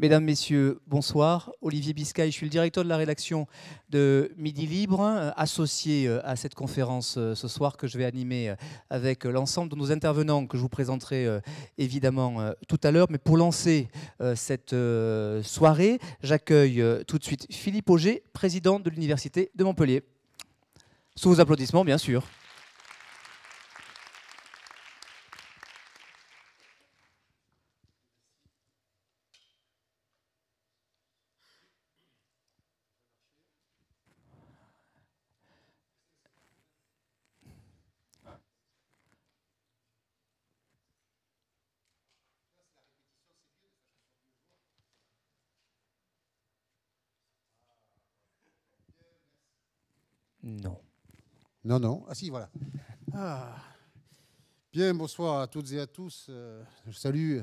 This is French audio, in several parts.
Mesdames, Messieurs, bonsoir. Olivier Biscay, je suis le directeur de la rédaction de Midi Libre, euh, associé euh, à cette conférence euh, ce soir que je vais animer avec l'ensemble de nos intervenants que je vous présenterai évidemment tout à l'heure. Mais pour lancer cette soirée, j'accueille tout de suite Philippe Auger, président de l'Université de Montpellier. Sous vos applaudissements, bien sûr. Non, non. Ah si, voilà. Ah. Bien, bonsoir à toutes et à tous. Euh, je salue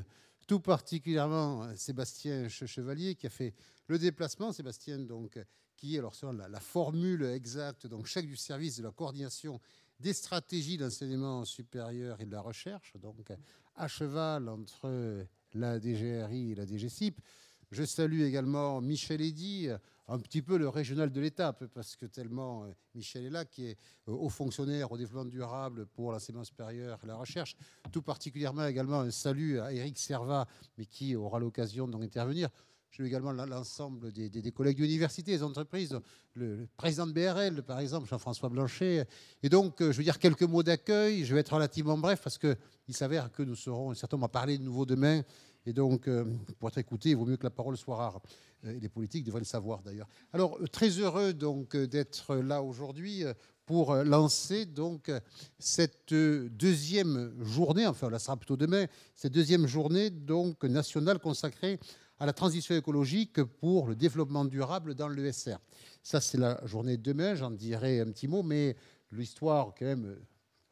tout particulièrement euh, Sébastien Chevalier qui a fait le déplacement. Sébastien, donc, qui est, alors la, la, formule exacte, donc chef du service de la coordination des stratégies d'enseignement supérieur et de la recherche, donc à cheval entre la DGRI et la DGCIP. Je salue également Michel Eddy, un petit peu le régional de l'État, parce que tellement euh, Michel est là, qui est euh, haut fonctionnaire au développement durable pour l'enseignement supérieur et la recherche. Tout particulièrement également un salut à Eric Serva, mais qui aura l'occasion d'en intervenir Je veux également l'ensemble des, des, collègues d'université, des entreprises, le, président de BRL, par exemple, Jean-François Blanchet. Et donc, euh, je veux dire quelques mots d'accueil. Je vais être relativement bref parce qu'il s'avère que nous serons certainement à parler de nouveau demain et donc, euh, pour être écouté, il vaut mieux que la parole soit rare. Euh, et les politiques devraient le savoir d'ailleurs. Alors, euh, très heureux donc d'être là aujourd'hui pour lancer donc cette deuxième journée, enfin, la sera plutôt demain, cette deuxième journée donc nationale consacrée à la transition écologique pour le développement durable dans l'ESR. Ça, c'est la journée de demain, j'en dirai un petit mot, mais l'histoire quand même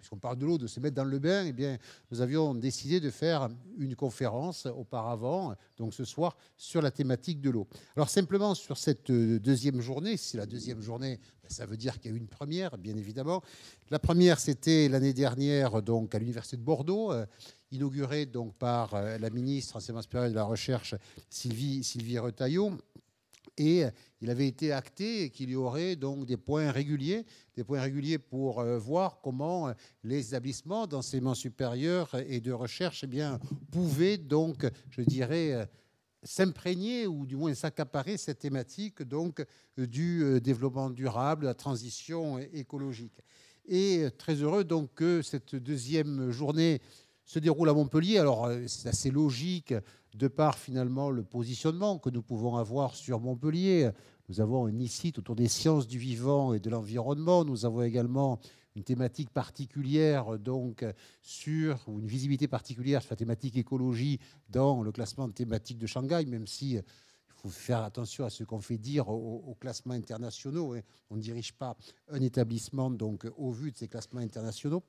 puisqu'on parle de l'eau, de se mettre dans le bain, eh bien, nous avions décidé de faire une conférence auparavant, donc ce soir, sur la thématique de l'eau. Alors simplement sur cette euh, deuxième journée, si la deuxième journée, ben, ça veut dire qu'il y a eu une première, bien évidemment. La première, c'était l'année dernière, donc à l'université de Bordeaux euh, inaugurée donc par euh, la ministre enseignement supérieur de la recherche Sylvie, Sylvie Retaillot. Et euh, il avait été acté qu'il y aurait donc des points réguliers, des points réguliers pour euh, voir comment euh, les établissements d'enseignement supérieur et de recherche eh bien, pouvaient donc, je dirais, s'imprégner ou du moins s'accaparer cette thématique donc du développement durable, de la transition écologique. Et très heureux donc que cette deuxième journée se déroule à Montpellier. Alors, euh, c'est assez logique de par finalement le positionnement que nous pouvons avoir sur Montpellier. Nous avons une site autour des sciences du vivant et de l'environnement. Nous avons également une thématique particulière euh, donc sur ou une visibilité particulière sur la thématique écologie dans le classement de thématique de Shanghai, même si euh, faut faire attention à ce qu'on fait dire aux, classements internationaux. Hein. On ne dirige pas un établissement donc au vu de ces classements internationaux.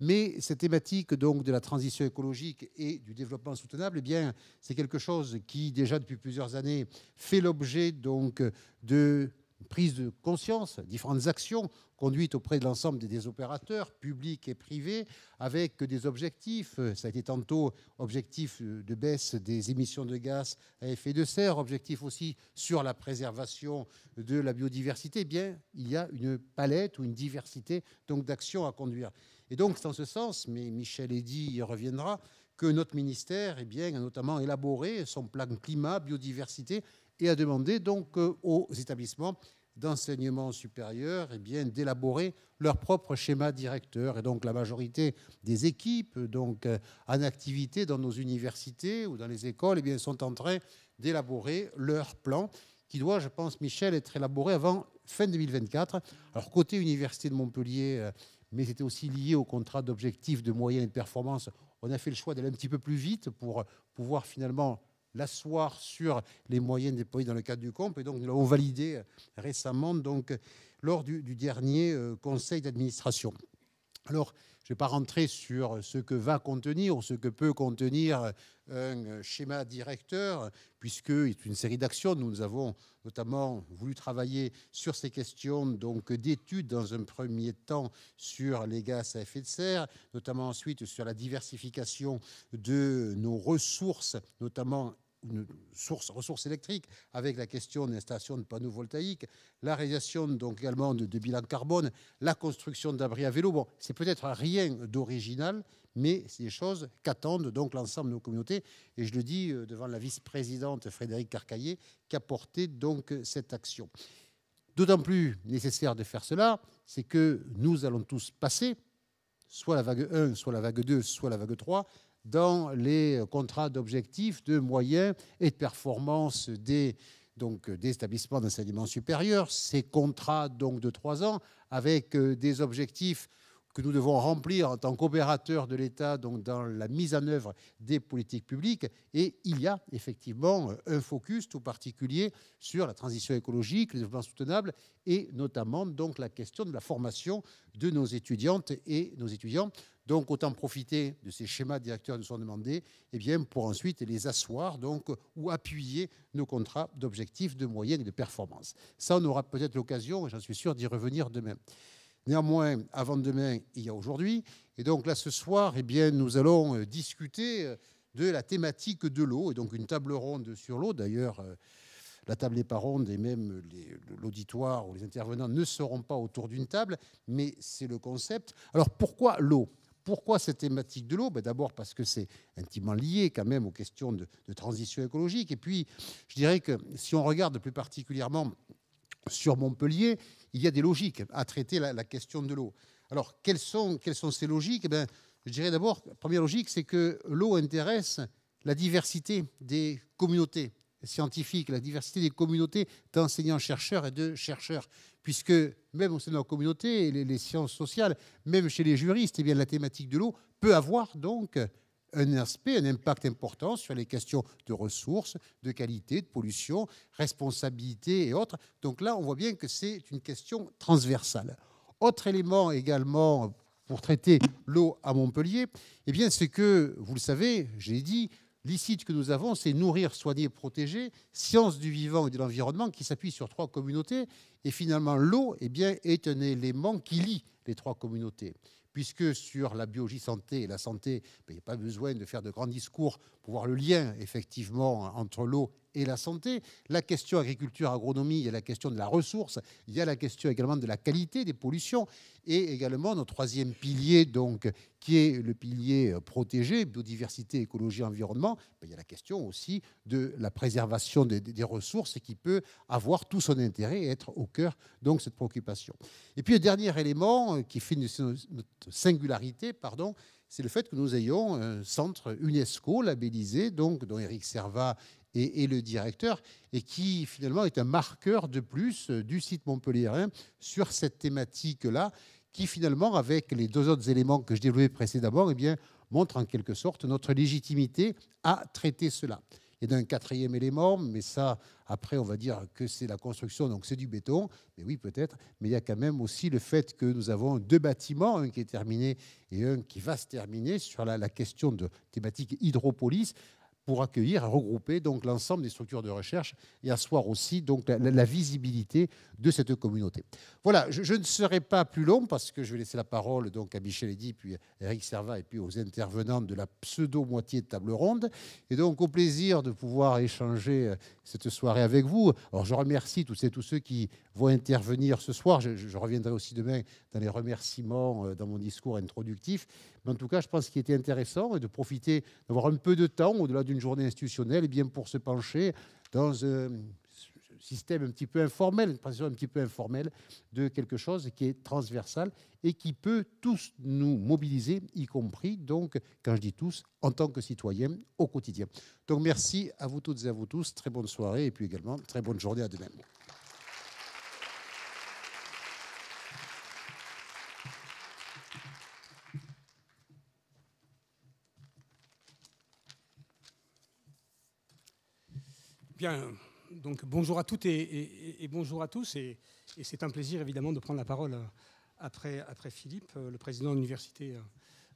Mais cette thématique donc de la transition écologique et du développement soutenable, eh bien c'est quelque chose qui déjà depuis plusieurs années fait l'objet donc de prise de conscience, différentes actions conduites auprès de l'ensemble des opérateurs publics et privés avec des objectifs. Euh, ça a été tantôt objectif euh, de baisse des émissions de gaz à effet de serre, objectif aussi sur la préservation de la biodiversité. Eh bien, il y a une palette ou une diversité donc d'actions à conduire. Et donc, c'est en ce sens, mais Michel Eddy y reviendra, que notre ministère eh bien, a notamment élaboré son plan climat, biodiversité, et a demandé donc euh, aux établissements d'enseignement supérieur eh bien d'élaborer leur propre schéma directeur et donc la majorité des équipes donc euh, en activité dans nos universités ou dans les écoles eh bien sont en train d'élaborer leur plan qui doit je pense Michel être élaboré avant fin 2024 alors côté université de Montpellier euh, mais c'était aussi lié au contrat d'objectifs de moyens et de performance on a fait le choix d'aller un petit peu plus vite pour pouvoir finalement l'asseoir sur les moyens déployés dans le cadre du Compte, Et donc, nous l'avons validé euh, récemment, donc, lors du, dernier euh, conseil d'administration. Alors, je ne vais pas rentrer sur ce que va contenir ou ce que peut contenir euh, un schéma directeur, puisqu'il est une série d'actions. Nous, nous avons notamment voulu travailler sur ces questions donc d'études dans un premier temps sur les gaz à effet de serre, notamment ensuite sur la diversification de nos ressources, notamment une source, ressource électrique, avec la question des stations de panneaux voltaïques, la réalisation donc également de, de bilan carbone, la construction d'abris à vélo. Bon, c'est peut-être rien d'original, mais c'est des choses qu'attendent donc l'ensemble de nos communautés. Et je le dis euh, devant la vice-présidente Frédéric Carcaillé qui a porté donc cette action. D'autant plus nécessaire de faire cela, c'est que nous allons tous passer, soit la vague 1, soit la vague 2, soit la vague 3, dans les contrats d'objectifs, de moyens et de performance des, établissements d'enseignement supérieur. Ces contrats donc, de trois ans avec euh, des objectifs que nous devons remplir en tant qu'opérateurs de l'État dans la mise en œuvre des politiques publiques. Et il y a effectivement euh, un focus tout particulier sur la transition écologique, le développement soutenable et notamment donc la question de la formation de nos étudiantes et nos étudiants. Donc autant profiter de ces schémas directeurs nous sont demandés et eh bien, pour ensuite les asseoir donc, ou appuyer nos contrats d'objectifs, de moyennes et de performances. Ça, on aura peut-être l'occasion, et j'en suis sûr, d'y revenir demain. Néanmoins, avant demain, il y a aujourd'hui. Et donc là, ce soir, eh bien, nous allons euh, discuter euh, de la thématique de l'eau, et donc une table ronde sur l'eau. D'ailleurs, euh, la table n'est pas ronde et même l'auditoire ou les intervenants ne seront pas autour d'une table, mais c'est le concept. Alors pourquoi l'eau pourquoi cette thématique de l'eau ben D'abord parce que c'est intimement lié quand même aux questions de, transition écologique. Et puis, je dirais que si on regarde plus particulièrement sur Montpellier, il y a des logiques à traiter la, question de l'eau. Alors, quelles sont, ces logiques eh ben, Je dirais d'abord, première logique, c'est que l'eau intéresse la diversité des communautés scientifiques, la diversité des communautés d'enseignants-chercheurs et de chercheurs puisque même au sein de la communauté, les, sciences sociales, même chez les juristes, et eh bien, la thématique de l'eau peut avoir donc un aspect, un impact important sur les questions de ressources, de qualité, de pollution, responsabilité et autres. Donc là, on voit bien que c'est une question transversale. Autre élément également pour traiter l'eau à Montpellier, eh bien, c'est que, vous le savez, j'ai dit, L'icite que nous avons, c'est nourrir, soigner, protéger, science du vivant et de l'environnement qui s'appuie sur trois communautés. Et finalement, l'eau eh bien, est un élément qui lie les trois communautés. Puisque sur la biologie santé et la santé, ben, il n'y a pas besoin de faire de grands discours pour voir le lien effectivement entre l'eau et la santé. La question agriculture-agronomie, il y a la question de la ressource, il y a la question également de la qualité des pollutions et également notre troisième pilier, donc, qui est le pilier euh, protégé, biodiversité, écologie, environnement. Ben, il y a la question aussi de la préservation des, ressources qui peut avoir tout son intérêt et être au cœur donc cette préoccupation. Et puis le dernier élément euh, qui fait notre singularité, pardon, c'est le fait que nous ayons un centre UNESCO labellisé, donc, dont Eric Serva et, le directeur, et qui finalement est un marqueur de plus euh, du site montpelliérain sur cette thématique-là, qui finalement, avec les deux autres éléments que je développais précédemment, et eh bien, montre en quelque sorte notre légitimité à traiter cela. Et un quatrième élément, mais ça, après, on va dire que c'est la construction, donc c'est du béton, mais oui, peut-être, mais il y a quand même aussi le fait que nous avons deux bâtiments, un qui est terminé et un qui va se terminer, sur la, la question de thématique hydropolis, pour accueillir et regrouper donc l'ensemble des structures de recherche et asseoir aussi donc la, visibilité de cette communauté. Voilà, je, ne serai pas plus long parce que je vais laisser la parole donc à Michel Eddy, puis à Eric Servat et puis aux intervenants de la pseudo-moitié de table ronde. Et donc au plaisir de pouvoir échanger euh, cette soirée avec vous. Alors je remercie tous et tous ceux qui vont intervenir ce soir. Je, je reviendrai aussi demain dans les remerciements euh, dans mon discours introductif. Mais en tout cas, je pense qu'il était intéressant de profiter, d'avoir un peu de temps au-delà d'une journée institutionnelle, et bien pour se pencher dans un système un petit peu informel, une pression un petit peu informelle de quelque chose qui est transversal et qui peut tous nous mobiliser, y compris, donc, quand je dis tous, en tant que citoyens au quotidien. Donc merci à vous toutes et à vous tous, très bonne soirée et puis également très bonne journée à demain. Bien, donc bonjour à toutes et, bonjour à tous. Et, et c'est un plaisir évidemment de prendre la parole euh, après, après Philippe, euh, le président de l'université euh,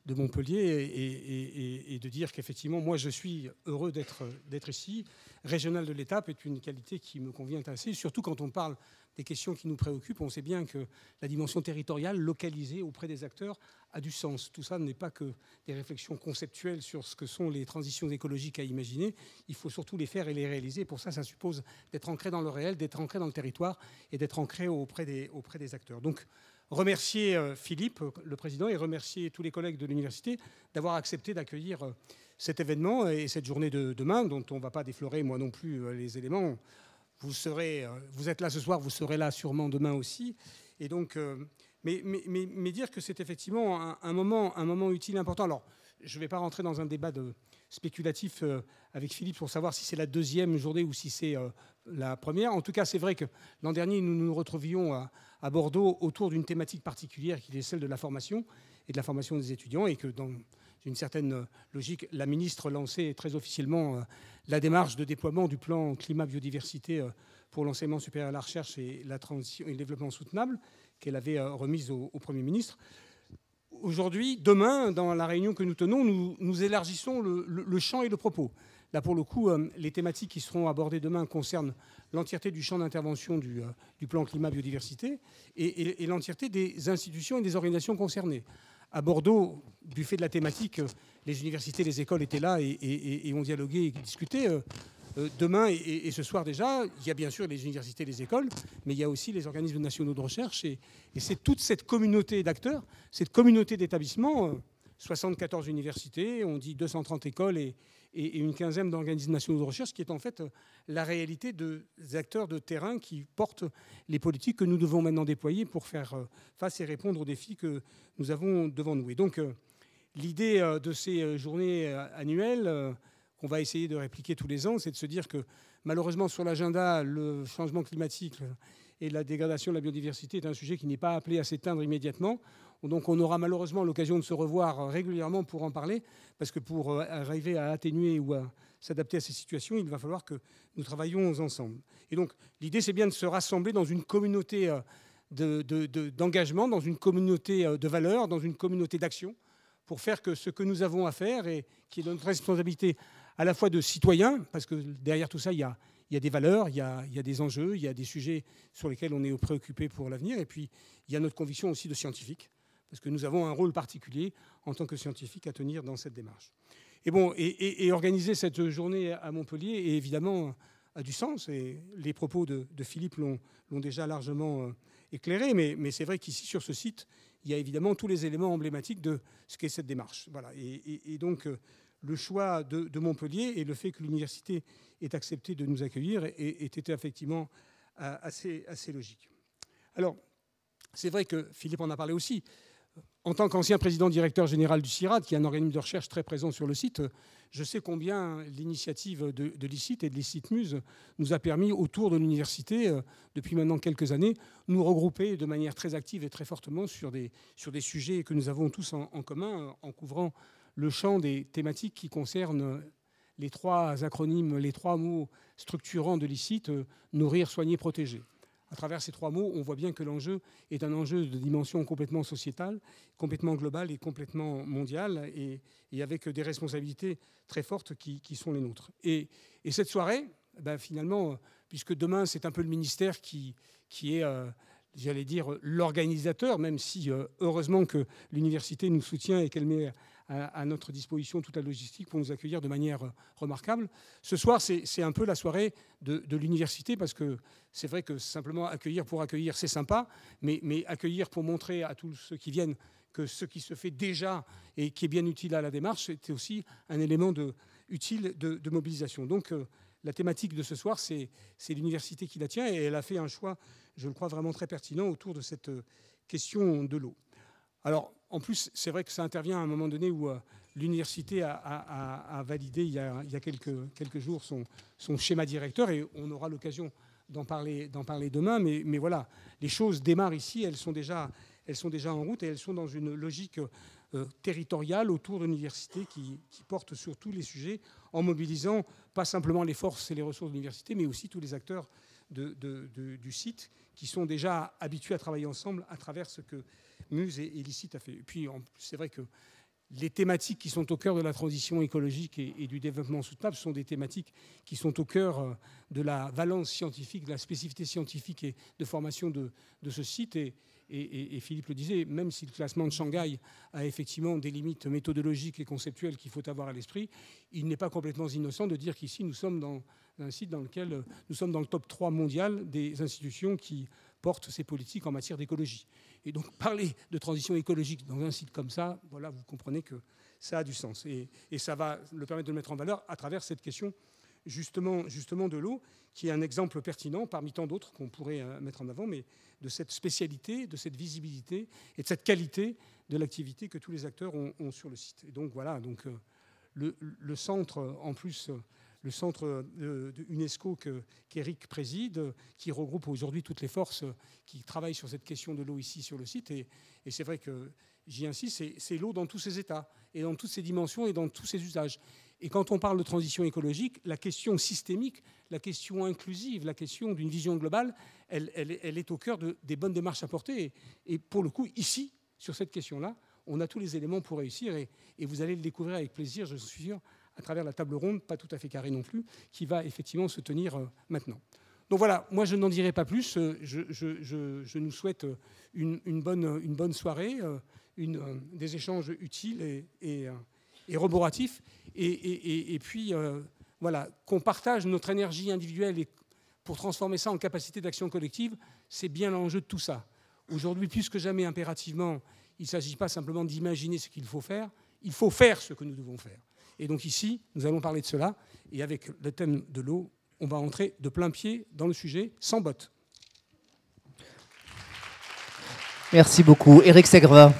de Montpellier et, de dire qu'effectivement, moi, je suis heureux d'être ici. Régional de l'étape est une qualité qui me convient assez, surtout quand on parle des questions qui nous préoccupent. On sait bien que la dimension territoriale, localisée auprès des acteurs, a du sens. Tout ça n'est pas que des réflexions conceptuelles sur ce que sont les transitions écologiques à imaginer. Il faut surtout les faire et les réaliser. Pour ça, ça suppose d'être ancré dans le réel, d'être ancré dans le territoire et d'être ancré auprès des, auprès des acteurs. Donc, remercier euh, Philippe, le président, et remercier tous les collègues de l'université d'avoir accepté d'accueillir euh, cet événement et cette journée de demain, dont on ne va pas déflorer moi non plus euh, les éléments. Vous, serez, vous êtes là ce soir, vous serez là sûrement demain aussi. Et donc, mais, dire que c'est effectivement un, un, moment, un moment utile important. Alors, je ne vais pas rentrer dans un débat spéculatif euh, avec Philippe pour savoir si c'est la deuxième journée ou si c'est euh, la première. En tout cas, c'est vrai que l'an dernier, nous nous retrouvions à, Bordeaux autour d'une thématique particulière qui est celle de la formation et de la formation des étudiants et que dans une certaine euh, logique, la ministre lançait très officiellement la démarche de déploiement du plan climat-biodiversité pour l'enseignement supérieur à la recherche et, la transition, et le développement soutenable qu'elle avait remise au Premier ministre aujourd'hui, demain, dans la réunion que nous tenons, nous, élargissons le, champ et le propos. Là, pour le coup, euh, les thématiques qui seront abordées demain concernent l'entièreté du champ d'intervention du, euh, plan climat-biodiversité et, l'entièreté des institutions et des organisations concernées. À Bordeaux, du fait de la thématique, euh, les universités, les écoles étaient là et, et ont dialogué et discuté. Euh, demain et, ce soir déjà, il y a bien sûr les universités, les écoles, mais il y a aussi les organismes nationaux de recherche. Et, c'est toute cette communauté d'acteurs, cette communauté d'établissements, 74 euh, universités, on dit 230 écoles et, une quinzaine d'organismes nationaux de recherche, qui est en fait euh, la réalité des acteurs de terrain qui portent les politiques que nous devons maintenant déployer pour faire face et répondre aux défis que nous avons devant nous. Et donc, l'idée de ces journées annuelles qu'on va essayer de répliquer tous les ans, c'est de se dire que malheureusement sur l'agenda, le changement climatique et la dégradation de la biodiversité est un sujet qui n'est pas appelé à s'éteindre immédiatement. Donc on aura malheureusement l'occasion de se revoir régulièrement pour en parler, parce que pour euh, arriver à atténuer ou à s'adapter à ces situations, il va falloir que nous travaillions ensemble. Et donc l'idée, c'est bien de se rassembler dans une communauté euh, d'engagement, dans une communauté euh, de valeurs, dans une communauté d'action, pour faire que ce que nous avons à faire et qui est notre responsabilité à la fois de citoyens, parce que derrière tout ça, il y a, il des valeurs, il y a, des enjeux, il y a des sujets sur lesquels on est préoccupé pour l'avenir, et puis il y a notre conviction aussi de scientifique, parce que nous avons un rôle particulier en tant que scientifique à tenir dans cette démarche. Et bon, et, organiser cette journée à Montpellier est évidemment euh, a du sens, et les propos de, Philippe l'ont déjà largement euh, éclairé, mais, c'est vrai qu'ici, sur ce site, il y a évidemment tous les éléments emblématiques de ce qu'est cette démarche. Voilà. et donc, euh, le choix de, Montpellier et le fait que l'université ait accepté de nous accueillir était effectivement euh, assez, assez logique. Alors, c'est vrai que Philippe en a parlé aussi. En tant qu'ancien président directeur général du CIRAD, qui est un organisme de recherche très présent sur le site, je sais combien l'initiative de, l'ICIT et de l'ICIT nous a permis, autour de l'université, euh, depuis maintenant quelques années, nous regrouper de manière très active et très fortement sur des, sur des sujets que nous avons tous en commun, en couvrant le champ des thématiques qui concernent les trois acronymes, les trois mots structurants de l'ICIT, euh, nourrir, soigner, protéger. À travers ces trois mots, on voit bien que l'enjeu est un enjeu de dimension complètement sociétale, complètement globale et complètement mondiale, et, avec des responsabilités très fortes qui, sont les nôtres. Et, cette soirée, ben, finalement, euh, puisque demain c'est un peu le ministère qui, est, euh, j'allais dire, l'organisateur, même si heureusement que l'université nous soutient et qu'elle met à, notre disposition toute la logistique pour nous accueillir de manière euh, remarquable. Ce soir, c'est un peu la soirée de, l'université parce que c'est vrai que simplement accueillir pour accueillir, c'est sympa, mais, accueillir pour montrer à tous ceux qui viennent que ce qui se fait déjà et qui est bien utile à la démarche, c'était aussi un élément utile de, mobilisation. Donc euh, la thématique de ce soir, c'est l'université qui la tient et elle a fait un choix, je le crois, vraiment très pertinent autour de cette euh, question de l'eau. Alors, en plus, c'est vrai que ça intervient à un moment donné où euh, l'université a, validé il y a, quelques, jours son, schéma directeur et on aura l'occasion d'en parler, demain. Mais, voilà, les choses démarrent ici, elles sont déjà, en route et elles sont dans une logique euh, territoriale autour de l'université qui, porte sur tous les sujets en mobilisant pas simplement les forces et les ressources de l'université, mais aussi tous les acteurs du site qui sont déjà habitués à travailler ensemble à travers ce que Muse et, Licite a fait. Et puis, c'est vrai que les thématiques qui sont au cœur de la transition écologique et, du développement soutenable sont des thématiques qui sont au cœur euh, de la valence scientifique, de la spécificité scientifique et de formation de, ce site. Et, et, et, Philippe le disait, même si le classement de Shanghai a effectivement des limites méthodologiques et conceptuelles qu'il faut avoir à l'esprit, il n'est pas complètement innocent de dire qu'ici, nous sommes dans un site dans lequel euh, nous sommes dans le top 3 mondial des institutions qui porte ses politiques en matière d'écologie. Et donc parler de transition écologique dans un site comme ça, voilà, vous comprenez que ça a du sens. Et, et ça va le permettre de le mettre en valeur à travers cette question justement, justement de l'eau, qui est un exemple pertinent parmi tant d'autres qu'on pourrait euh, mettre en avant, mais de cette spécialité, de cette visibilité et de cette qualité de l'activité que tous les acteurs ont, sur le site. Et donc voilà, donc, euh, le, le centre, en plus euh, le centre euh, de, UNESCO qu'Éric préside, qui regroupe aujourd'hui toutes les forces euh, qui travaillent sur cette question de l'eau ici sur le site. Et, c'est vrai que j'y insiste, c'est l'eau dans tous ses états, et dans toutes ses dimensions, et dans tous ses usages. Et quand on parle de transition écologique, la question systémique, la question inclusive, la question d'une vision globale, elle, est au cœur des bonnes démarches à Et, et pour le coup, ici, sur cette question-là, on a tous les éléments pour réussir et, vous allez le découvrir avec plaisir, je suis sûr, à travers la table ronde, pas tout à fait carrée non plus, qui va effectivement se tenir euh, maintenant. Donc voilà, moi je n'en dirai pas plus. Euh, je, nous souhaite euh, une, bonne, une bonne, soirée, une, des échanges utiles et, et, et Et, puis voilà, qu'on partage notre énergie individuelle et pour transformer ça en capacité d'action collective, c'est bien l'enjeu de tout ça. Aujourd'hui, plus que jamais impérativement, il ne s'agit pas simplement d'imaginer ce qu'il faut faire, il faut faire ce que nous devons faire. Et donc ici, nous allons parler de cela. Et avec le thème de l'eau, on va entrer de plein pied dans le sujet, sans bottes. Merci beaucoup. Eric Segreva.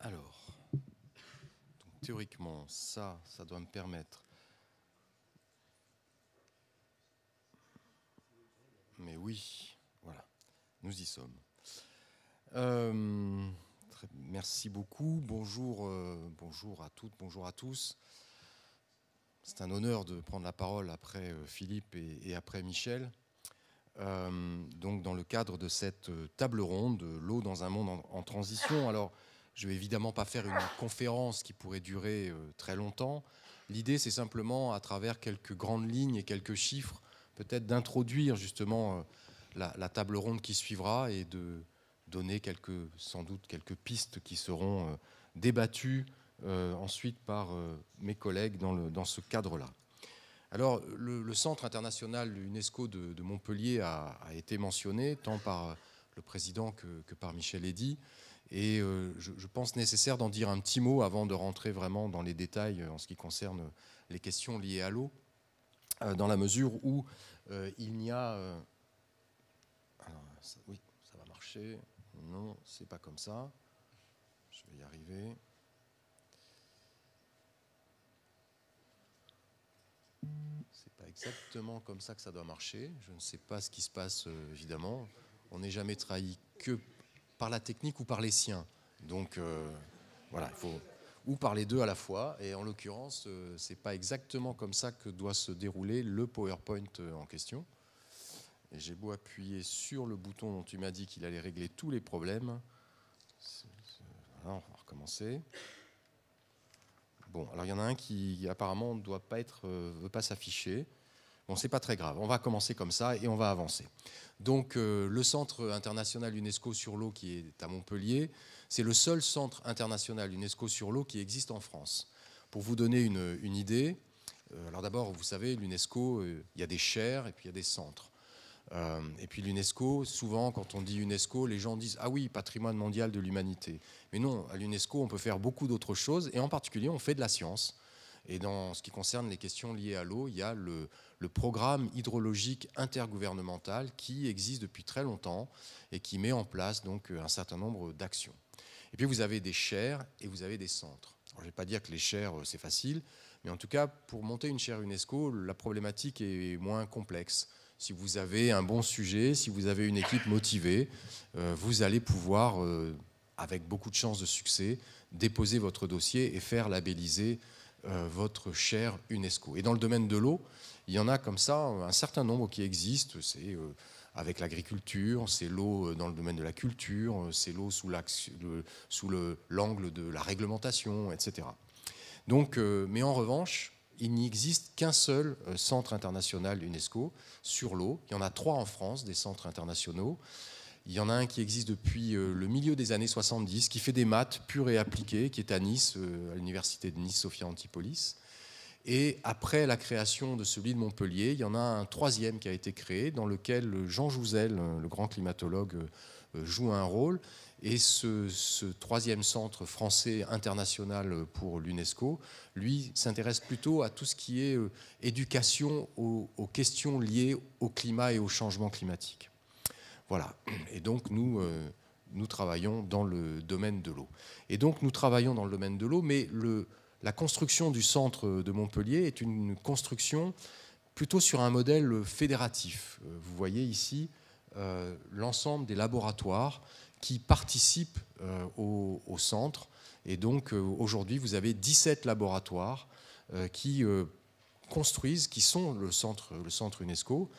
Alors, théoriquement, ça, ça doit me permettre mais oui, voilà, nous y sommes. Euh, merci beaucoup. Bonjour, euh, bonjour à toutes, bonjour à tous. C'est un honneur de prendre la parole après euh, Philippe et, après Michel. donc, dans le cadre de cette table ronde, l'eau dans un monde en, en transition. Alors, je ne vais évidemment pas faire une conférence qui pourrait durer très longtemps. L'idée, c'est simplement, à travers quelques grandes lignes et quelques chiffres, peut-être d'introduire justement euh, la, table ronde qui suivra et de donner quelques, sans doute quelques pistes qui seront euh, débattues euh, ensuite par mes collègues dans, ce cadre-là. Alors, le, Centre international UNESCO de, Montpellier a, été mentionné, tant par le président que, par Michel Eddy. Et je, pense nécessaire d'en dire un petit mot avant de rentrer vraiment dans les détails en ce qui concerne les questions liées à l'eau. Euh, dans la mesure où euh, il n'y a... Euh, oui, ça va marcher. Non, c'est pas comme ça. Je vais y arriver. C'est pas exactement comme ça que ça doit marcher. Je ne sais pas ce qui se passe, évidemment. On n'est jamais trahi que par la technique ou par les siens. Donc, voilà, il faut, ou par les deux à la fois. Et en l'occurrence, euh, ce n'est pas exactement comme ça que doit se dérouler le PowerPoint euh, en question. j'ai beau appuyer sur le bouton dont tu m'as dit qu'il allait régler tous les problèmes. Alors, on va recommencer. Bon, alors il y en a un qui apparemment ne doit pas être, euh, veut pas s'afficher. Bon, c'est pas très grave. On va commencer comme ça et on va avancer. Donc, le Centre international UNESCO sur l'eau qui est à Montpellier c'est le seul centre international UNESCO sur l'eau qui existe en France. Pour vous donner une, idée, euh, alors d'abord, vous savez, l'UNESCO, euh, il y a des chaires et puis il y a des centres. Euh, et puis l'UNESCO, souvent quand on dit UNESCO, les gens disent Ah oui, patrimoine mondial de l'humanité. Mais non, à l'UNESCO, on peut faire beaucoup d'autres choses, et en particulier, on fait de la science. Et dans ce qui concerne les questions liées à l'eau, il y a le, le, programme hydrologique intergouvernemental qui existe depuis très longtemps et qui met en place donc un certain nombre d'actions. Et puis vous avez des chaires et vous avez des centres. je ne vais pas dire que les chaires, euh, c'est facile, mais en tout cas, pour monter une chaire UNESCO, la problématique est moins complexe. Si vous avez un bon sujet, si vous avez une équipe motivée, euh, vous allez pouvoir, euh, avec beaucoup de chances de succès, déposer votre dossier et faire labelliser votre chaire UNESCO. Et dans le domaine de l'eau, il y en a comme ça un certain nombre qui existent. C'est avec l'agriculture, c'est l'eau euh, dans le domaine de la culture, euh, c'est l'eau sous l'angle de la réglementation, etc. Donc, euh, mais en revanche, il n'existe qu'un seul centre international UNESCO sur l'eau. Il y en a trois en France, des centres internationaux. Il y en a un qui existe depuis le milieu des années 70, qui fait des maths pures et appliquées, qui est à Nice, à l'université de Nice, Sophia Antipolis. Et après la création de celui de Montpellier, il y en a un troisième qui a été créé, dans lequel Jean Jouzel, le grand climatologue, euh, joue un rôle. Et ce, troisième centre français international pour l'UNESCO, lui, s'intéresse plutôt à tout ce qui est euh, éducation aux, aux questions liées au climat et au changement climatique. Voilà. Et donc, nous euh, nous travaillons dans le domaine de l'eau. Et donc nous travaillons dans le domaine de l'eau, mais le, la construction du centre de Montpellier est une construction plutôt sur un modèle fédératif. Euh, vous voyez ici euh, l'ensemble des laboratoires qui participent euh, au, centre. Et donc aujourd'hui, vous avez 17 laboratoires qui construisent, qui sont le centre, le centre UNESCO.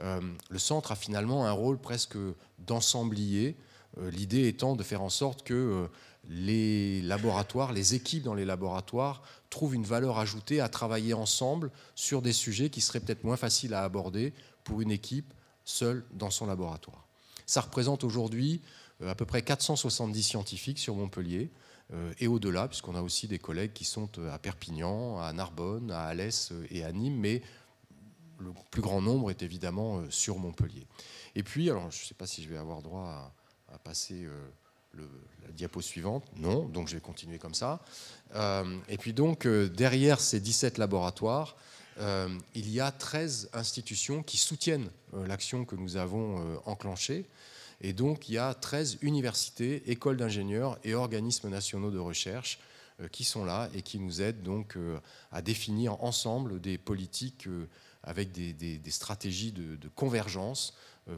le centre a finalement un rôle presque d'ensemblier, l'idée étant de faire en sorte que les laboratoires, les équipes dans les laboratoires trouvent une valeur ajoutée à travailler ensemble sur des sujets qui seraient peut-être moins faciles à aborder pour une équipe seule dans son laboratoire. Ça représente aujourd'hui euh, à peu près 470 scientifiques sur Montpellier euh, et au-delà, puisqu'on a aussi des collègues qui sont euh, à Perpignan, à Narbonne, à Alès et à Nîmes, mais le plus grand nombre est évidemment sur Montpellier. Et puis, alors je ne sais pas si je vais avoir droit à, à passer la diapo suivante, non, donc je vais continuer comme ça. Euh, et puis donc, euh, derrière ces 17 laboratoires, euh, il y a 13 institutions qui soutiennent l'action que nous avons enclenchée. Et donc, il y a 13 universités, écoles d'ingénieurs et organismes nationaux de recherche qui sont là et qui nous aident donc à définir ensemble des politiques avec des, stratégies de, de convergence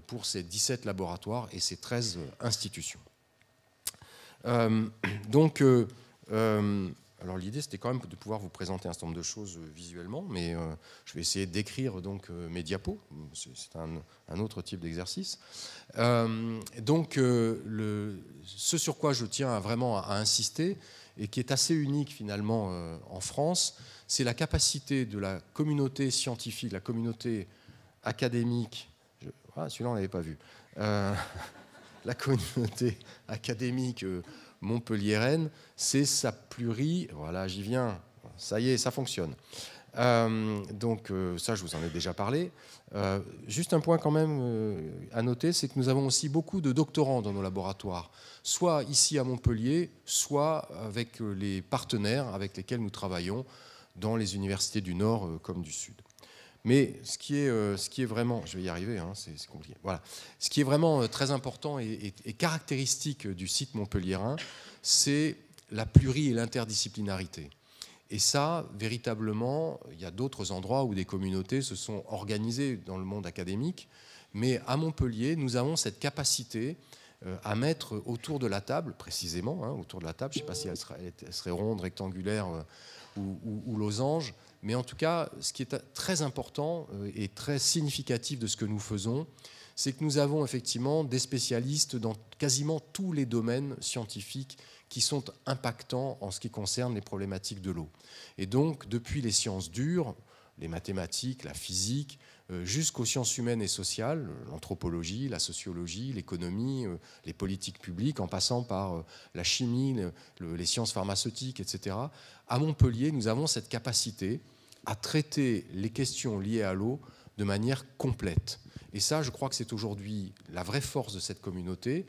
pour ces 17 laboratoires et ces 13 institutions. Euh, donc, euh, euh, alors l'idée c'était quand même de pouvoir vous présenter un certain nombre de choses visuellement, mais je vais essayer d'écrire donc mes diapos. C'est un, autre type d'exercice. donc, le, ce sur quoi je tiens vraiment à, insister, et qui est assez unique finalement en France, c'est la capacité de la communauté scientifique, la communauté académique, ah, celui-là on n'avait pas vu, la communauté académique euh, montpelliéraine, c'est sa plurie. Voilà, j'y viens. Ça y est, ça fonctionne. Euh, donc euh, ça, je vous en ai déjà parlé. juste un point quand même à noter, c'est que nous avons aussi beaucoup de doctorants dans nos laboratoires, soit ici à Montpellier, soit avec les partenaires avec lesquels nous travaillons dans les universités du Nord comme du Sud. Mais ce qui est, euh, ce qui est vraiment, je vais y arriver, hein, c'est compliqué. Voilà. Ce qui est vraiment euh, très important et, caractéristique du site montpelliérain, c'est la plurie et l'interdisciplinarité. Et ça, véritablement, il y a d'autres endroits où des communautés se sont organisées dans le monde académique, mais à Montpellier, nous avons cette capacité euh, à mettre autour de la table, précisément, hein, autour de la table, je ne sais pas si elle serait, elle serait ronde, rectangulaire ou, losange, mais en tout cas, ce qui est très important euh, et très significatif de ce que nous faisons, c'est que nous avons effectivement des spécialistes dans quasiment tous les domaines scientifiques qui sont impactants en ce qui concerne les problématiques de l'eau. Et donc, depuis les sciences dures, les mathématiques, la physique, euh, jusqu'aux sciences humaines et sociales, l'anthropologie, la sociologie, l'économie, euh, les politiques publiques, en passant par la chimie, les sciences pharmaceutiques, etc. À Montpellier, nous avons cette capacité à traiter les questions liées à l'eau de manière complète. Et ça, je crois que c'est aujourd'hui la vraie force de cette communauté,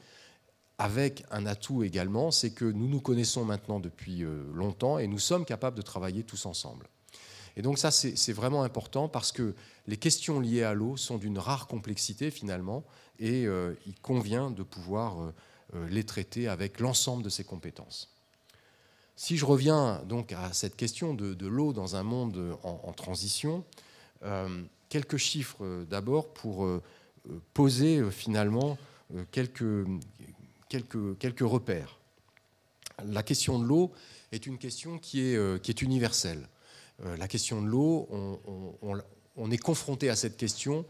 avec un atout également, c'est que nous nous connaissons maintenant depuis euh, longtemps et nous sommes capables de travailler tous ensemble. Et donc ça, c'est vraiment important parce que les questions liées à l'eau sont d'une rare complexité finalement, et euh, il convient de pouvoir euh, les traiter avec l'ensemble de ses compétences. Si je reviens donc à cette question de, l'eau dans un monde en, transition, euh, quelques chiffres d'abord pour euh, poser euh, finalement quelques, repères. La question de l'eau est une question qui est, universelle. la question de l'eau, on, est confronté à cette question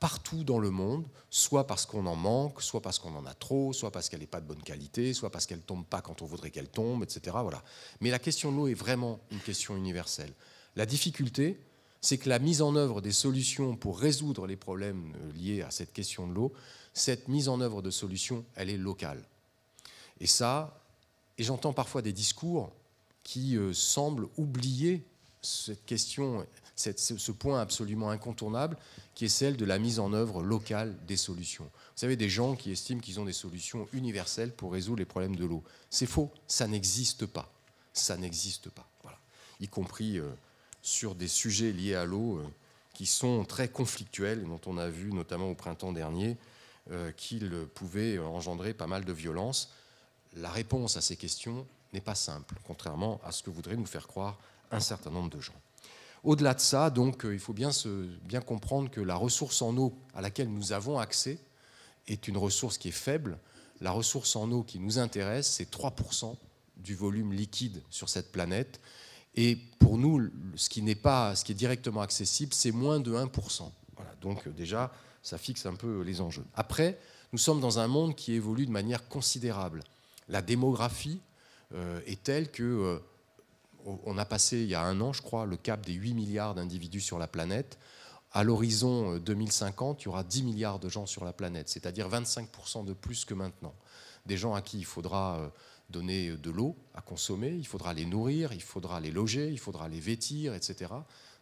partout dans le monde, soit parce qu'on en manque, soit parce qu'on en a trop, soit parce qu'elle n'est pas de bonne qualité, soit parce qu'elle tombe pas quand on voudrait qu'elle tombe, etc. Voilà. Mais la question de l'eau est vraiment une question universelle. La difficulté, c'est que la mise en œuvre des solutions pour résoudre les problèmes euh, liés à cette question de l'eau, cette mise en œuvre de solutions, elle est locale. Et ça, et j'entends parfois des discours qui euh, semblent oublier cette question ce, point absolument incontournable qui est celle de la mise en œuvre locale des solutions. Vous savez, des gens qui estiment qu'ils ont des solutions universelles pour résoudre les problèmes de l'eau. C'est faux, ça n'existe pas. Ça n'existe pas. Voilà. Y compris euh, sur des sujets liés à l'eau euh, qui sont très conflictuels, dont on a vu notamment au printemps dernier euh, qu'ils pouvaient engendrer pas mal de violence. La réponse à ces questions n'est pas simple, contrairement à ce que voudraient nous faire croire un certain nombre de gens. Au-delà de ça, donc, euh, il faut bien, se, bien comprendre que la ressource en eau à laquelle nous avons accès est une ressource qui est faible. La ressource en eau qui nous intéresse, c'est 3% du volume liquide sur cette planète. Et pour nous, ce qui n'est pas, ce qui est directement accessible, c'est moins de 1%. Voilà, donc euh, déjà, ça fixe un peu les enjeux. Après, nous sommes dans un monde qui évolue de manière considérable. La démographie euh, est telle que on a passé il y a un an, je crois, le cap des 8 milliards d'individus sur la planète. À l'horizon 2050, euh, il y aura 10 milliards de gens sur la planète, c'est-à-dire 25% de plus que maintenant. Des gens à qui il faudra euh, donner euh, de l'eau à consommer, il faudra les nourrir, il faudra les loger, il faudra les vêtir, etc.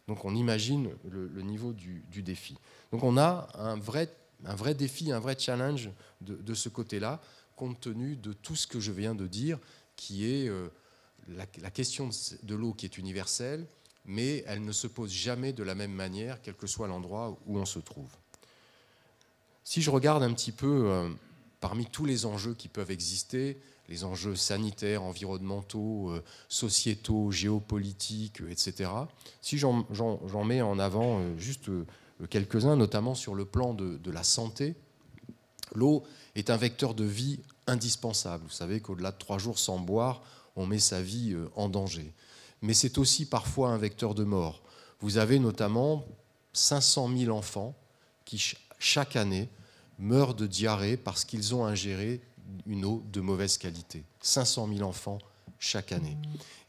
Donc on imagine le, niveau du, défi. Donc on a un vrai, un vrai défi, un vrai challenge de, ce côté-là, compte tenu de tout ce que je viens de dire, qui est la, question de, l'eau qui est universelle, mais elle ne se pose jamais de la même manière, quel que soit l'endroit où on se trouve. Si je regarde un petit peu euh, parmi tous les enjeux qui peuvent exister, les enjeux sanitaires, environnementaux, euh, sociétaux, géopolitiques, euh, etc., si j'en mets en avant juste quelques-uns, notamment sur le plan de la santé, l'eau est un vecteur de vie indispensable. Vous savez qu'au-delà de trois jours sans boire, on met sa vie euh, en danger. Mais c'est aussi parfois un vecteur de mort. Vous avez notamment 500 000 enfants qui, chaque année, meurent de diarrhée parce qu'ils ont ingéré une eau de mauvaise qualité. 500 000 enfants chaque année.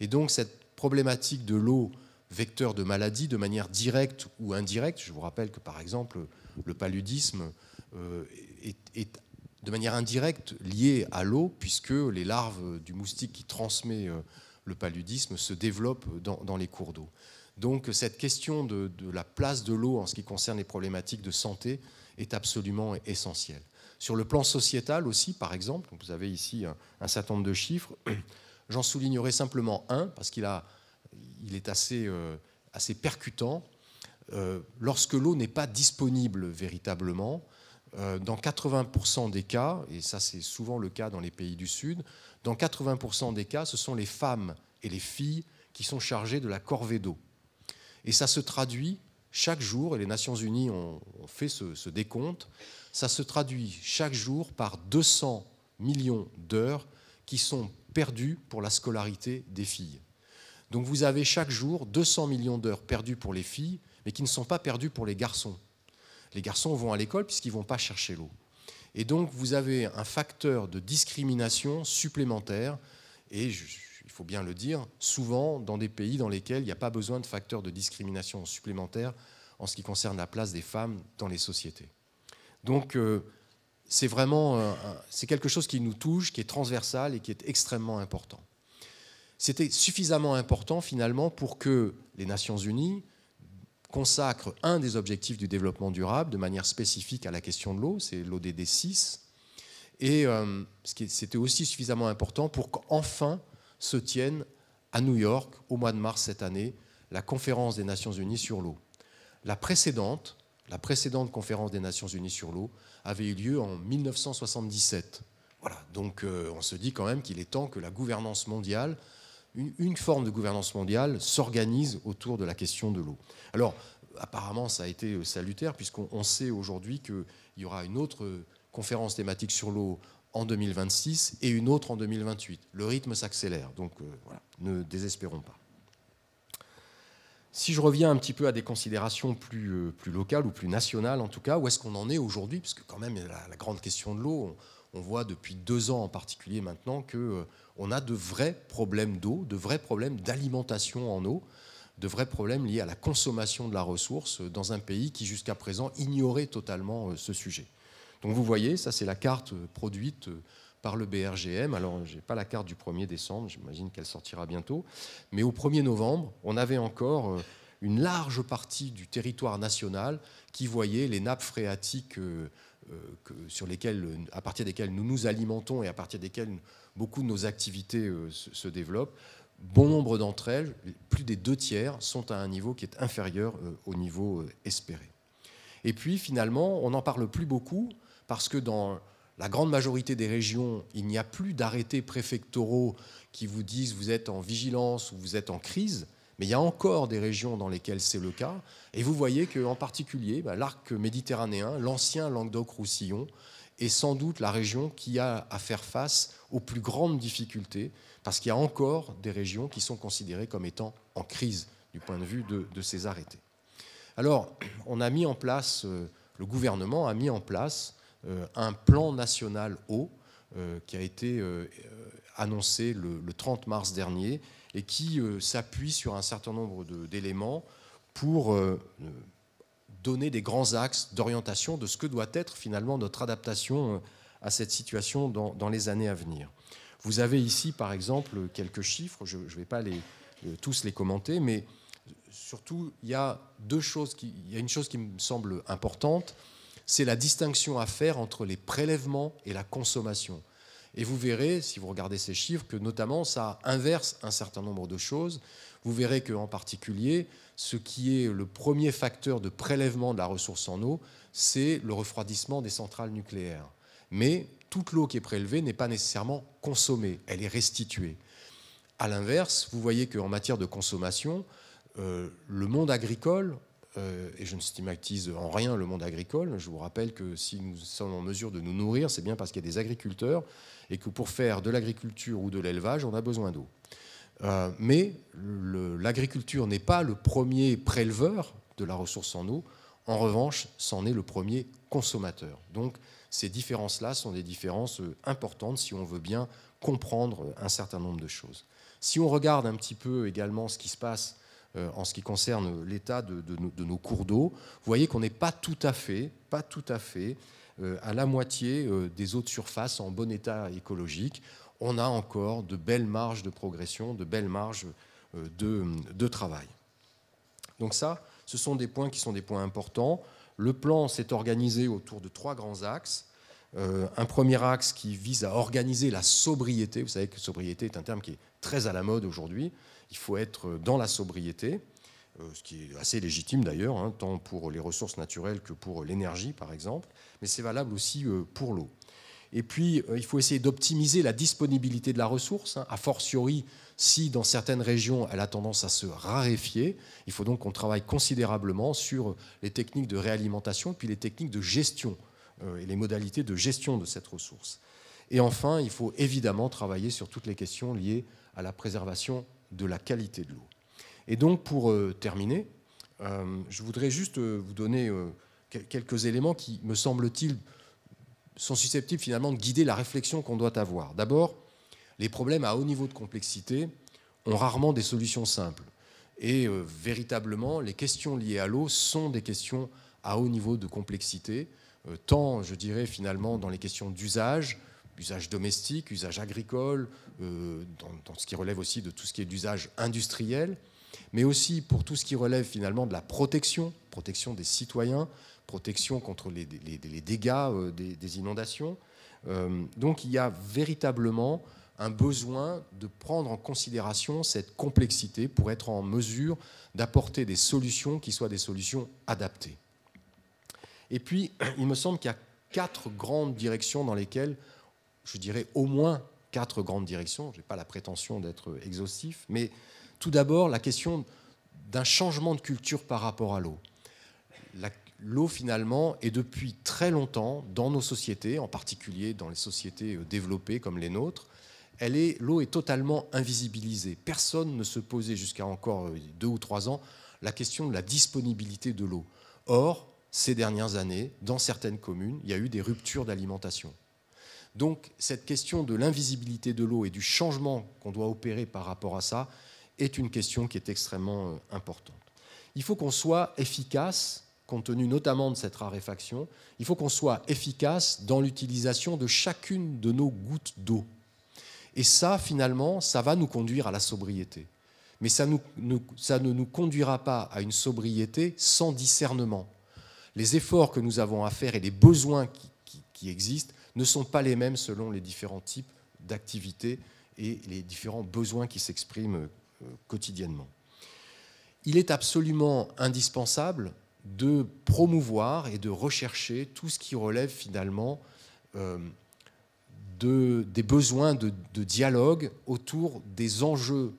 Et donc cette problématique de l'eau vecteur de maladie de manière directe ou indirecte, je vous rappelle que par exemple le paludisme euh, est, est de manière indirecte liée à l'eau, puisque les larves du moustique qui transmet euh, le paludisme se développent dans, les cours d'eau. Donc cette question de, la place de l'eau en ce qui concerne les problématiques de santé est absolument essentielle. Sur le plan sociétal aussi, par exemple, vous avez ici un, certain nombre de chiffres, j'en soulignerai simplement un, parce qu'il est assez, euh, percutant. Euh, lorsque l'eau n'est pas disponible véritablement, euh, dans 80% des cas, et ça c'est souvent le cas dans les pays du Sud, dans 80% des cas, ce sont les femmes et les filles qui sont chargées de la corvée d'eau. Et ça se traduit chaque jour, et les Nations Unies ont, fait ce, décompte, ça se traduit chaque jour par 200 millions d'heures qui sont perdues pour la scolarité des filles. Donc vous avez chaque jour 200 millions d'heures perdues pour les filles, mais qui ne sont pas perdues pour les garçons. Les garçons vont à l'école puisqu'ils ne vont pas chercher l'eau. Et donc, vous avez un facteur de discrimination supplémentaire, et il faut bien le dire, souvent dans des pays dans lesquels il n'y a pas besoin de facteur de discrimination supplémentaire en ce qui concerne la place des femmes dans les sociétés. Donc, euh, c'est vraiment euh, c'est quelque chose qui nous touche, qui est transversal et qui est extrêmement important. C'était suffisamment important finalement pour que les Nations Unies, consacre un des objectifs du développement durable de manière spécifique à la question de l'eau, c'est l'ODD 6. Et euh, c'était aussi suffisamment important pour qu'enfin se tienne à New York, au mois de mars cette année, la conférence des Nations Unies sur l'eau. La précédente, la précédente conférence des Nations Unies sur l'eau avait eu lieu en 1977. Voilà, donc euh, on se dit quand même qu'il est temps que la gouvernance mondiale une, forme de gouvernance mondiale s'organise autour de la question de l'eau. Alors, apparemment, ça a été euh, salutaire, puisqu'on sait aujourd'hui qu'il y aura une autre euh, conférence thématique sur l'eau en 2026 et une autre en 2028. Le rythme s'accélère, donc euh, voilà, ne désespérons pas. Si je reviens un petit peu à des considérations plus, locales ou plus nationales, en tout cas, où est-ce qu'on en est aujourd'hui Puisque quand même, la, grande question de l'eau, on, voit depuis deux ans en particulier maintenant que on a de vrais problèmes d'eau, de vrais problèmes d'alimentation en eau, de vrais problèmes liés à la consommation de la ressource dans un pays qui jusqu'à présent ignorait totalement euh, ce sujet. Donc vous voyez, ça c'est la carte euh, produite euh, par le BRGM. Alors je n'ai pas la carte du 1er décembre, j'imagine qu'elle sortira bientôt, mais au 1er novembre, on avait encore une large partie du territoire national qui voyait les nappes phréatiques sur lesquelles, à partir desquelles nous nous alimentons et à partir desquelles beaucoup de nos activités euh, se, développent bon nombre d'entre elles, plus des deux tiers, sont à un niveau qui est inférieur euh, au niveau euh, espéré. Et puis finalement, on n'en parle plus beaucoup parce que dans la grande majorité des régions, il n'y a plus d'arrêtés préfectoraux qui vous disent vous êtes en vigilance ou vous êtes en crise, mais il y a encore des régions dans lesquelles c'est le cas. Et vous voyez qu'en particulier, bah, l'arc méditerranéen, l'ancien Languedoc-Roussillon, est sans doute la région qui a à faire face aux plus grandes difficultés, parce qu'il y a encore des régions qui sont considérées comme étant en crise du point de vue de, ces arrêtés. Alors, on a mis en place, euh, le gouvernement a mis en place euh, un plan national haut, euh, qui a été annoncé le 30 mars dernier et qui s'appuie sur un certain nombre d'éléments pour donner des grands axes d'orientation de ce que doit être finalement notre adaptation euh, à cette situation dans, les années à venir. Vous avez ici, par exemple, quelques chiffres, je ne vais pas euh, tous les commenter, mais surtout, il y deux il y a une chose qui me semble importante, c'est la distinction à faire entre les prélèvements et la consommation. Et vous verrez, si vous regardez ces chiffres, que notamment ça inverse un certain nombre de choses. Vous verrez qu'en particulier, ce qui est le premier facteur de prélèvement de la ressource en eau, c'est le refroidissement des centrales nucléaires. Mais toute l'eau qui est prélevée n'est pas nécessairement consommée, elle est restituée. A l'inverse, vous voyez qu'en matière de consommation, euh, le monde agricole, euh, et je ne stigmatise en rien le monde agricole, je vous rappelle que si nous sommes en mesure de nous nourrir, c'est bien parce qu'il y a des agriculteurs et que pour faire de l'agriculture ou de l'élevage, on a besoin d'eau. Euh, mais l'agriculture n'est pas le premier préleveur de la ressource en eau. En revanche, c'en est le premier consommateur. Donc, ces différences-là sont des différences euh, importantes si on veut bien comprendre euh, un certain nombre de choses. Si on regarde un petit peu également ce qui se passe en ce qui concerne l'état de, de, nos cours d'eau, vous voyez qu'on n'est pas tout à fait, pas tout à fait euh, à la moitié euh, des eaux de surface en bon état écologique, on a encore de belles marges de progression, de belles marges euh, de, travail. Donc ça, ce sont des points qui sont des points importants. Le plan s'est organisé autour de trois grands axes. un premier axe qui vise à organiser la sobriété. Vous savez que sobriété est un terme qui est très à la mode aujourd'hui. Il faut être dans la sobriété. Euh, ce qui est assez légitime d'ailleurs, hein, tant pour les ressources naturelles que pour l'énergie, par exemple, mais c'est valable aussi euh, pour l'eau. Et puis, euh, il faut essayer d'optimiser la disponibilité de la ressource, hein. a fortiori si dans certaines régions elle a tendance à se raréfier. Il faut donc qu'on travaille considérablement sur les techniques de réalimentation, puis les techniques de gestion et les modalités de gestion de cette ressource. Et enfin, il faut évidemment travailler sur toutes les questions liées à la préservation de la qualité de l'eau. Et donc, pour euh, terminer, euh, je voudrais juste euh, vous donner quelques éléments qui, me semble-t-il, sont susceptibles finalement de guider la réflexion qu'on doit avoir. D'abord, les problèmes à haut niveau de complexité ont rarement des solutions simples. Et véritablement, les questions liées à l'eau sont des questions à haut niveau de complexité, tant, je dirais, finalement, dans les questions d'usage, usage domestique, usage agricole, dans, ce qui relève aussi de tout ce qui est d'usage industriel, mais aussi pour tout ce qui relève finalement de la protection, protection des citoyens, protection contre les, dégâts euh, des, inondations. Euh, donc il y a véritablement un besoin de prendre en considération cette complexité pour être en mesure d'apporter des solutions qui soient des solutions adaptées. Et puis, il me semble qu'il y a quatre grandes directions dans lesquelles, je dirais au moins quatre grandes directions, je n'ai pas la prétention d'être exhaustif, mais tout d'abord, la question d'un changement de culture par rapport à l'eau. L'eau, finalement, est depuis très longtemps dans nos sociétés, en particulier dans les sociétés euh, développées comme les nôtres, elle est, l'eau est totalement invisibilisée. Personne ne se posait jusqu'à encore euh, deux ou trois ans la question de la disponibilité de l'eau. Or, ces dernières années, dans certaines communes, il y a eu des ruptures d'alimentation. Donc, cette question de l'invisibilité de l'eau et du changement qu'on doit opérer par rapport à ça, est une question qui est extrêmement euh, importante. Il faut qu'on soit efficace, compte tenu notamment de cette raréfaction, il faut qu'on soit efficace dans l'utilisation de chacune de nos gouttes d'eau. Et ça, finalement, ça va nous conduire à la sobriété. Mais ça, nous, ça ne nous conduira pas à une sobriété sans discernement. Les efforts que nous avons à faire et les besoins qui existent ne sont pas les mêmes selon les différents types d'activités et les différents besoins qui s'expriment euh, euh, quotidiennement. Il est absolument indispensable de promouvoir et de rechercher tout ce qui relève finalement euh, des besoins de, dialogue autour des enjeux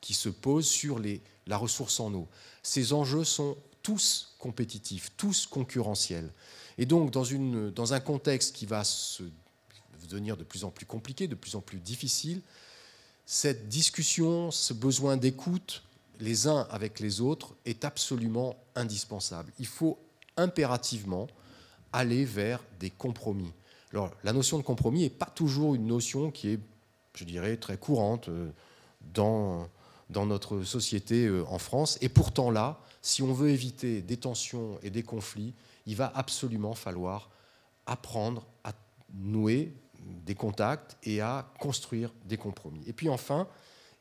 qui se posent sur la ressource en eau. Ces enjeux sont tous compétitifs, tous concurrentiels. Et donc, dans, dans un contexte qui va se devenir de plus en plus compliqué, de plus en plus difficile, cette discussion, ce besoin d'écoute les uns avec les autres est absolument indispensable. Il faut impérativement aller vers des compromis. Alors, la notion de compromis n'est pas toujours une notion qui est, je dirais, très courante euh, dans, dans notre société euh, en France. Et pourtant, là, si on veut éviter des tensions et des conflits, il va absolument falloir apprendre à nouer des contacts et à construire des compromis. Et puis enfin,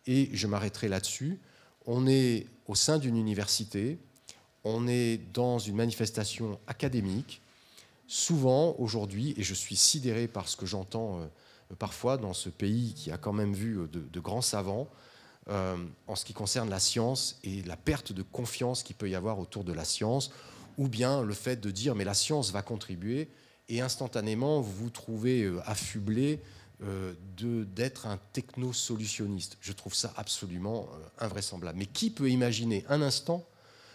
et je m'arrêterai là-dessus, on est au sein d'une université, on est dans une manifestation académique. Souvent aujourd'hui, et je suis sidéré par ce que j'entends euh, parfois dans ce pays qui a quand même vu euh, de, grands savants, euh, en ce qui concerne la science et la perte de confiance qu'il peut y avoir autour de la science, ou bien le fait de dire mais la science va contribuer, et instantanément, vous vous trouvez euh, affublé euh, d'être un techno-solutionniste. Je trouve ça absolument euh, invraisemblable. Mais qui peut imaginer un instant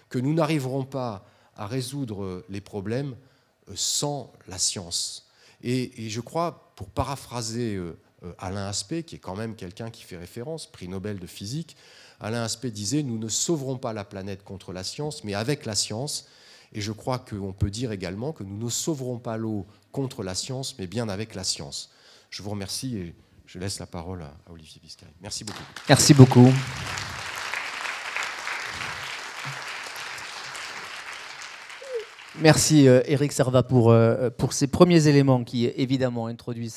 que nous n'arriverons pas à résoudre les problèmes sans la science et, je crois, pour paraphraser Alain Aspect, qui est quand même quelqu'un qui fait référence, prix Nobel de physique, Alain Aspect disait, nous ne sauverons pas la planète contre la science, mais avec la science, et je crois qu'on peut dire également que nous ne sauverons pas l'eau contre la science, mais bien avec la science. Je vous remercie et je laisse la parole à Olivier Biscay. Merci beaucoup. Merci beaucoup. Merci euh, Eric Serva euh, pour, ces premiers éléments qui évidemment introduisent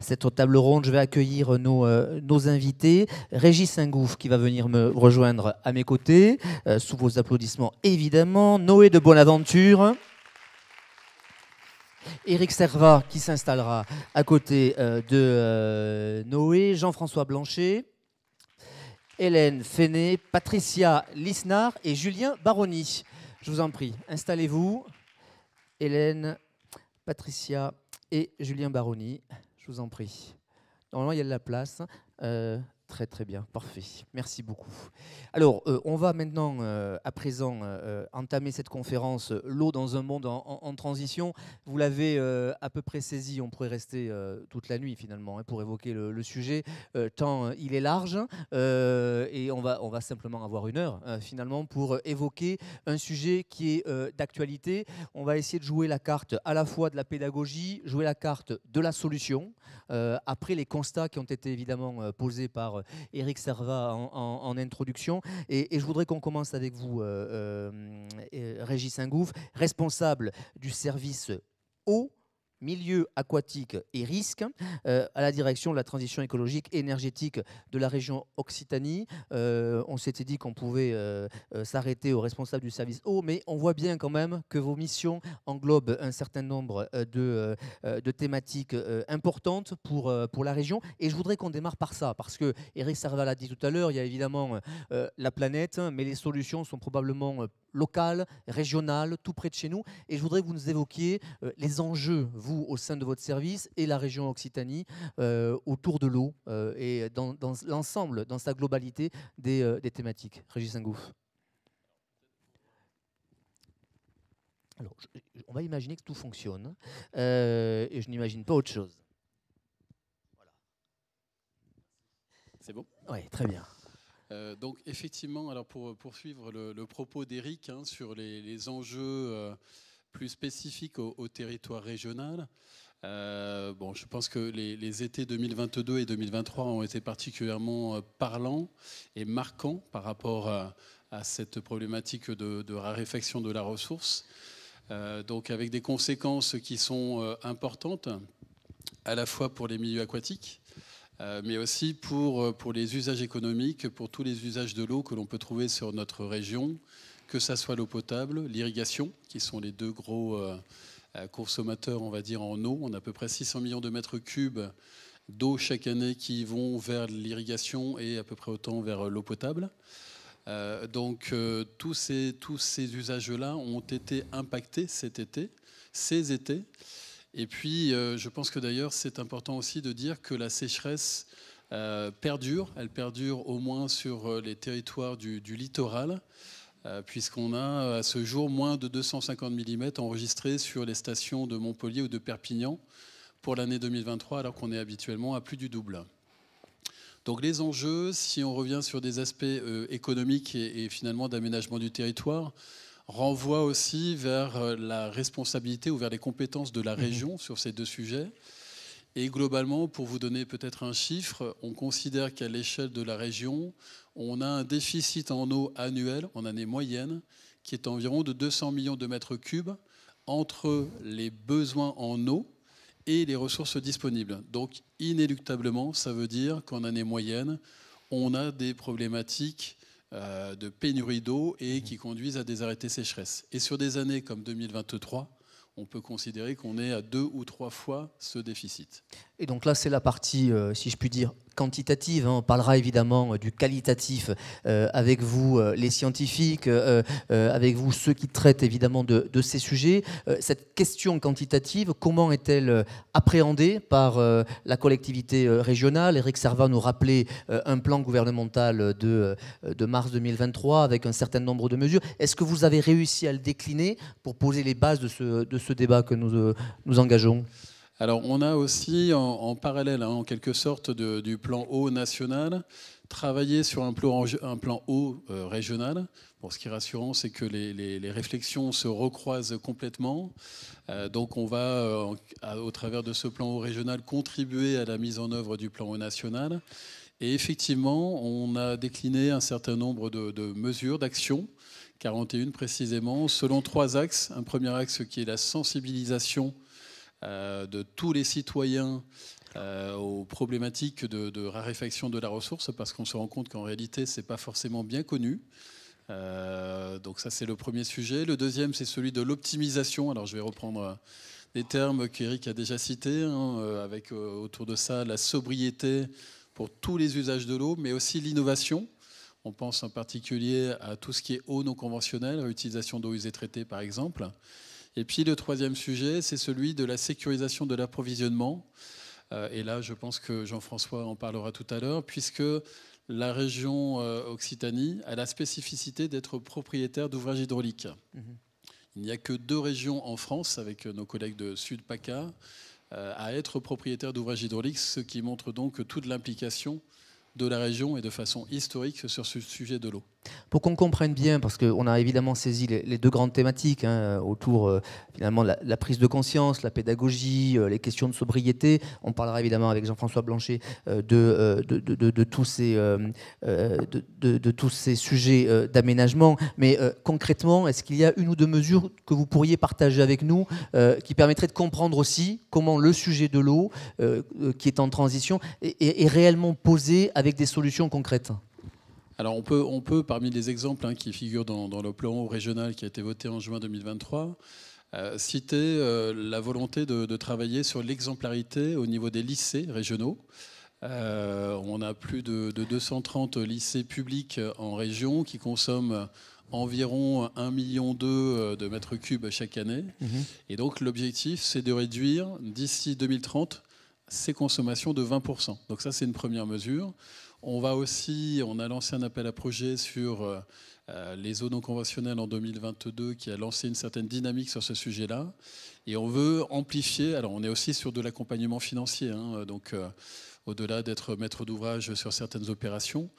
cette, table ronde. Je vais accueillir euh, nos, invités. Régis Singouf qui va venir me rejoindre à mes côtés, sous vos applaudissements évidemment. Noé de Bonaventure. Eric Serva qui s'installera à côté de Noé, Jean-François Blanchet. Hélène Féné, Patricia Lisnard et Julien Baroni. Je vous en prie, installez-vous. Hélène, Patricia et Julien Baroni, je vous en prie. Normalement, il y a de la place. Euh, Très très bien, parfait. Merci beaucoup. Alors, euh, on va maintenant, euh, à présent, euh, entamer cette conférence L'eau dans un monde en, transition. Vous l'avez à peu près saisi, on pourrait rester toute la nuit finalement hein, pour évoquer le, sujet, tant il est large. et on va, on va simplement avoir une heure finalement pour évoquer un sujet qui est d'actualité. On va essayer de jouer la carte à la fois de la pédagogie, jouer la carte de la solution, après les constats qui ont été évidemment posés par euh, Eric Serva en, introduction. Et, je voudrais qu'on commence avec vous, euh, euh, Régis Ingouf, responsable du service eau milieu aquatique et risque, euh, à la direction de la transition écologique et énergétique de la région Occitanie. Euh, on s'était dit qu'on pouvait euh, s'arrêter aux responsables du service eau, mais on voit bien quand même que vos missions englobent un certain nombre de, thématiques importantes pour, pour la région. Et je voudrais qu'on démarre par ça, parce que Eric Serval a dit tout à l'heure, il y a évidemment la planète, hein, mais les solutions sont probablement locales, régionales, tout près de chez nous. Et je voudrais que vous nous évoquiez les enjeux vous, au sein de votre service, et la région Occitanie euh, autour de l'eau euh, et dans, l'ensemble, dans sa globalité des, euh, thématiques. Régis Alors, on va imaginer que tout fonctionne et je n'imagine pas autre chose. C'est bon Oui, très bien. donc effectivement, alors pour poursuivre le, propos d'Éric hein, sur les, enjeux plus spécifique au, territoire régional, euh, bon, je pense que les, étés 2022 et 2023 ont été particulièrement euh, parlants et marquants par rapport à, cette problématique de, de, raréfaction de la ressource, euh, donc avec des conséquences qui sont importantes à la fois pour les milieux aquatiques, mais aussi pour, pour les usages économiques, pour tous les usages de l'eau que l'on peut trouver sur notre région, que ça soit l'eau potable, l'irrigation, qui sont les deux gros euh, euh, consommateurs, on va dire, en eau. On a à peu près 600 millions de mètres cubes d'eau chaque année qui vont vers l'irrigation et à peu près autant vers euh, l'eau potable. donc tous ces, usages-là ont été impactés cet été, ces étés. Et puis je pense que d'ailleurs c'est important aussi de dire que la sécheresse perdure, elle perdure au moins sur les territoires du littoral. Euh, puisqu'on a à ce jour moins de 250 mm enregistrés sur les stations de Montpellier ou de Perpignan pour l'année 2023, alors qu'on est habituellement à plus du double. Donc les enjeux, si on revient sur des aspects euh, économiques et, finalement d'aménagement du territoire, renvoient aussi vers euh, la responsabilité ou vers les compétences de la mmh région sur ces deux sujets. Et globalement, pour vous donner peut-être un chiffre, on considère qu'à l'échelle de la région, on a un déficit en eau annuel, en année moyenne, qui est environ de 200 millions de mètres cubes entre les besoins en eau et les ressources disponibles. Donc, inéluctablement, ça veut dire qu'en année moyenne, on a des problématiques euh, de pénurie d'eau et qui conduisent à des arrêtés sécheresses. Et sur des années comme 2023, on peut considérer qu'on est à deux ou trois fois ce déficit. Et donc là, c'est la partie, euh, si je puis dire, quantitative. Hein. On parlera évidemment euh, du qualitatif euh, avec vous, les scientifiques, avec vous, ceux qui traitent évidemment de, ces sujets. cette question quantitative, comment est-elle appréhendée par la collectivité régionale Eric Serva nous rappelait un plan gouvernemental de, de mars 2023 avec un certain nombre de mesures. Est-ce que vous avez réussi à le décliner pour poser les bases de ce, de ce débat que nous, nous engageons alors on a aussi en, parallèle, hein, en quelque sorte, du plan eau national, travaillé sur un plan, un eau euh, régional. Pour ce qui est rassurant, c'est que les, réflexions se recroisent complètement. Euh, donc on va, euh, au travers de ce plan eau régional, contribuer à la mise en œuvre du plan eau national. Et effectivement, on a décliné un certain nombre de, de mesures, d'actions 41 précisément, selon trois axes. Un premier axe qui est la sensibilisation euh, de tous les citoyens euh, aux problématiques de, raréfaction de la ressource, parce qu'on se rend compte qu'en réalité, ce n'est pas forcément bien connu. Euh, donc ça, c'est le premier sujet. Le deuxième, c'est celui de l'optimisation. Alors, je vais reprendre des termes qu'Éric a déjà cités, hein, avec autour de ça la sobriété pour tous les usages de l'eau, mais aussi l'innovation. On pense en particulier à tout ce qui est eau non conventionnelle, réutilisation d'eau usée traitée, par exemple. Et puis le troisième sujet, c'est celui de la sécurisation de l'approvisionnement. Euh, et là, je pense que Jean-François en parlera tout à l'heure, puisque la région euh, Occitanie a la spécificité d'être propriétaire d'ouvrages hydrauliques. Mhm. Il n'y a que deux régions en France, avec euh, nos collègues de Sud-PACA, à être propriétaire d'ouvrages hydrauliques, ce qui montre donc toute l'implication de la région et de façon historique sur ce sujet de l'eau. Pour qu'on comprenne bien, parce qu'on a évidemment saisi les, deux grandes thématiques hein, autour euh, finalement de la, prise de conscience, la pédagogie, euh, les questions de sobriété. On parlera évidemment avec Jean-François Blanchet de, tous ces, sujets euh, d'aménagement. Mais concrètement, est-ce qu'il y a une ou deux mesures que vous pourriez partager avec nous qui permettraient de comprendre aussi comment le sujet de l'eau, qui est en transition, est réellement posé avec des solutions concrètes alors on peut, parmi les exemples hein, qui figurent dans, le plan régional qui a été voté en juin 2023, euh, citer euh, la volonté de, travailler sur l'exemplarité au niveau des lycées régionaux. Euh, on a plus de, 230 lycées publics en région qui consomment environ 1,2 million de mètres cubes chaque année. Mhm. Et donc l'objectif, c'est de réduire d'ici 2030 ces consommations de 20%. Donc ça, c'est une première mesure. On va aussi, on a lancé un appel à projet sur euh, euh, les eaux non conventionnelles en 2022 qui a lancé une certaine dynamique sur ce sujet-là. Et on veut amplifier, alors on est aussi sur de l'accompagnement financier, hein, donc euh, au-delà d'être maître d'ouvrage sur certaines opérations,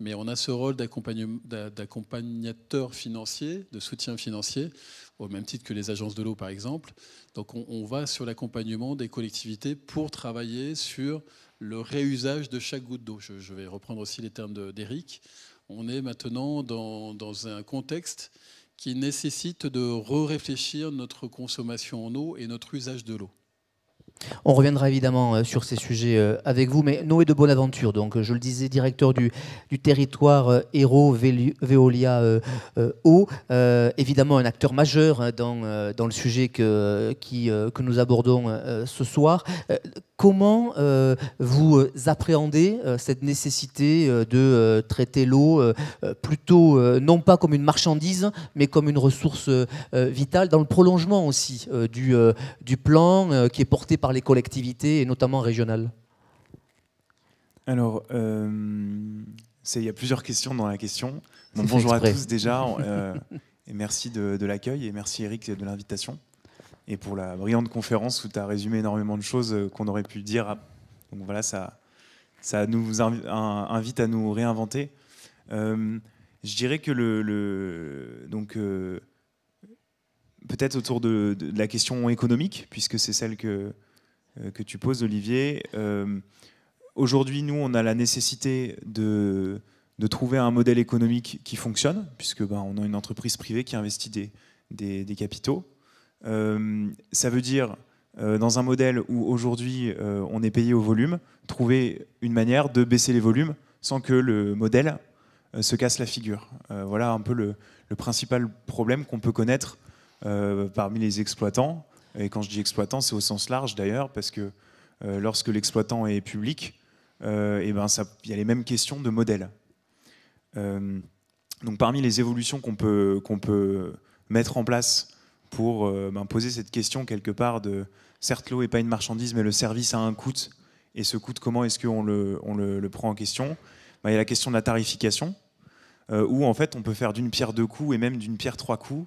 mais on a ce rôle d'accompagnateur financier, de soutien financier, au même titre que les agences de l'eau par exemple. Donc on va sur l'accompagnement des collectivités pour travailler sur le réusage de chaque goutte d'eau. Je, vais reprendre aussi les termes d'Éric. On est maintenant dans, un contexte qui nécessite de re-réfléchir notre consommation en eau et notre usage de l'eau. On reviendra évidemment euh, sur ces sujets euh, avec vous, mais Noé de Bonaventure, donc euh, je le disais, directeur du, du territoire Hérault Veolia Eau, évidemment un acteur majeur hein, dans, dans le sujet que, que nous abordons ce soir. Comment euh, vous euh, appréhendez euh, cette nécessité de traiter l'eau plutôt non pas comme une marchandise, mais comme une ressource vitale, dans le prolongement aussi du, plan qui est porté par les collectivités, et notamment régionales Alors, il y a plusieurs questions dans la question. bonjour à tous déjà, et merci de l'accueil, et merci Eric de l'invitation et pour la brillante conférence où tu as résumé énormément de choses euh, qu'on aurait pu dire. Donc voilà, ça, ça nous invite à nous réinventer. Euh, je dirais que le, donc euh, peut-être autour de, la question économique, puisque c'est celle que que tu poses, Olivier. Aujourd'hui, nous, on a la nécessité de de trouver un modèle économique qui fonctionne, puisque ben, on a une entreprise privée qui investit des, des capitaux euh, ça veut dire, euh, dans un modèle où aujourd'hui euh, on est payé au volume, trouver une manière de baisser les volumes sans que le modèle se casse la figure. voilà un peu le, principal problème qu'on peut connaître parmi les exploitants. Et quand je dis exploitant, c'est au sens large d'ailleurs, parce que lorsque l'exploitant est public, eh ben il y a les mêmes questions de modèle. donc parmi les évolutions qu'on peut, qu'on peut mettre en place pour euh, ben, poser cette question quelque part de certes l'eau n'est pas une marchandise, mais le service a un coût. Et ce coût, comment est-ce qu'on le, on le, prend en question ben, Il y a la question de la tarification, euh, où en fait on peut faire d'une pierre deux coups et même d'une pierre trois coups.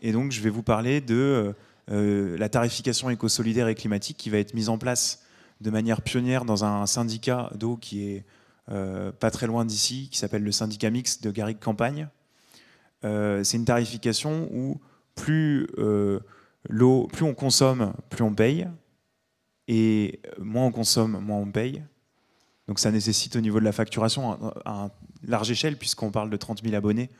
Et donc je vais vous parler de euh, la tarification éco-solidaire et climatique qui va être mise en place de manière pionnière dans un syndicat d'eau qui est pas très loin d'ici, qui s'appelle le syndicat mixte de Garrigue Campagne. C'est une tarification où plus euh, l'eau, plus on consomme, plus on paye, et moins on consomme, moins on paye. Donc ça nécessite au niveau de la facturation à, large échelle, puisqu'on parle de 30 000 abonnés,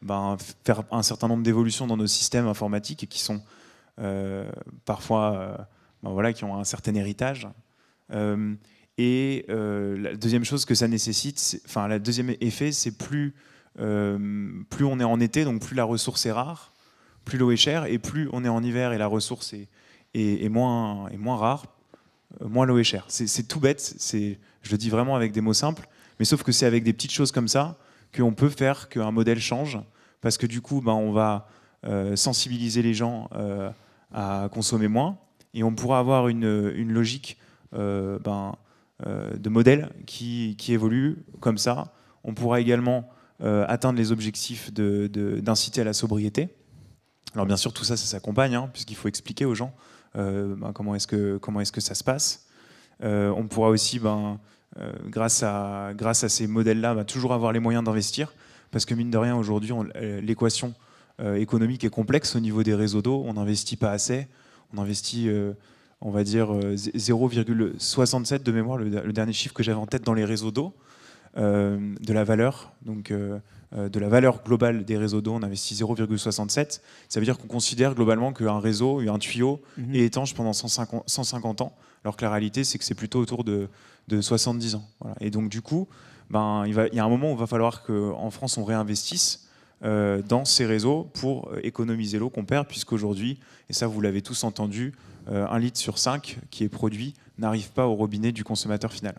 ben, faire un certain nombre d'évolutions dans nos systèmes informatiques qui sont euh, parfois, euh, ben voilà, qui ont un certain héritage. et la deuxième chose que ça nécessite, enfin la deuxième effet, c'est plus plus on est en été, donc plus la ressource est rare, plus l'eau est chère et plus on est en hiver et la ressource est, moins, moins rare, euh, moins l'eau est chère. C'est tout bête, je le dis vraiment avec des mots simples, mais sauf que c'est avec des petites choses comme ça qu'on peut faire qu'un modèle change, parce que du coup, ben, on va euh, sensibiliser les gens euh, à consommer moins, et on pourra avoir une, logique ben, de modèle qui, évolue comme ça. On pourra également atteindre les objectifs d'inciter à la sobriété, alors bien sûr, tout ça, ça s'accompagne, hein, puisqu'il faut expliquer aux gens euh, ben, comment est-ce que est que ça se passe. Euh, on pourra aussi, ben, euh, grâce à grâce à ces modèles-là, ben, toujours avoir les moyens d'investir, parce que mine de rien, aujourd'hui, l'équation économique est complexe au niveau des réseaux d'eau. On n'investit pas assez. On investit, on va dire 0,67 de mémoire, le, dernier chiffre que j'avais en tête dans les réseaux d'eau de la valeur. Donc euh, de la valeur globale des réseaux d'eau, on investit 0,67. Ça veut dire qu'on considère globalement qu'un réseau, un tuyau, mhm. est étanche pendant 150, 150, ans, alors que la réalité, c'est que c'est plutôt autour de, 70 ans. Et donc, du coup, ben, il, y a un moment où il va falloir qu'en France, on réinvestisse euh, dans ces réseaux pour euh, économiser l'eau qu'on perd, puisqu'aujourd'hui, et ça, vous l'avez tous entendu, un litre sur cinq qui est produit n'arrive pas au robinet du consommateur final.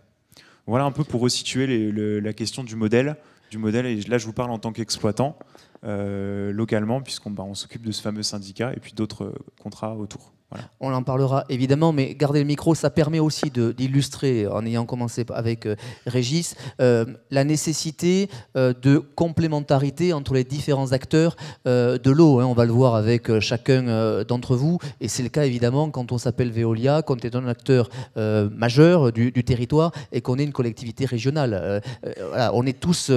Voilà un peu pour resituer la question du modèle du modèle. Et là, je vous parle en tant qu'exploitant euh, localement, puisqu'on bah, on s'occupe de ce fameux syndicat et puis d'autres euh, contrats autour. On en parlera évidemment, mais garder le micro, ça permet aussi d'illustrer, en ayant commencé avec euh, Régis, euh, la nécessité euh, de complémentarité entre les différents acteurs de l'eau. Hein. on va le voir avec chacun d'entre vous, et c'est le cas évidemment quand on s'appelle Veolia, quand on est un acteur majeur du, territoire et qu'on est une collectivité régionale. on est tous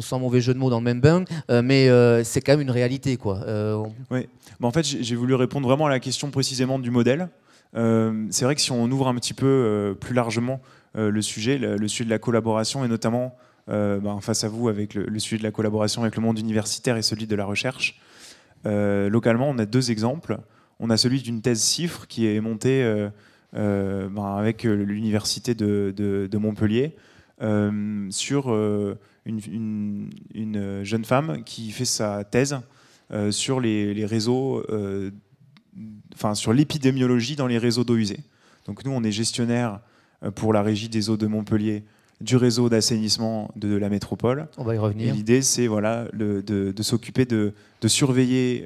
sans mauvais jeu de mots dans le même bain, euh, mais euh, c'est quand même une réalité. Quoi. Euh, oui, mais en fait, j'ai voulu répondre vraiment à la question précisément du modèle. c'est vrai que si on ouvre un petit peu plus largement le sujet, le, sujet de la collaboration, et notamment ben, face à vous avec le, sujet de la collaboration avec le monde universitaire et celui de la recherche, localement, on a deux exemples. On a celui d'une thèse CIFRE qui est montée ben, avec l'université de Montpellier. Euh, sur euh, une, jeune femme qui fait sa thèse euh, sur les, réseaux, enfin sur l'épidémiologie dans les réseaux d'eau usée. Donc nous, on est gestionnaire pour la régie des eaux de Montpellier du réseau d'assainissement de la métropole. On va y revenir. L'idée, c'est voilà, de, s'occuper de, surveiller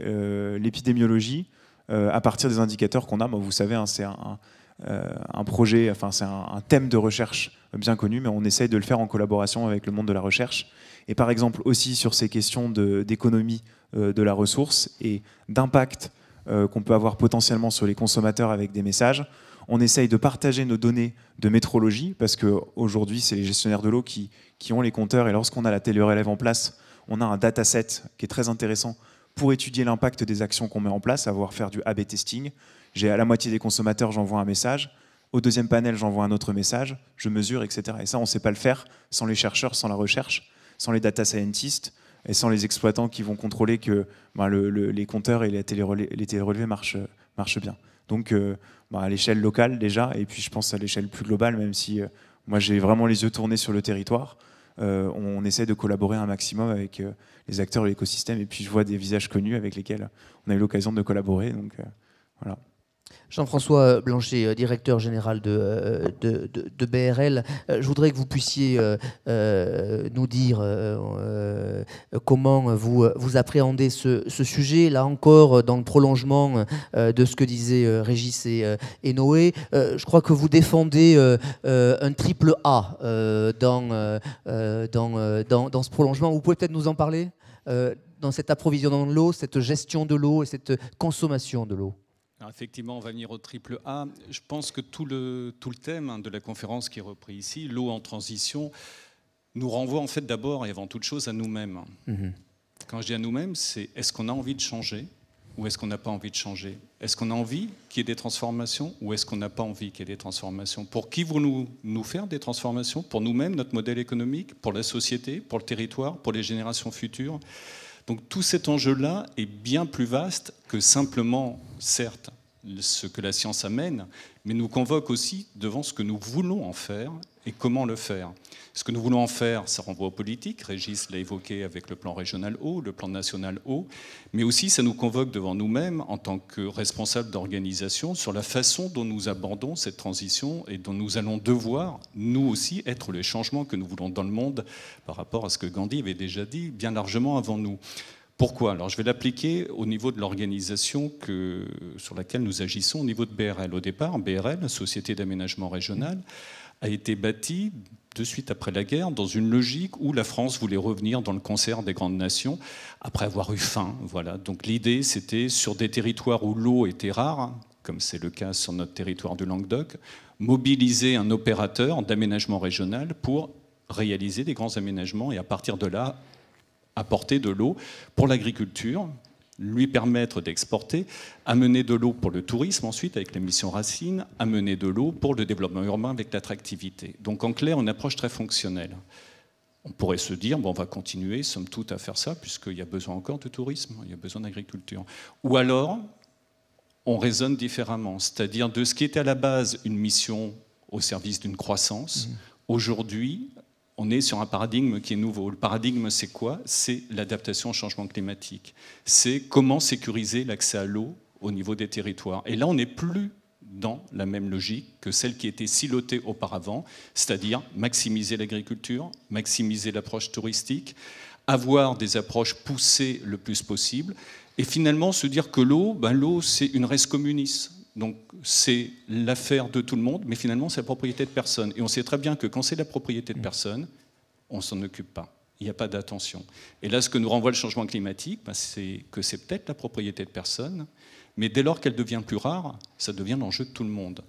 l'épidémiologie à partir des indicateurs qu'on a. vous savez, hein, c'est un, projet, enfin, c'est un, thème de recherche bien connu, mais on essaye de le faire en collaboration avec le monde de la recherche. Et par exemple aussi sur ces questions d'économie euh, de, la ressource et d'impact euh, qu'on peut avoir potentiellement sur les consommateurs avec des messages. On essaye de partager nos données de métrologie, parce qu'aujourd'hui, c'est les gestionnaires de l'eau qui, ont les compteurs, et lorsqu'on a la élève en place, on a un dataset qui est très intéressant pour étudier l'impact des actions qu'on met en place, à faire du A-B testing. J'ai à la moitié des consommateurs, j'envoie un message. Au deuxième panel, j'envoie un autre message, je mesure, etc. Et ça, on ne sait pas le faire sans les chercheurs, sans la recherche, sans les data scientists et sans les exploitants qui vont contrôler que ben, les compteurs et les télé les marchent, bien. Donc, euh, ben, à l'échelle locale déjà, et puis je pense à l'échelle plus globale, même si euh, moi j'ai vraiment les yeux tournés sur le territoire, euh, on, essaie de collaborer un maximum avec les acteurs de l'écosystème, et puis je vois des visages connus avec lesquels on a eu l'occasion de collaborer. Donc voilà. Jean-François euh, Blanchet, euh, directeur général de, euh, BRL, je voudrais que vous puissiez nous dire comment vous, vous appréhendez ce, sujet, là encore dans le prolongement de ce que disaient Régis et, Noé. Je crois que vous défendez un triple A dans, dans, dans, dans ce prolongement. Vous pouvez peut-être nous en parler dans cet approvisionnement de l'eau, cette gestion de l'eau et cette consommation de l'eau effectivement, on va venir au triple A. Je pense que tout le, tout le thème hein, de la conférence qui est repris ici, l'eau en transition, nous renvoie en fait d'abord et avant toute chose à nous-mêmes. Mhm. Quand je dis à nous-mêmes, c'est est-ce qu'on a envie de changer ou est-ce qu'on n'a pas envie de changer Est-ce qu'on a envie qu'il y ait des transformations ou est-ce qu'on n'a pas envie qu'il y ait des transformations Pour qui vont nous nous faire des transformations Pour nous-mêmes, notre modèle économique, pour la société, pour le territoire, pour les générations futures donc tout cet enjeu-là est bien plus vaste que simplement, certes, ce que la science amène, mais nous convoque aussi devant ce que nous voulons en faire et comment le faire. Ce que nous voulons en faire, ça renvoie aux politiques, Régis l'a évoqué avec le plan régional haut, le plan national haut, mais aussi ça nous convoque devant nous-mêmes en tant que responsables d'organisation sur la façon dont nous abordons cette transition et dont nous allons devoir, nous aussi, être les changements que nous voulons dans le monde par rapport à ce que Gandhi avait déjà dit bien largement avant nous. Pourquoi Alors je vais l'appliquer au niveau de l'organisation sur laquelle nous agissons, au niveau de BRL. Au départ, BRL, Société d'aménagement régional, a été bâtie de suite après la guerre dans une logique où la France voulait revenir dans le concert des grandes nations après avoir eu faim. Voilà. Donc l'idée, c'était sur des territoires où l'eau était rare, comme c'est le cas sur notre territoire du Languedoc, mobiliser un opérateur d'aménagement régional pour réaliser des grands aménagements et à partir de là apporter de l'eau pour l'agriculture, lui permettre d'exporter, amener de l'eau pour le tourisme ensuite avec les missions Racine, amener de l'eau pour le développement urbain avec l'attractivité. Donc en clair, une approche très fonctionnelle. On pourrait se dire, bon, on va continuer, somme toute, à faire ça, puisqu'il y a besoin encore de tourisme, il y a besoin d'agriculture. Ou alors, on raisonne différemment, c'est-à-dire de ce qui était à la base une mission au service d'une croissance, mmh. aujourd'hui, on est sur un paradigme qui est nouveau. Le paradigme, c'est quoi C'est l'adaptation au changement climatique. C'est comment sécuriser l'accès à l'eau au niveau des territoires. Et là, on n'est plus dans la même logique que celle qui était silotée auparavant, c'est-à-dire maximiser l'agriculture, maximiser l'approche touristique, avoir des approches poussées le plus possible, et finalement se dire que l'eau, ben l'eau c'est une res communis, donc c'est l'affaire de tout le monde, mais finalement c'est la propriété de personne. Et on sait très bien que quand c'est la propriété de mm. personne, on s'en occupe pas. Il n'y a pas d'attention. Et là, ce que nous renvoie le changement climatique, bah, c'est que c'est peut-être la propriété de personne, mais dès lors qu'elle devient plus rare, ça devient l'enjeu de tout le monde.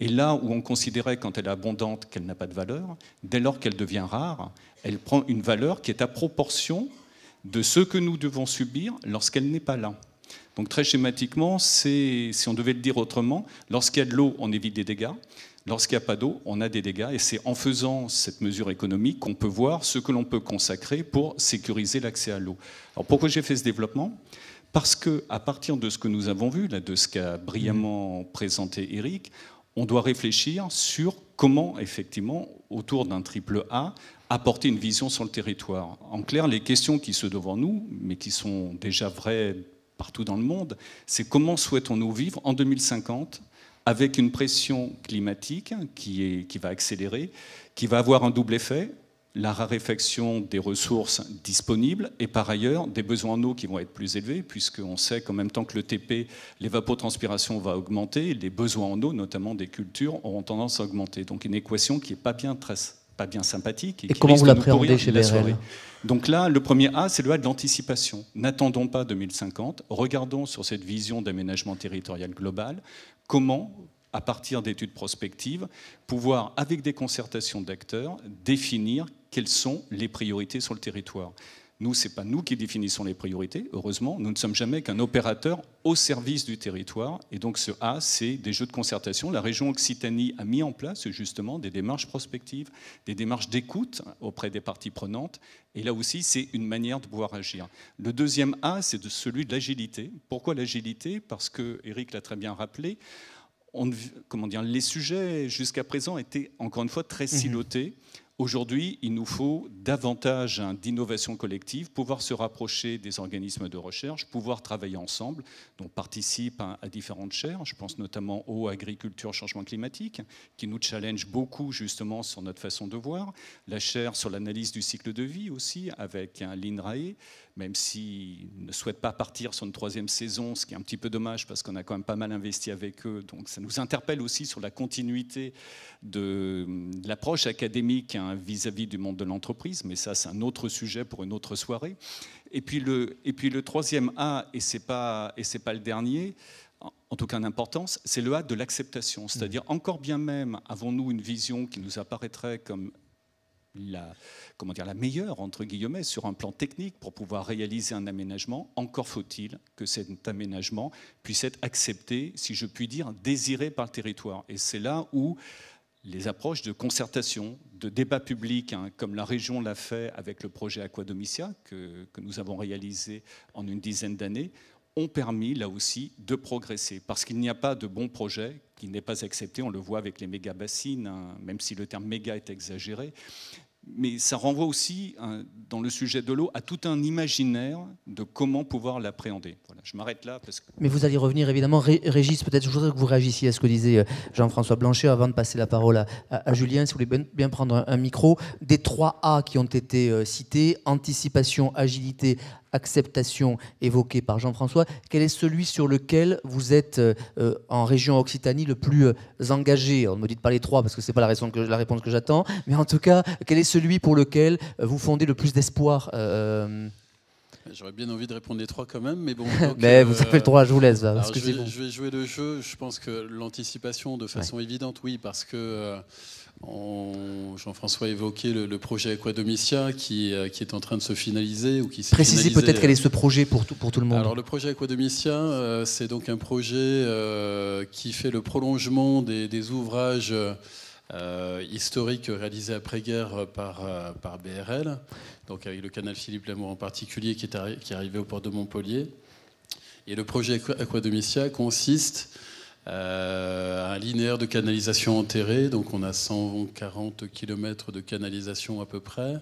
Et là où on considérait quand elle est abondante qu'elle n'a pas de valeur, dès lors qu'elle devient rare, elle prend une valeur qui est à proportion de ce que nous devons subir lorsqu'elle n'est pas là. Donc très schématiquement, si on devait le dire autrement, lorsqu'il y a de l'eau, on évite des dégâts. Lorsqu'il n'y a pas d'eau, on a des dégâts. Et c'est en faisant cette mesure économique qu'on peut voir ce que l'on peut consacrer pour sécuriser l'accès à l'eau. Alors pourquoi j'ai fait ce développement Parce que à partir de ce que nous avons vu, de ce qu'a brillamment présenté Eric, on doit réfléchir sur comment, effectivement, autour d'un triple A, apporter une vision sur le territoire. En clair, les questions qui se devant nous, mais qui sont déjà vraies partout dans le monde, c'est comment souhaitons-nous vivre en 2050 avec une pression climatique qui, va accélérer, qui va avoir un double effet, la raréfaction des ressources disponibles et par ailleurs des besoins en eau qui vont être plus élevés, puisqu'on sait qu'en même temps que le TP, l'évapotranspiration va augmenter, les besoins en eau, notamment des cultures, auront tendance à augmenter. Donc une équation qui n'est pas bien très bien sympathique. Et, comment vous l'appréhendez chez la BRL Donc là, le premier A, c'est le A de l'anticipation. N'attendons pas 2050, regardons sur cette vision d'aménagement territorial global comment à partir d'études prospectives, pouvoir, avec des concertations d'acteurs, définir quelles sont les priorités sur le territoire. Nous, ce n'est pas nous qui définissons les priorités, heureusement. Nous ne sommes jamais qu'un opérateur au service du territoire. Et donc ce A, c'est des jeux de concertation. La région Occitanie a mis en place justement des démarches prospectives, des démarches d'écoute auprès des parties prenantes. Et là aussi, c'est une manière de pouvoir agir. Le deuxième A, c'est de celui de l'agilité. Pourquoi l'agilité Parce que Eric l'a très bien rappelé. On, comment dire, les sujets jusqu'à présent étaient encore une fois très mhm. silotés. Aujourd'hui, il nous faut davantage hein, d'innovation collective, pouvoir se rapprocher des organismes de recherche, pouvoir travailler ensemble. Donc, participe hein, à différentes chaires, je pense notamment aux agriculture, changement climatique, qui nous challenge beaucoup justement sur notre façon de voir. La chaire sur l'analyse du cycle de vie aussi, avec hein, l'INRAE même s'ils ne souhaitent pas partir sur une troisième saison, ce qui est un petit peu dommage parce qu'on a quand même pas mal investi avec eux. Donc ça nous interpelle aussi sur la continuité de, l'approche académique hein, vis-à-vis du monde de l'entreprise, mais ça c'est un autre sujet pour une autre soirée. Et puis le, et puis le troisième A, et ce n'est pas, et pas le dernier, en tout cas d'importance, c'est le A de l'acceptation. C'est-à-dire, mmh. encore bien même, avons-nous une vision qui nous apparaîtrait comme la, comment dire, la meilleure, entre guillemets, sur un plan technique pour pouvoir réaliser un aménagement, encore faut-il que cet aménagement puisse être accepté, si je puis dire, désiré par le territoire. Et c'est là où les approches de concertation, de débat public, hein, comme la région l'a fait avec le projet Aquadomicia, que, que nous avons réalisé en une dizaine d'années, ont permis là aussi de progresser. Parce qu'il n'y a pas de bon projet qui n'est pas accepté. On le voit avec les méga bassines, hein, même si le terme méga est exagéré mais ça renvoie aussi, hein, dans le sujet de l'eau, à tout un imaginaire de comment pouvoir l'appréhender. Voilà, je m'arrête là. Mais vous allez revenir évidemment. Régis, peut-être je voudrais que vous réagissiez à ce que disait euh, Jean-François Blanchet avant de passer la parole à, Julien, si vous voulez bien prendre un, micro. Des trois A qui ont été euh, cités, anticipation, agilité, acceptation évoquée par Jean-François, quel est celui sur lequel vous êtes euh, euh, en région Occitanie le plus euh, engagé On ne me dites pas les trois parce que ce n'est pas la, raison que, la réponse que j'attends, mais en tout cas, quel est celui pour lequel vous fondez le plus d'espoir J'aurais bien envie de répondre les trois quand même, mais bon. mais vous avez le droit, je vous laisse. je, vais, je, jouer le jeu. Je pense que l'anticipation de façon évidente, oui, parce que Jean-François évoquait le, le, projet aqua qui, euh, qui, est en train de se finaliser. Ou qui Précisez peut-être quel est euh. ce projet pour tout, pour tout le monde. Alors, le projet aqua domitia euh, c'est donc un projet qui fait le prolongement des, ouvrages historiques réalisés après-guerre par, par, BRL, donc avec le canal Philippe Lamour en particulier qui est, qui arrivé au port de Montpellier. Et le projet domitia consiste euh, un linéaire de canalisation enterrée, donc on a 140 km de canalisation à peu près,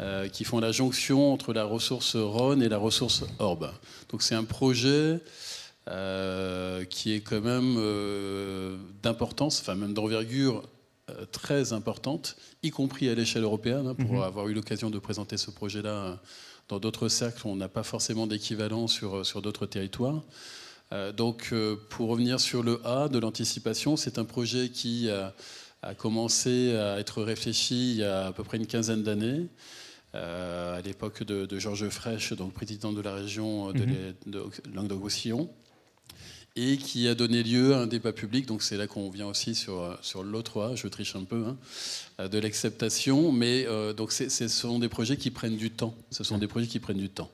euh, qui font la jonction entre la ressource Rhône et la ressource Orbe. Donc c'est un projet euh, qui est quand même d'importance, enfin même d'envergure très importante, y compris à l'échelle européenne. Hein, pour mhm. avoir eu l'occasion de présenter ce projet-là dans d'autres cercles, on n'a pas forcément d'équivalent sur, sur d'autres territoires. Euh, donc, euh, pour revenir sur le A de l'anticipation, c'est un projet qui a commencé à être réfléchi il y a à peu près une quinzaine d'années. Euh, à l'époque de, Georges Frêche, donc président de la région de, mhm. de languedoc et qui a donné lieu à un débat public. Donc c'est là qu'on vient aussi sur, l'autre A, je triche un peu, hein, de l'acceptation. Mais donc ce sont des projets qui prennent du temps. Ce sont des projets qui prennent du temps.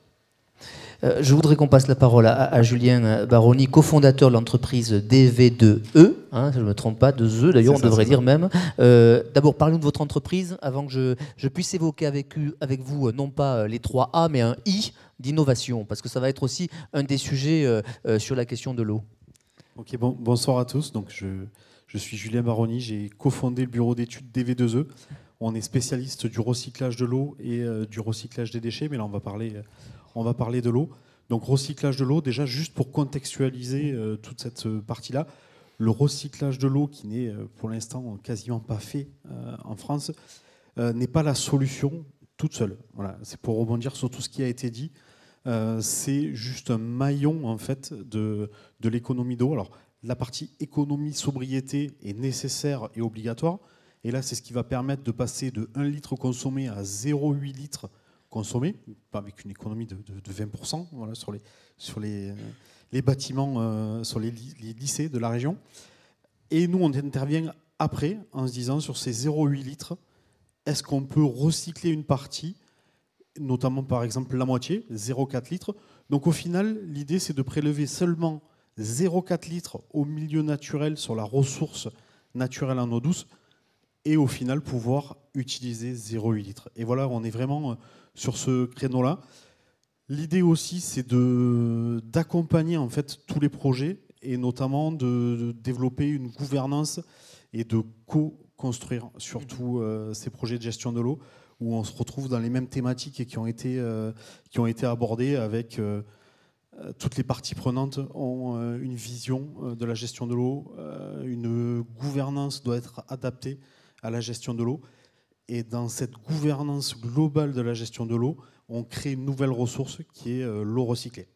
Euh, je voudrais qu'on passe la parole à, Julien Baroni, cofondateur de l'entreprise DV2E, hein, je me trompe pas, de e d'ailleurs, on devrait dire même. Euh, d'abord, parlez-nous de votre entreprise avant que je, puisse évoquer avec, avec, vous euh, non pas les trois A, mais un I d'innovation, parce que ça va être aussi un des sujets sur la question de l'eau. Ok, bonsoir à tous. Donc, je, je suis Julien Baroni, j'ai cofondé le bureau d'études DV2E. On est spécialiste du recyclage de l'eau et du recyclage des déchets, mais là on va parler on va parler de l'eau. Donc recyclage de l'eau, déjà juste pour contextualiser euh, toute cette euh, partie-là, le recyclage de l'eau qui n'est euh, pour l'instant quasiment pas fait en France n'est pas la solution toute seule. Voilà, c'est pour rebondir sur tout ce qui a été dit. c'est juste un maillon en fait de, de l'économie d'eau. Alors la partie économie sobriété est nécessaire et obligatoire. Et là, c'est ce qui va permettre de passer de 1 litre consommé à 0,8 litre consommer, avec une économie de, 20% voilà, sur, les, sur les, euh, les bâtiments, euh, sur les, les, lycées de la région. Et nous, on intervient après en se disant sur ces 0,8 litres, est-ce qu'on peut recycler une partie, notamment par exemple la moitié, 0,4 litres Donc au final, l'idée, c'est de prélever seulement 0,4 litres au milieu naturel sur la ressource naturelle en eau douce et au final pouvoir utiliser 0,8 litres. Et voilà, on est vraiment euh, sur ce créneau-là. L'idée aussi, c'est de, d'accompagner en fait tous les projets et notamment de, développer une gouvernance et de co-construire surtout mm. euh, ces projets de gestion de l'eau où on se retrouve dans les mêmes thématiques et qui ont été, euh, qui ont été abordées avec euh, toutes les parties prenantes ont une vision de la gestion de l'eau, une gouvernance doit être adaptée à la gestion de l'eau et dans cette gouvernance globale de la gestion de l'eau, on crée une nouvelle ressource qui est euh, l'eau recyclée.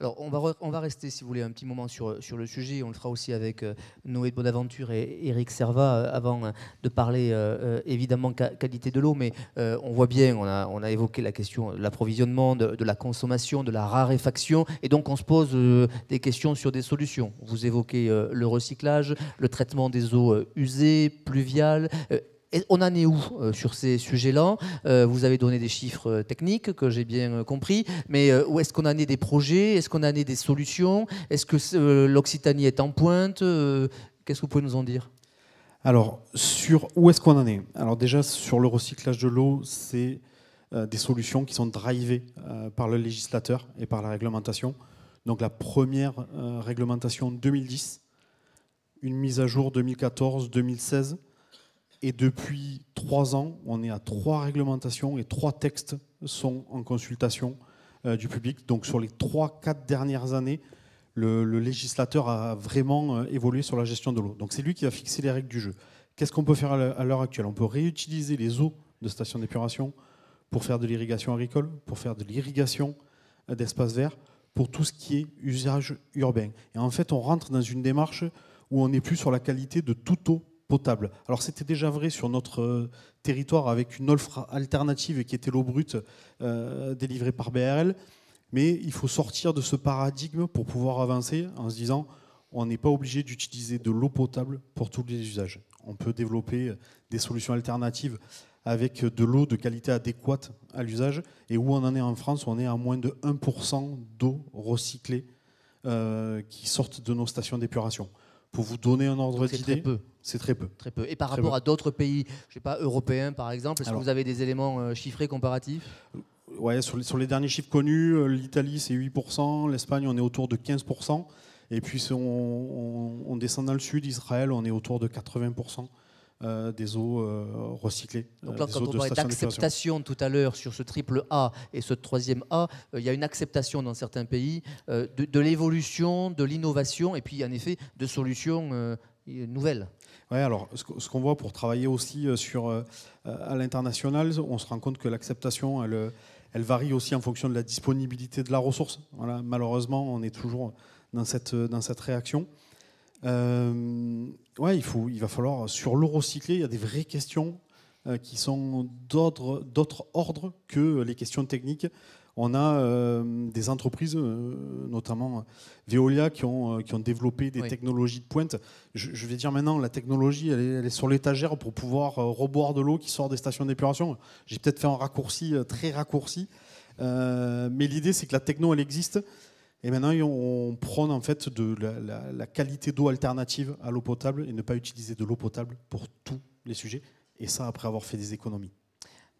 Alors, on va, on va rester, si vous voulez, un petit moment sur, sur le sujet. On le fera aussi avec euh, Noé de Bonaventure et Eric Serva euh, avant de parler évidemment qualité de l'eau. Mais on voit bien, on a, on a évoqué la question de l'approvisionnement, de, la consommation, de la raréfaction. Et donc, on se pose des questions sur des solutions. Vous évoquez le recyclage, le traitement des eaux usées, pluviales on en est où euh, sur ces sujets-là euh, Vous avez donné des chiffres euh, techniques que j'ai bien compris, mais où est-ce qu'on en est des projets Est-ce qu'on en est des solutions Est-ce que l'Occitanie est en pointe Qu'est-ce que vous pouvez nous en dire alors, sur où est-ce qu'on en est Alors déjà, sur le recyclage de l'eau, c'est des solutions qui sont drivées par le législateur et par la réglementation. Donc la première réglementation 2010, une mise à jour 2014-2016, et depuis trois ans, on est à trois réglementations et trois textes sont en consultation euh, du public. Donc sur les trois, quatre dernières années, le, législateur a vraiment euh, évolué sur la gestion de l'eau. Donc c'est lui qui va fixer les règles du jeu. Qu'est-ce qu'on peut faire à l'heure actuelle On peut réutiliser les eaux de stations d'épuration pour faire de l'irrigation agricole, pour faire de l'irrigation euh, d'espaces verts, pour tout ce qui est usage urbain. Et en fait, on rentre dans une démarche où on n'est plus sur la qualité de toute eau potable. Alors c'était déjà vrai sur notre euh, territoire avec une offre alternative qui était l'eau brute euh, délivrée par BRL, mais il faut sortir de ce paradigme pour pouvoir avancer en se disant on n'est pas obligé d'utiliser de l'eau potable pour tous les usages. On peut développer euh, des solutions alternatives avec de l'eau de qualité adéquate à l'usage. Et où on en est en France, on est à moins de 1% d'eau recyclée qui sortent de nos stations d'épuration. Pour vous donner un ordre d'idée C'est très peu. C'est très peu. Et par rapport à d'autres pays, je sais pas, européens par exemple, est-ce que vous avez des éléments euh, chiffrés comparatifs euh, Ouais, sur les, derniers chiffres connus, euh, l'Italie c'est 8%, l'Espagne on est autour de 15%, et puis on, on descend dans le sud, Israël on est autour de 80%. Euh, des eaux euh, recyclées. Euh, Donc là, quand on parlait d'acceptation tout à l'heure sur ce triple A et ce troisième A, il y a une acceptation dans certains pays de, l'évolution, de l'innovation et puis en effet de solutions nouvelles. Oui, alors ce qu'on voit pour travailler aussi sur, à l'international, on se rend compte que l'acceptation, elle, elle varie aussi en fonction de la disponibilité de la ressource. Voilà, malheureusement, on est toujours dans cette, dans cette réaction. Euh, ouais, il, faut, il va falloir, sur l'eau recyclée, il y a des vraies questions euh, qui sont d'autres ordres que les questions techniques. On a euh, des entreprises, notamment Veolia, qui ont, qui ont développé des technologies de pointe. Je, vais dire maintenant, la technologie, elle est, sur l'étagère pour pouvoir reboire de l'eau qui sort des stations d'épuration. J'ai peut-être fait un raccourci très raccourci, mais l'idée, c'est que la techno, elle existe. Et maintenant, on prône en fait de la, qualité d'eau alternative à l'eau potable et ne pas utiliser de l'eau potable pour tous les sujets. Et ça, après avoir fait des économies.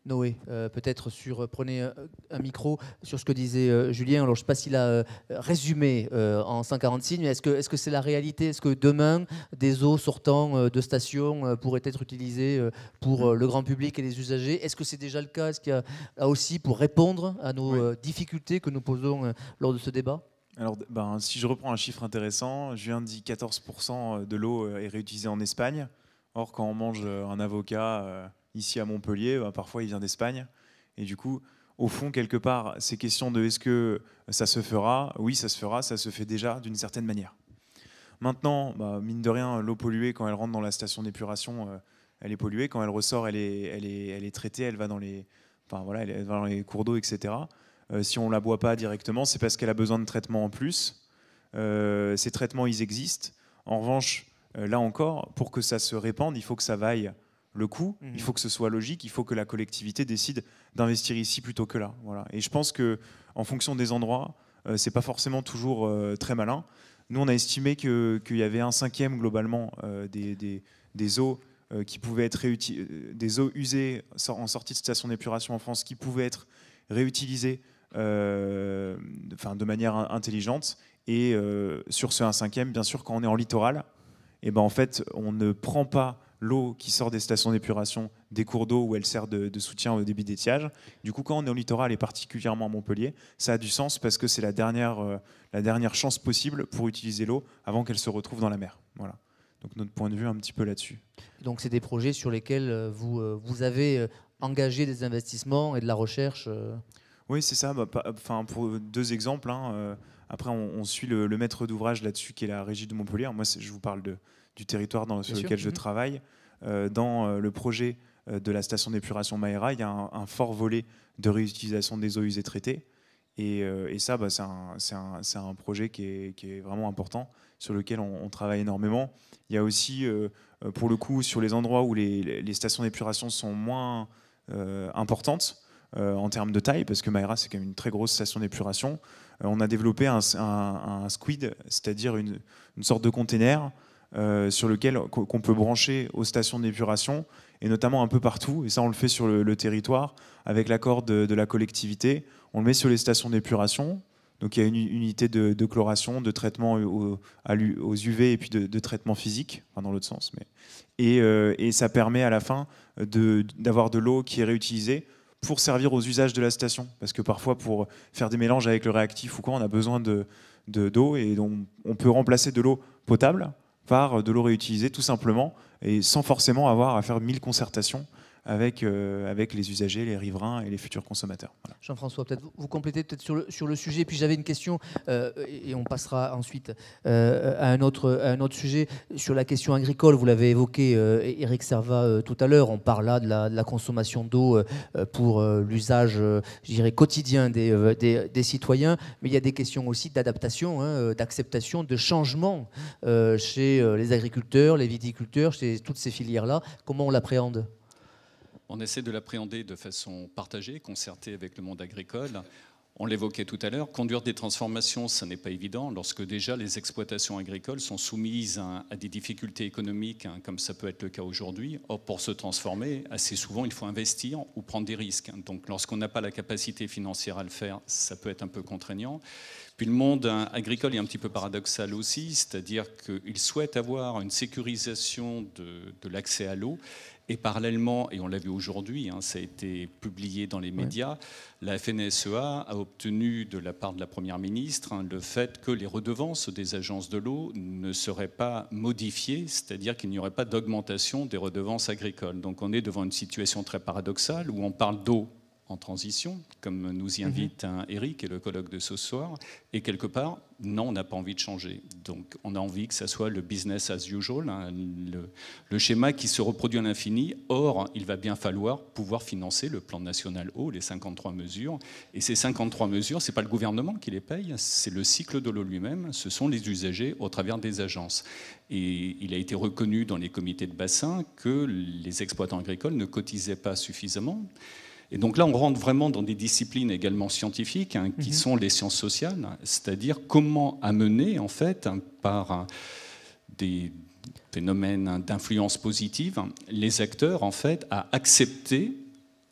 Noé, euh, peut-être sur euh, prenez euh, un micro sur ce que disait Julien. Alors je ne sais pas s'il a résumé en 146, mais est-ce que est-ce que c'est la réalité Est-ce que demain des eaux sortant de stations pourraient être utilisées pour le grand public et les usagers Est-ce que c'est déjà le cas Est-ce qu'il y a aussi pour répondre à nos difficultés que nous posons lors de ce débat alors, ben, si je reprends un chiffre intéressant, je Julien dit 14% de l'eau euh, est réutilisée en Espagne. Or, quand on mange euh, un avocat euh, ici à Montpellier, ben, parfois il vient d'Espagne. Et du coup, au fond, quelque part, ces questions de est-ce que ça se fera Oui, ça se fera, ça se fait déjà d'une certaine manière. Maintenant, ben, mine de rien, l'eau polluée, quand elle rentre dans la station d'épuration, elle est polluée. Quand elle ressort, elle est, traitée, elle va dans elle va dans les cours d'eau, etc. Euh, si on ne la boit pas directement, c'est parce qu'elle a besoin de traitements en plus. Euh, ces traitements, ils existent. En revanche, euh, là encore, pour que ça se répande, il faut que ça vaille le coup. il mhm. faut que ce soit logique, il faut que la collectivité décide d'investir ici plutôt que là. Voilà. Et je pense que en fonction des endroits, ce c'est pas forcément toujours très malin. Nous, on a estimé qu'il y avait un cinquième globalement des, des, eaux qui pouvaient être des eaux usées en sortie de station d'épuration en France qui pouvaient être réutilisées de, euh, de manière intelligente. Et euh, sur ce 1 cinquième, bien sûr, quand on est en littoral, et eh ben en fait, on ne prend pas l'eau qui sort des stations d'épuration des cours d'eau où elle sert de, soutien au débit d'étiage. Du coup, quand on est en littoral et particulièrement à Montpellier, ça a du sens parce que c'est la dernière, euh, la dernière chance possible pour utiliser l'eau avant qu'elle se retrouve dans la mer. Voilà. Donc notre point de vue un petit peu là-dessus. Donc c'est des projets sur lesquels vous, vous avez engagé des investissements et de la recherche oui, c'est ça. Bah, pour deux exemples. Hein, euh, après, on, suit le, maître d'ouvrage là-dessus, qui est la régie de Montpellier. Moi, je vous parle de, du territoire dans, sur lequel je mm-hmm. travaille. Euh, dans euh, le projet de la station d'épuration Maera, il y a un, fort volet de réutilisation des eaux usées traitées. Et, et ça, bah, c'est un, projet qui est, vraiment important, sur lequel on, travaille énormément. Il y a aussi, pour le coup, sur les endroits où les, stations d'épuration sont moins importantes, euh, en termes de taille, parce que Maïra, c'est quand même une très grosse station d'épuration. Euh, on a développé un, squid, c'est-à-dire une, sorte de container euh, sur lequel qu'on peut brancher aux stations d'épuration et notamment un peu partout. Et ça, on le fait sur le, territoire avec l'accord de, de, la collectivité. On le met sur les stations d'épuration. Donc il y a une unité de, chloration, de traitement aux UV et puis de, traitement physique, dans l'autre sens. Mais... Et, et, ça permet à la fin d'avoir de l'eau qui est réutilisée pour servir aux usages de la station. Parce que parfois, pour faire des mélanges avec le réactif ou quoi, on a besoin d'eau de, d'eau et donc on peut remplacer de l'eau potable par de l'eau réutilisée tout simplement et sans forcément avoir à faire mille concertations avec, euh, avec les usagers, les riverains et les futurs consommateurs. Jean-François, peut-être vous complétez peut-être sur le, sur le sujet, puis j'avais une question, euh, et on passera ensuite euh, à, un autre, un autre sujet, sur la question agricole, vous l'avez évoqué, Eric Serva, tout à l'heure, on parle là de la, consommation d'eau pour l'usage, je dirais, quotidien des, citoyens, mais il y a des questions aussi d'adaptation, hein, d'acceptation, de changement chez les agriculteurs, les viticulteurs, chez toutes ces filières-là. Comment on l'appréhende on essaie de l'appréhender de façon partagée, concertée avec le monde agricole. On l'évoquait tout à l'heure, conduire des transformations, ce n'est pas évident lorsque déjà les exploitations agricoles sont soumises à, des difficultés économiques, hein, comme ça peut être le cas aujourd'hui. Or, pour se transformer, assez souvent, il faut investir ou prendre des risques. Hein. Donc, lorsqu'on n'a pas la capacité financière à le faire, ça peut être un peu contraignant. Puis le monde hein, agricole est un petit peu paradoxal aussi, c'est-à-dire qu'il souhaite avoir une sécurisation de l'accès à l'eau, et parallèlement, et on l'a vu aujourd'hui, hein, ça a été publié dans les médias, la FNSEA a obtenu de la part de la Première ministre hein, le fait que les redevances des agences de l'eau ne seraient pas modifiées, c'est-à-dire qu'il n'y aurait pas d'augmentation des redevances agricoles. Donc on est devant une situation très paradoxale où on parle d'eau en transition, comme nous y mhm. invite Eric et le colloque de ce soir. Et quelque part, non, on n'a pas envie de changer. Donc on a envie que ça soit le business as usual, hein, le, le, schéma qui se reproduit à l'infini. Or, il va bien falloir pouvoir financer le plan national eau, les 53 mesures. Et ces 53 mesures, ce n'est pas le gouvernement qui les paye, c'est le cycle de l'eau lui-même, ce sont les usagers au travers des agences. Et il a été reconnu dans les comités de bassin que les exploitants agricoles ne cotisaient pas suffisamment. Et donc là, on rentre vraiment dans des disciplines également scientifiques, hein, qui mhm. sont les sciences sociales, hein, c'est-à-dire comment amener, en fait, hein, par des phénomènes d'influence positive, les acteurs, en fait, à accepter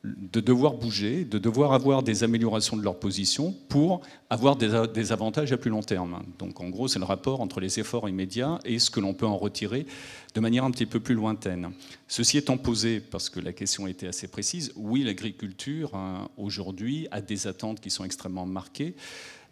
de devoir bouger, de devoir avoir des améliorations de leur position pour avoir des, avantages à plus long terme. Donc en gros, c'est le rapport entre les efforts immédiats et ce que l'on peut en retirer de manière un petit peu plus lointaine. Ceci étant posé, parce que la question était assez précise, oui, l'agriculture hein, aujourd'hui a des attentes qui sont extrêmement marquées.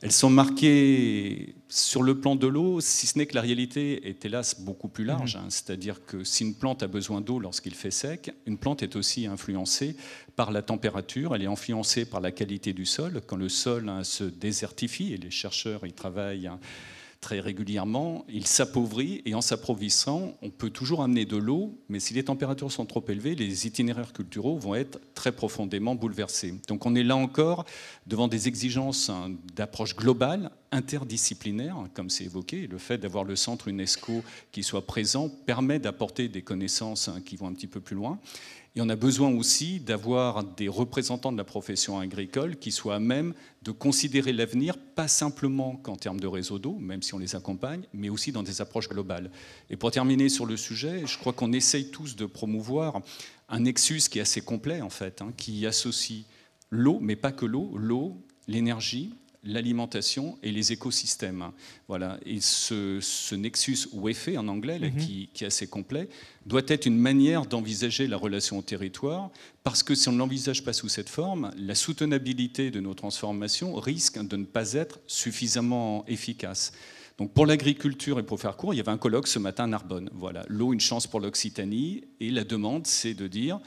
Elles sont marquées sur le plan de l'eau, si ce n'est que la réalité est hélas beaucoup plus large. Mhm. Hein. C'est-à-dire que si une plante a besoin d'eau lorsqu'il fait sec, une plante est aussi influencée par la température, elle est influencée par la qualité du sol. Quand le sol hein, se désertifie, et les chercheurs y travaillent. Hein, très régulièrement, il s'appauvrit et en s'appauvrissant, on peut toujours amener de l'eau, mais si les températures sont trop élevées, les itinéraires culturels vont être très profondément bouleversés. Donc on est là encore devant des exigences hein, d'approche globale, interdisciplinaire, hein, comme c'est évoqué. Le fait d'avoir le centre UNESCO qui soit présent permet d'apporter des connaissances hein, qui vont un petit peu plus loin y on a besoin aussi d'avoir des représentants de la profession agricole qui soient à même de considérer l'avenir, pas simplement qu'en termes de réseau d'eau, même si on les accompagne, mais aussi dans des approches globales. Et pour terminer sur le sujet, je crois qu'on essaye tous de promouvoir un nexus qui est assez complet, en fait, hein, qui associe l'eau, mais pas que l'eau, l'eau, l'énergie, l'alimentation et les écosystèmes. Voilà. Et ce, nexus ou effet en anglais, mhm. qui, est assez complet, doit être une manière d'envisager la relation au territoire, parce que si on ne l'envisage pas sous cette forme, la soutenabilité de nos transformations risque de ne pas être suffisamment efficace. Donc pour l'agriculture et pour faire court, il y avait un colloque ce matin à Narbonne. Voilà, l'eau une chance pour l'Occitanie et la demande c'est de dire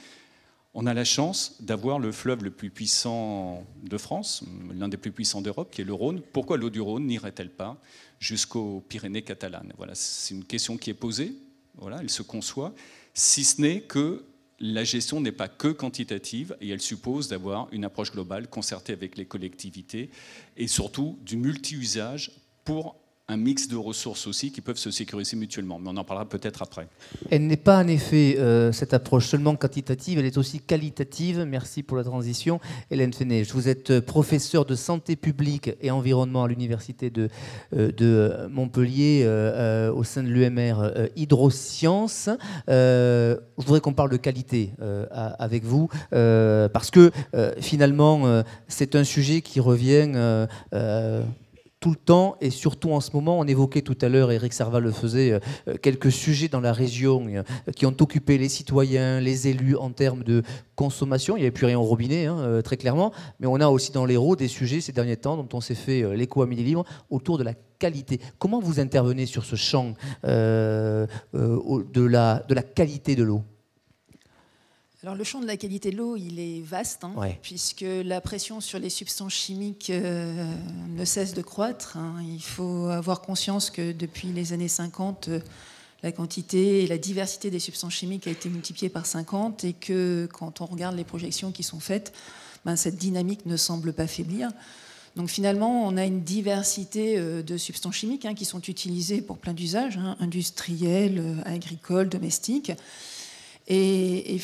on a la chance d'avoir le fleuve le plus puissant de France, l'un des plus puissants d'Europe, qui est le Rhône. Pourquoi l'eau du Rhône n'irait-elle pas jusqu'aux Pyrénées catalanes Voilà, c'est une question qui est posée. Voilà, elle se conçoit, si ce n'est que la gestion n'est pas que quantitative et elle suppose d'avoir une approche globale concertée avec les collectivités et surtout du multi-usage pour un mix de ressources aussi qui peuvent se sécuriser mutuellement. Mais on en parlera peut-être après. Elle n'est pas en effet euh, cette approche seulement quantitative, elle est aussi qualitative. Merci pour la transition. Hélène Fenech, vous êtes euh, professeure de santé publique et environnement à l'université de, euh, de Montpellier au sein de l'UMR Hydrosciences. je voudrais qu'on parle de qualité avec vous parce que finalement c'est un sujet qui revient tout le temps et surtout en ce moment. On évoquait tout à l'heure, Eric Serval le faisait, euh, euh, quelques sujets dans la région euh, qui ont occupé les citoyens, les élus en termes de consommation. Il n'y avait plus rien au robinet, hein, très clairement. Mais on a aussi dans l'Hérault des sujets ces derniers temps dont on s'est fait l'écho à midi libre autour de la qualité. Comment vous intervenez sur ce champ de la qualité de l'eau le champ de la qualité de l'eau, il est vaste, hein, puisque la pression sur les substances chimiques euh, ne cesse de croître. Hein. Il faut avoir conscience que depuis les années 50, euh, la quantité et la diversité des substances chimiques a été multipliée par 50 et que quand on regarde les projections qui sont faites, ben, cette dynamique ne semble pas faiblir. Donc finalement, on a une diversité euh, de substances chimiques hein, qui sont utilisées pour plein d'usages, industriels, agricoles, domestiques. Et, et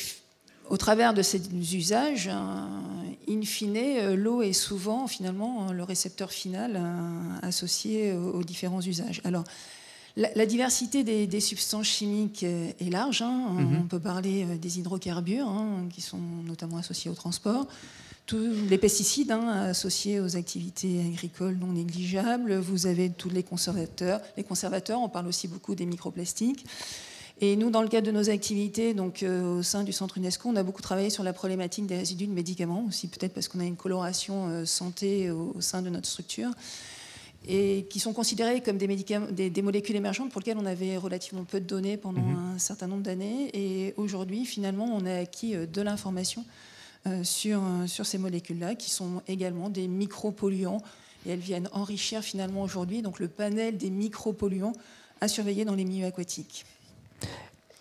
au travers de ces usages, euh, in fine, euh, l'eau est souvent finalement euh, le récepteur final associé aux différents usages. Alors, la, diversité des, substances chimiques est large. Hein. On mhm. peut parler des hydrocarbures, hein, qui sont notamment associés au transport, tous les pesticides hein, associés aux activités agricoles non négligeables. Vous avez tous les conservateurs. Les conservateurs, on parle aussi beaucoup des microplastiques. Et nous, dans le cadre de nos activités, donc euh, au sein du Centre UNESCO, on a beaucoup travaillé sur la problématique des résidus de médicaments, aussi peut-être parce qu'on a une coloration euh, santé euh, au, sein de notre structure, et qui sont considérés comme des, molécules émergentes pour lesquelles on avait relativement peu de données pendant mhm. un certain nombre d'années. Et aujourd'hui, finalement, on a acquis de l'information sur, ces molécules-là, qui sont également des micropolluants et elles viennent enrichir finalement aujourd'hui donc le panel des micropolluants à surveiller dans les milieux aquatiques.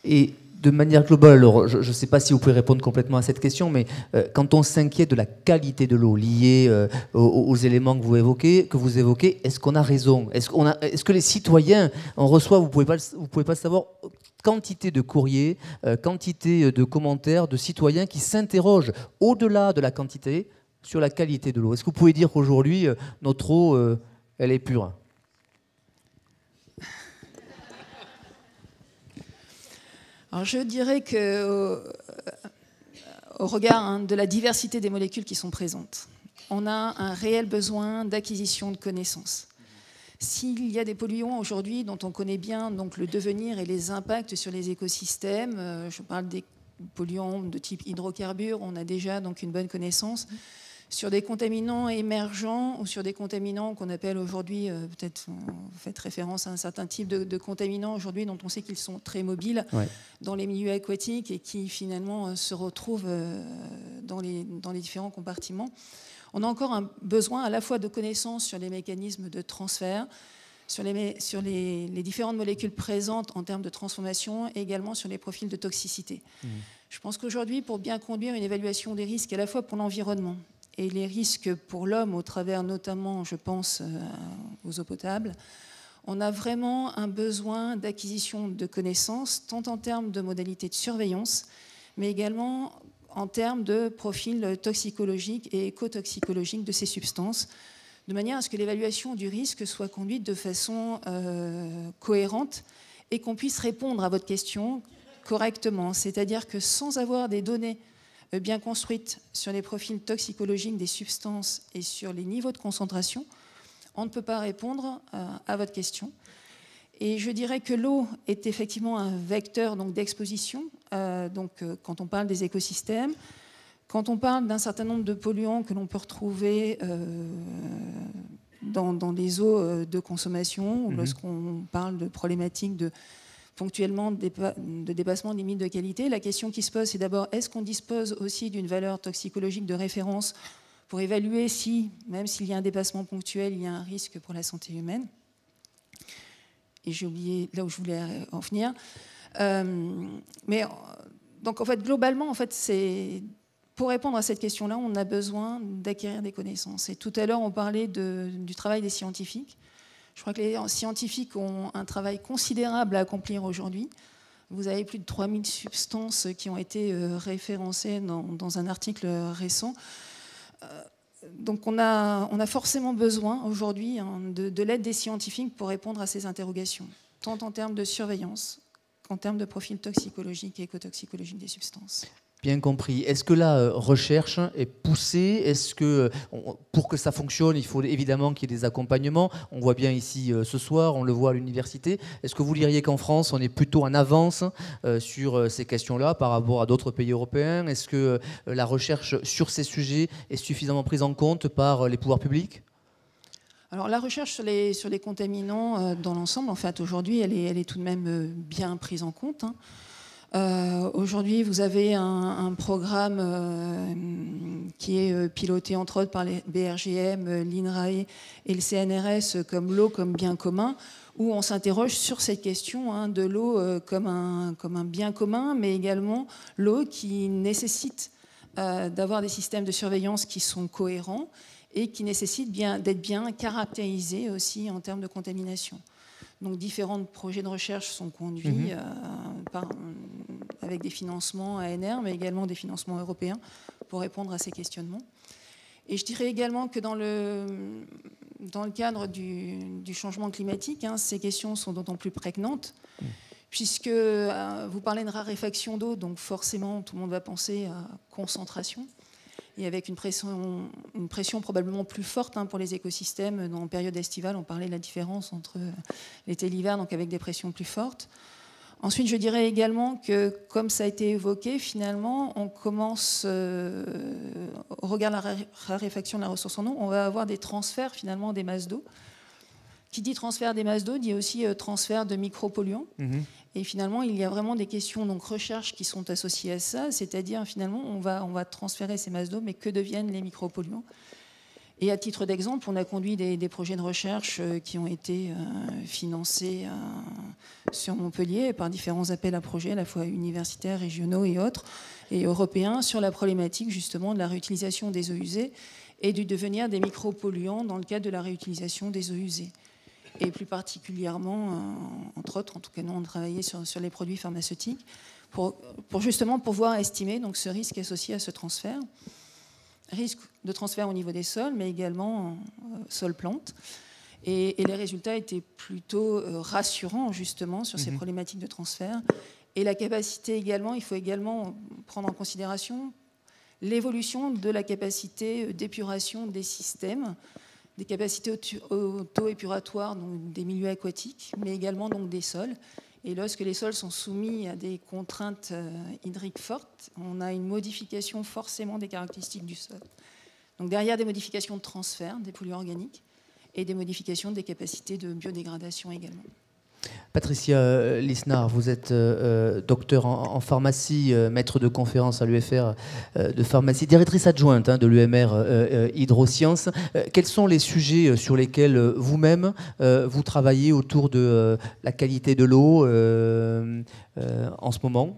Et de manière globale, je ne sais pas si vous pouvez répondre complètement à cette question, mais euh, quand on s'inquiète de la qualité de l'eau liée euh, aux, éléments que vous évoquez, que vous évoquez, est-ce qu'on a raison Est-ce qu'on est-ce que les citoyens en reçoivent Vous pouvez vous pouvez pas savoir euh, quantité de courriers, quantité de commentaires de citoyens qui s'interrogent au-delà de la quantité sur la qualité de l'eau. Est-ce que vous pouvez dire qu'aujourd'hui notre eau elle est pure je dirais que, euh, au, regard hein, de la diversité des molécules qui sont présentes, on a un réel besoin d'acquisition de connaissances. S'il y a des polluants aujourd'hui dont on connaît bien donc le devenir et les impacts sur les écosystèmes, euh, je parle des polluants de type hydrocarbures, on a déjà donc une bonne connaissance sur des contaminants émergents ou sur des contaminants qu'on appelle aujourd'hui, euh, peut-être vous faites référence à un certain type de, contaminants aujourd'hui dont on sait qu'ils sont très mobiles dans les milieux aquatiques et qui finalement euh, se retrouvent euh, dans les, dans les différents compartiments. On a encore un besoin à la fois de connaissances sur les mécanismes de transfert, sur, les, sur les, les, différentes molécules présentes en termes de transformation et également sur les profils de toxicité. Mmh. Je pense qu'aujourd'hui, pour bien conduire une évaluation des risques, à la fois pour l'environnement, et les risques pour l'homme au travers notamment, je pense, euh, aux eaux potables, on a vraiment un besoin d'acquisition de connaissances, tant en termes de modalités de surveillance, mais également en termes de profil toxicologique et écotoxicologique de ces substances, de manière à ce que l'évaluation du risque soit conduite de façon euh, cohérente et qu'on puisse répondre à votre question correctement. C'est-à-dire que sans avoir des données euh, bien construite sur les profils toxicologiques des substances et sur les niveaux de concentration, on ne peut pas répondre euh, à votre question. Et je dirais que l'eau est effectivement un vecteur donc d'exposition. Euh, donc quand on parle des écosystèmes, quand on parle d'un certain nombre de polluants que l'on peut retrouver dans, les eaux de consommation, mhm. lorsqu'on parle de problématiques de ponctuellement de dépassement des limites de qualité. La question qui se pose, c'est d'abord est-ce qu'on dispose aussi d'une valeur toxicologique de référence pour évaluer si, même s'il y a un dépassement ponctuel, il y a un risque pour la santé humaine Et j'ai oublié là où je voulais en venir. Euh, mais donc en fait, globalement, en fait, c'est pour répondre à cette question-là, on a besoin d'acquérir des connaissances. Et tout à l'heure, on parlait du travail des scientifiques. Je crois que les scientifiques ont un travail considérable à accomplir aujourd'hui. Vous avez plus de 3000 substances qui ont été euh, référencées dans, un article euh, récent. Euh, donc on a, forcément besoin aujourd'hui hein, de, de l'aide des scientifiques pour répondre à ces interrogations, tant en termes de surveillance qu'en termes de profil toxicologique et écotoxicologique des substances. Bien compris. Est-ce que la euh, recherche est poussée Est-ce que euh, pour que ça fonctionne, il faut évidemment qu'il y ait des accompagnements On voit bien ici euh, ce soir, on le voit à l'université. Est-ce que vous diriez qu'en France, on est plutôt en avance sur ces questions-là par rapport à d'autres pays européens Est-ce que la recherche sur ces sujets est suffisamment prise en compte par les pouvoirs publics alors la recherche sur les, sur les contaminants dans l'ensemble, en fait, aujourd'hui, elle est, tout de même bien prise en compte. Hein. Euh, aujourd'hui, vous avez un, programme euh, qui est euh, piloté entre autres par les BRGM, l'INRAE et le CNRS comme l'eau comme bien commun, où on s'interroge sur cette question hein, de l'eau comme un, bien commun, mais également l'eau qui nécessite d'avoir des systèmes de surveillance qui sont cohérents et qui nécessitent d'être bien caractérisés aussi en termes de contamination. Donc différents projets de recherche sont conduits mhm. euh, euh, avec des financements ANR, mais également des financements européens pour répondre à ces questionnements. Et je dirais également que dans le, cadre du, changement climatique, hein, ces questions sont d'autant plus prégnantes, mm. puisque euh, vous parlez de raréfaction d'eau, donc forcément tout le monde va penser à concentration et avec une pression, probablement plus forte hein, pour les écosystèmes dans période estivale. On parlait de la différence entre euh, l'été et l'hiver, donc avec des pressions plus fortes. Ensuite, je dirais également que, comme ça a été évoqué, finalement, on commence, euh, au regard de la raréfaction de la ressource en eau, on va avoir des transferts finalement des masses d'eau. Qui dit transfert des masses d'eau dit aussi euh, transfert de micropolluants. Mm-hmm. Et finalement, il y a vraiment des questions donc recherche qui sont associées à ça, c'est-à-dire finalement, on va, on va transférer ces masses d'eau, mais que deviennent les micropolluants et à titre d'exemple, on a conduit des, projets de recherche euh, qui ont été euh, financés euh, sur Montpellier par différents appels à projets, à la fois universitaires, régionaux et autres, et européens, sur la problématique justement de la réutilisation des eaux usées et du devenir des micropolluants dans le cadre de la réutilisation des eaux usées et plus particulièrement, euh, entre autres, en tout cas nous on travaillait sur, les produits pharmaceutiques, pour, justement pouvoir estimer donc, ce risque associé à ce transfert. Risque de transfert au niveau des sols, mais également euh, sol-plante. Et, les résultats étaient plutôt euh, rassurants justement sur ces mhm. problématiques de transfert. Et la capacité également, il faut également prendre en considération l'évolution de la capacité d'épuration des systèmes des capacités auto-épuratoires des milieux aquatiques, mais également donc des sols. Et lorsque les sols sont soumis à des contraintes euh, hydriques fortes, on a une modification forcément des caractéristiques du sol. Donc derrière des modifications de transfert des polluants organiques et des modifications des capacités de biodégradation également. Patricia euh, Lisnar, vous êtes euh, euh, docteur en, pharmacie, maître de conférence à l'UFR de pharmacie, directrice adjointe hein, de l'UMR Hydrosciences. quels sont les sujets sur lesquels vous-même vous travaillez autour de la qualité de l'eau en ce moment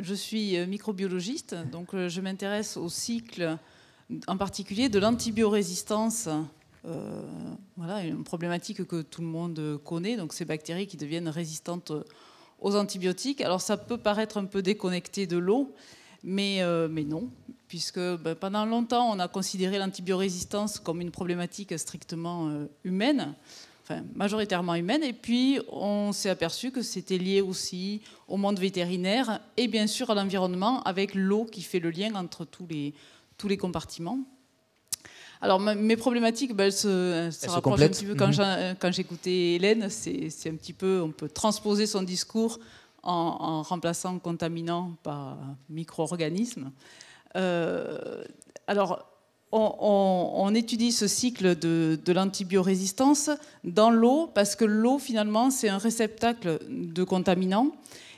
je suis microbiologiste, donc je m'intéresse au cycle en particulier de l'antibiorésistance euh, voilà, une problématique que tout le monde connaît, donc ces bactéries qui deviennent résistantes aux antibiotiques. Alors ça peut paraître un peu déconnecté de l'eau, mais, euh, non, puisque ben, pendant longtemps, on a considéré l'antibiorésistance comme une problématique strictement euh, humaine, enfin majoritairement humaine, et puis on s'est aperçu que c'était lié aussi au monde vétérinaire et bien sûr à l'environnement, avec l'eau qui fait le lien entre tous les, tous les compartiments. Alors mes problématiques, bah, elles se, rapprochent un petit peu quand, mhm. euh, j'écoutais Hélène. C'est un petit peu, on peut transposer son discours en, remplaçant contaminant par micro-organisme. Euh, alors, on, étudie ce cycle de, de l'antibiorésistance dans l'eau parce que l'eau, finalement, c'est un réceptacle de contaminants.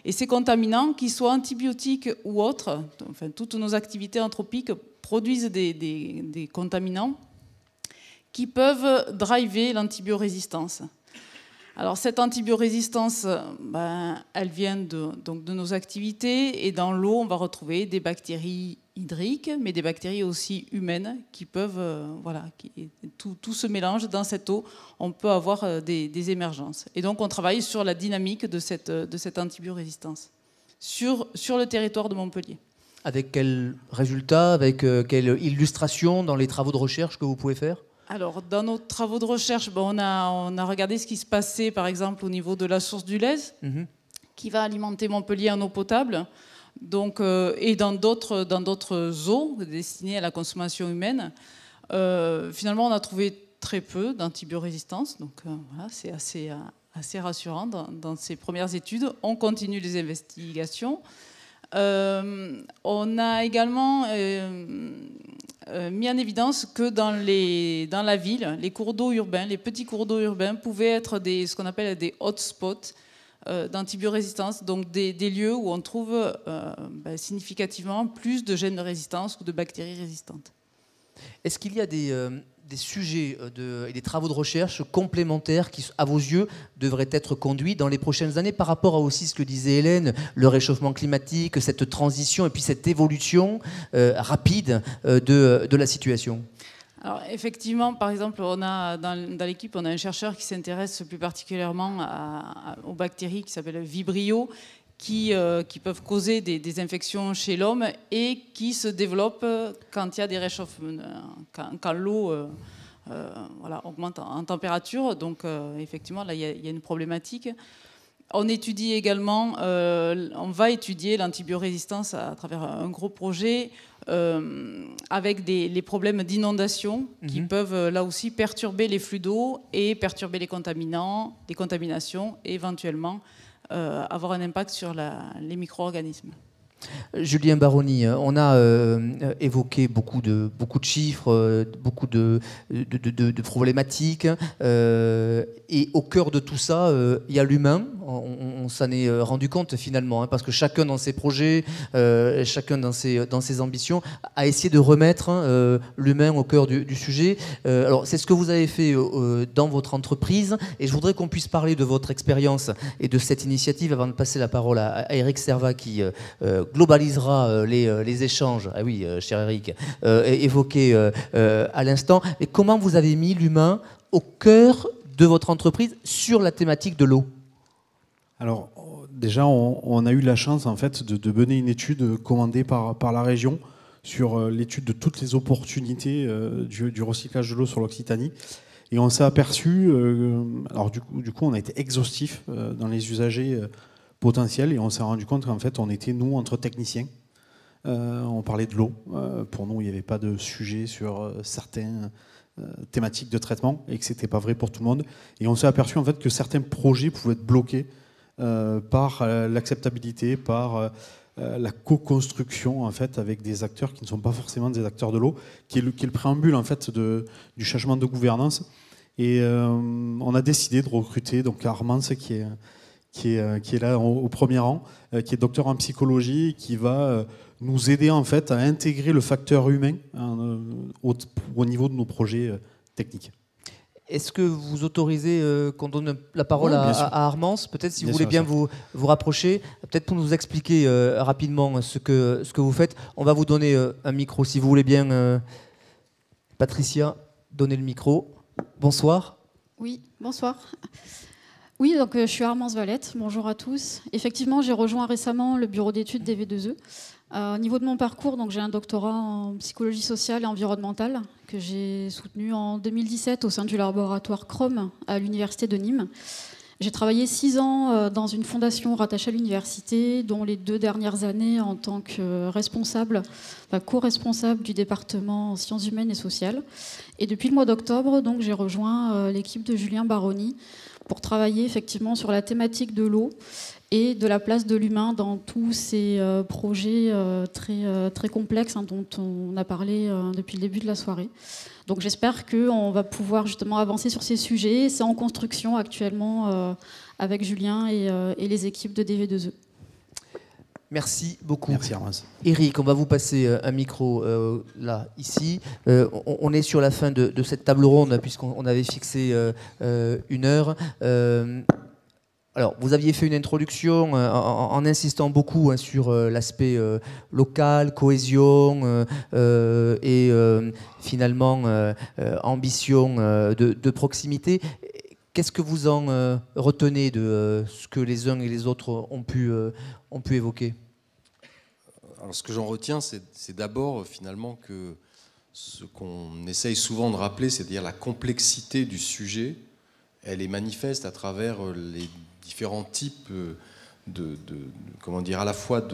Et ces contaminants, qu'ils soient antibiotiques ou autres, enfin, toutes nos activités anthropiques produisent des, contaminants qui peuvent driver l'antibiorésistance. Alors cette antibiorésistance, ben, elle vient de, donc, de nos activités et dans l'eau, on va retrouver des bactéries hydriques, mais des bactéries aussi humaines qui peuvent, euh, voilà, tout, tout, se mélange dans cette eau, on peut avoir euh, des, des, émergences. Et donc on travaille sur la dynamique de cette, de cette antibiorésistance sur, sur le territoire de Montpellier. Avec quels résultats, Avec euh, quelle illustration dans les travaux de recherche que vous pouvez faire alors, dans nos travaux de recherche, ben, on, a, on, a, regardé ce qui se passait, par exemple, au niveau de la source du Lèze, mhm. qui va alimenter Montpellier en eau potable. Donc, euh, et dans d'autres, eaux destinées à la consommation humaine. Euh, finalement, on a trouvé très peu d'antibiorésistance. Donc, voilà, c'est assez, assez rassurant dans, ces premières études. On continue les investigations. Euh, on a également euh, euh, mis en évidence que dans, la ville, les cours d'eau urbains, les petits cours d'eau urbains pouvaient être des, ce qu'on appelle des hotspots euh, d'antibiorésistance, donc des, lieux où on trouve ben, significativement plus de gènes de résistance ou de bactéries résistantes. Est-ce qu'il y a des, des sujets euh, et des travaux de recherche complémentaires qui, à vos yeux, devraient être conduits dans les prochaines années par rapport à aussi ce que disait Hélène, le réchauffement climatique, cette transition et puis cette évolution euh, rapide euh, de, la situation alors effectivement, par exemple, on a dans, l'équipe, on a un chercheur qui s'intéresse plus particulièrement aux bactéries qui s'appelle Vibrio euh, qui, peuvent causer des, infections chez l'homme et qui se développent euh, quand il y a des réchauffements, euh, quand, l'eau augmente en, température. Donc effectivement, là, il y, a une problématique. On étudie également, on va étudier l'antibiorésistance à, travers un gros projet avec des, les problèmes d'inondation qui mhm. peuvent là aussi perturber les flux d'eau et perturber les contaminants, les contaminations éventuellement euh, avoir un impact sur les micro-organismes. Julien Baroni, euh, on a euh, euh, évoqué beaucoup de, beaucoup de chiffres, beaucoup de, de, problématiques. et au cœur de tout ça, il y a l'humain. On, s'en est rendu compte finalement, hein, parce que chacun dans ses projets, chacun dans ses, dans ses ambitions, a essayé de remettre hein, l'humain au cœur du, sujet. alors, c'est ce que vous avez fait dans votre entreprise. Et je voudrais qu'on puisse parler de votre expérience et de cette initiative avant de passer la parole à, à Eric Serva qui globalisera euh, euh, les, échanges, ah oui, euh, cher Eric, évoqué à l'instant, et comment vous avez mis l'humain au cœur de votre entreprise sur la thématique de l'eau Alors, déjà, on, a eu la chance, en fait, de, mener une étude commandée par, la région sur l'étude de toutes les opportunités du, recyclage de l'eau sur l'Occitanie. Et on s'est aperçu, alors du coup, on a été exhaustif dans les usagers potentiel et on s'est rendu compte qu'en fait on était nous entre techniciens. Euh, on parlait de l'eau. Euh, pour nous, il n'y avait pas de sujet sur euh, certaines thématiques de traitement et que c'était pas vrai pour tout le monde. Et on s'est aperçu en fait que certains projets pouvaient être bloqués par l'acceptabilité, par la co-construction en fait avec des acteurs qui ne sont pas forcément des acteurs de l'eau, qui, qui, est le préambule en fait de, du changement de gouvernance. Et on a décidé de recruter donc Armance qui est qui est, euh, qui est là au, premier rang, euh, qui est docteur en psychologie, qui va euh, nous aider en fait à intégrer le facteur humain hein, au, niveau de nos projets techniques. Est-ce que vous autorisez qu'on donne la parole à, Armand Peut-être si vous voulez bien vous, vous rapprocher, peut-être pour nous expliquer rapidement ce que, ce que vous faites. On va vous donner un micro si vous voulez bien. Patricia, donnez le micro. Bonsoir. Oui, bonsoir. Oui, donc euh, je suis Armand Valette, bonjour à tous. Effectivement, j'ai rejoint récemment le bureau d'études des V2E. Euh, au niveau de mon parcours, donc j'ai un doctorat en psychologie sociale et environnementale que j'ai soutenu en 2017 au sein du laboratoire Chrome à l'université de Nîmes. J'ai travaillé six ans euh, dans une fondation rattachée à l'université, dont les deux dernières années en tant que responsable, co-responsable du département sciences humaines et sociales. Et depuis le mois d'octobre, donc j'ai rejoint l'équipe de Julien Baroni pour travailler effectivement sur la thématique de l'eau et de la place de l'humain dans tous ces euh, projets euh, très, euh, très complexes hein, dont on a parlé depuis le début de la soirée. Donc j'espère qu'on va pouvoir justement avancer sur ces sujets. C'est en construction actuellement avec Julien et les équipes de DV2E. Merci beaucoup. Merci Eric, on va vous passer euh, un micro euh, là, ici. Euh, on, est sur la fin de, cette table ronde, puisqu'on avait fixé une heure. alors, vous aviez fait une introduction en, insistant beaucoup hein, sur l'aspect local, cohésion et finalement ambition de proximité. Qu'est-ce que vous en euh, retenez de euh, ce que les uns et les autres ont pu, euh, ont pu évoquer Alors, ce que j'en retiens, c'est d'abord finalement que ce qu'on essaye souvent de rappeler, c'est-à-dire la complexité du sujet, elle est manifeste à travers les différents types comment dire, à la fois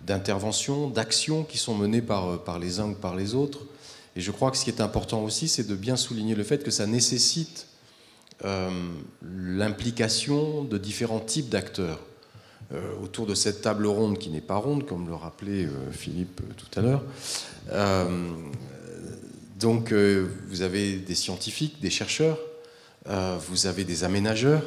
d'interventions, d'actions qui sont menées par, par les uns ou par les autres. Et je crois que ce qui est important aussi, c'est de bien souligner le fait que ça nécessite euh, l'implication de différents types d'acteurs. Euh, autour de cette table ronde qui n'est pas ronde, comme le rappelait euh, Philippe tout à l'heure. donc vous avez des scientifiques, des chercheurs, vous avez des aménageurs,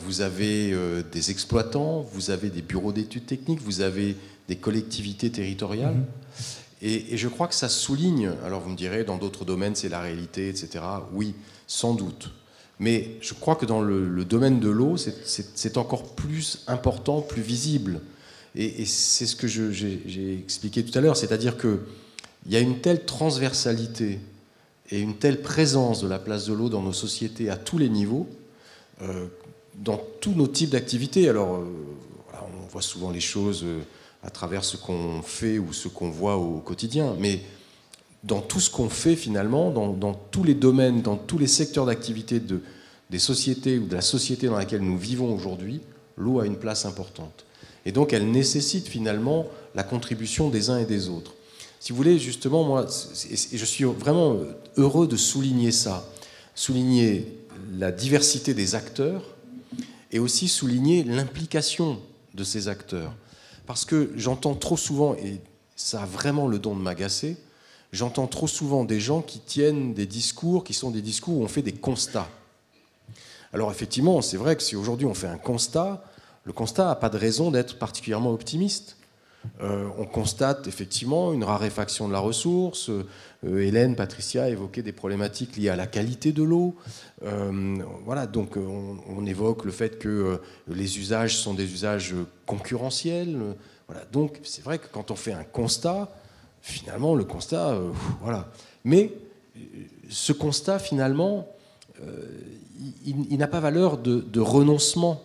vous avez des exploitants, vous avez des bureaux d'études techniques, vous avez des collectivités territoriales. Mm-hmm. et, je crois que ça souligne, alors vous me direz, dans d'autres domaines c'est la réalité, etc. Oui, sans doute. Mais je crois que dans le, domaine de l'eau, c'est encore plus important, plus visible. Et, c'est ce que j'ai expliqué tout à l'heure, c'est-à-dire qu'il y a une telle transversalité et une telle présence de la place de l'eau dans nos sociétés à tous les niveaux, euh, dans tous nos types d'activités. Alors, euh, on voit souvent les choses euh, à travers ce qu'on fait ou ce qu'on voit au quotidien, mais dans tout ce qu'on fait finalement, dans, tous les domaines, dans tous les secteurs d'activité de, des sociétés ou de la société dans laquelle nous vivons aujourd'hui, l'eau a une place importante. Et donc elle nécessite finalement la contribution des uns et des autres. Si vous voulez, justement, moi, je suis vraiment heureux de souligner ça, souligner la diversité des acteurs et aussi souligner l'implication de ces acteurs. Parce que j'entends trop souvent, et ça a vraiment le don de m'agacer, j'entends trop souvent des gens qui tiennent des discours qui sont des discours où on fait des constats. Alors effectivement, c'est vrai que si aujourd'hui on fait un constat, le constat n'a pas de raison d'être particulièrement optimiste. Euh, on constate effectivement une raréfaction de la ressource. Euh, Hélène, Patricia a évoqué des problématiques liées à la qualité de l'eau. Euh, voilà, donc on, on, évoque le fait que les usages sont des usages concurrentiels. Voilà, donc c'est vrai que quand on fait un constat, finalement, le constat, euh, voilà. Mais euh, ce constat, finalement, euh, il, n'a pas valeur de, renoncement.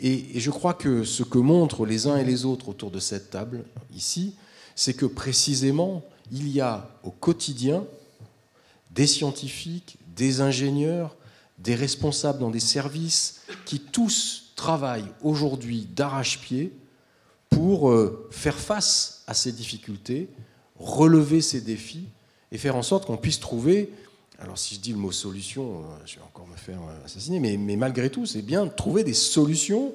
et, je crois que ce que montrent les uns et les autres autour de cette table, ici, c'est que précisément, il y a au quotidien des scientifiques, des ingénieurs, des responsables dans des services qui tous travaillent aujourd'hui d'arrache-pied pour faire face à ces difficultés relever ces défis et faire en sorte qu'on puisse trouver, alors si je dis le mot solution, euh, je vais encore me faire euh, assassiner, mais, malgré tout, c'est bien trouver des solutions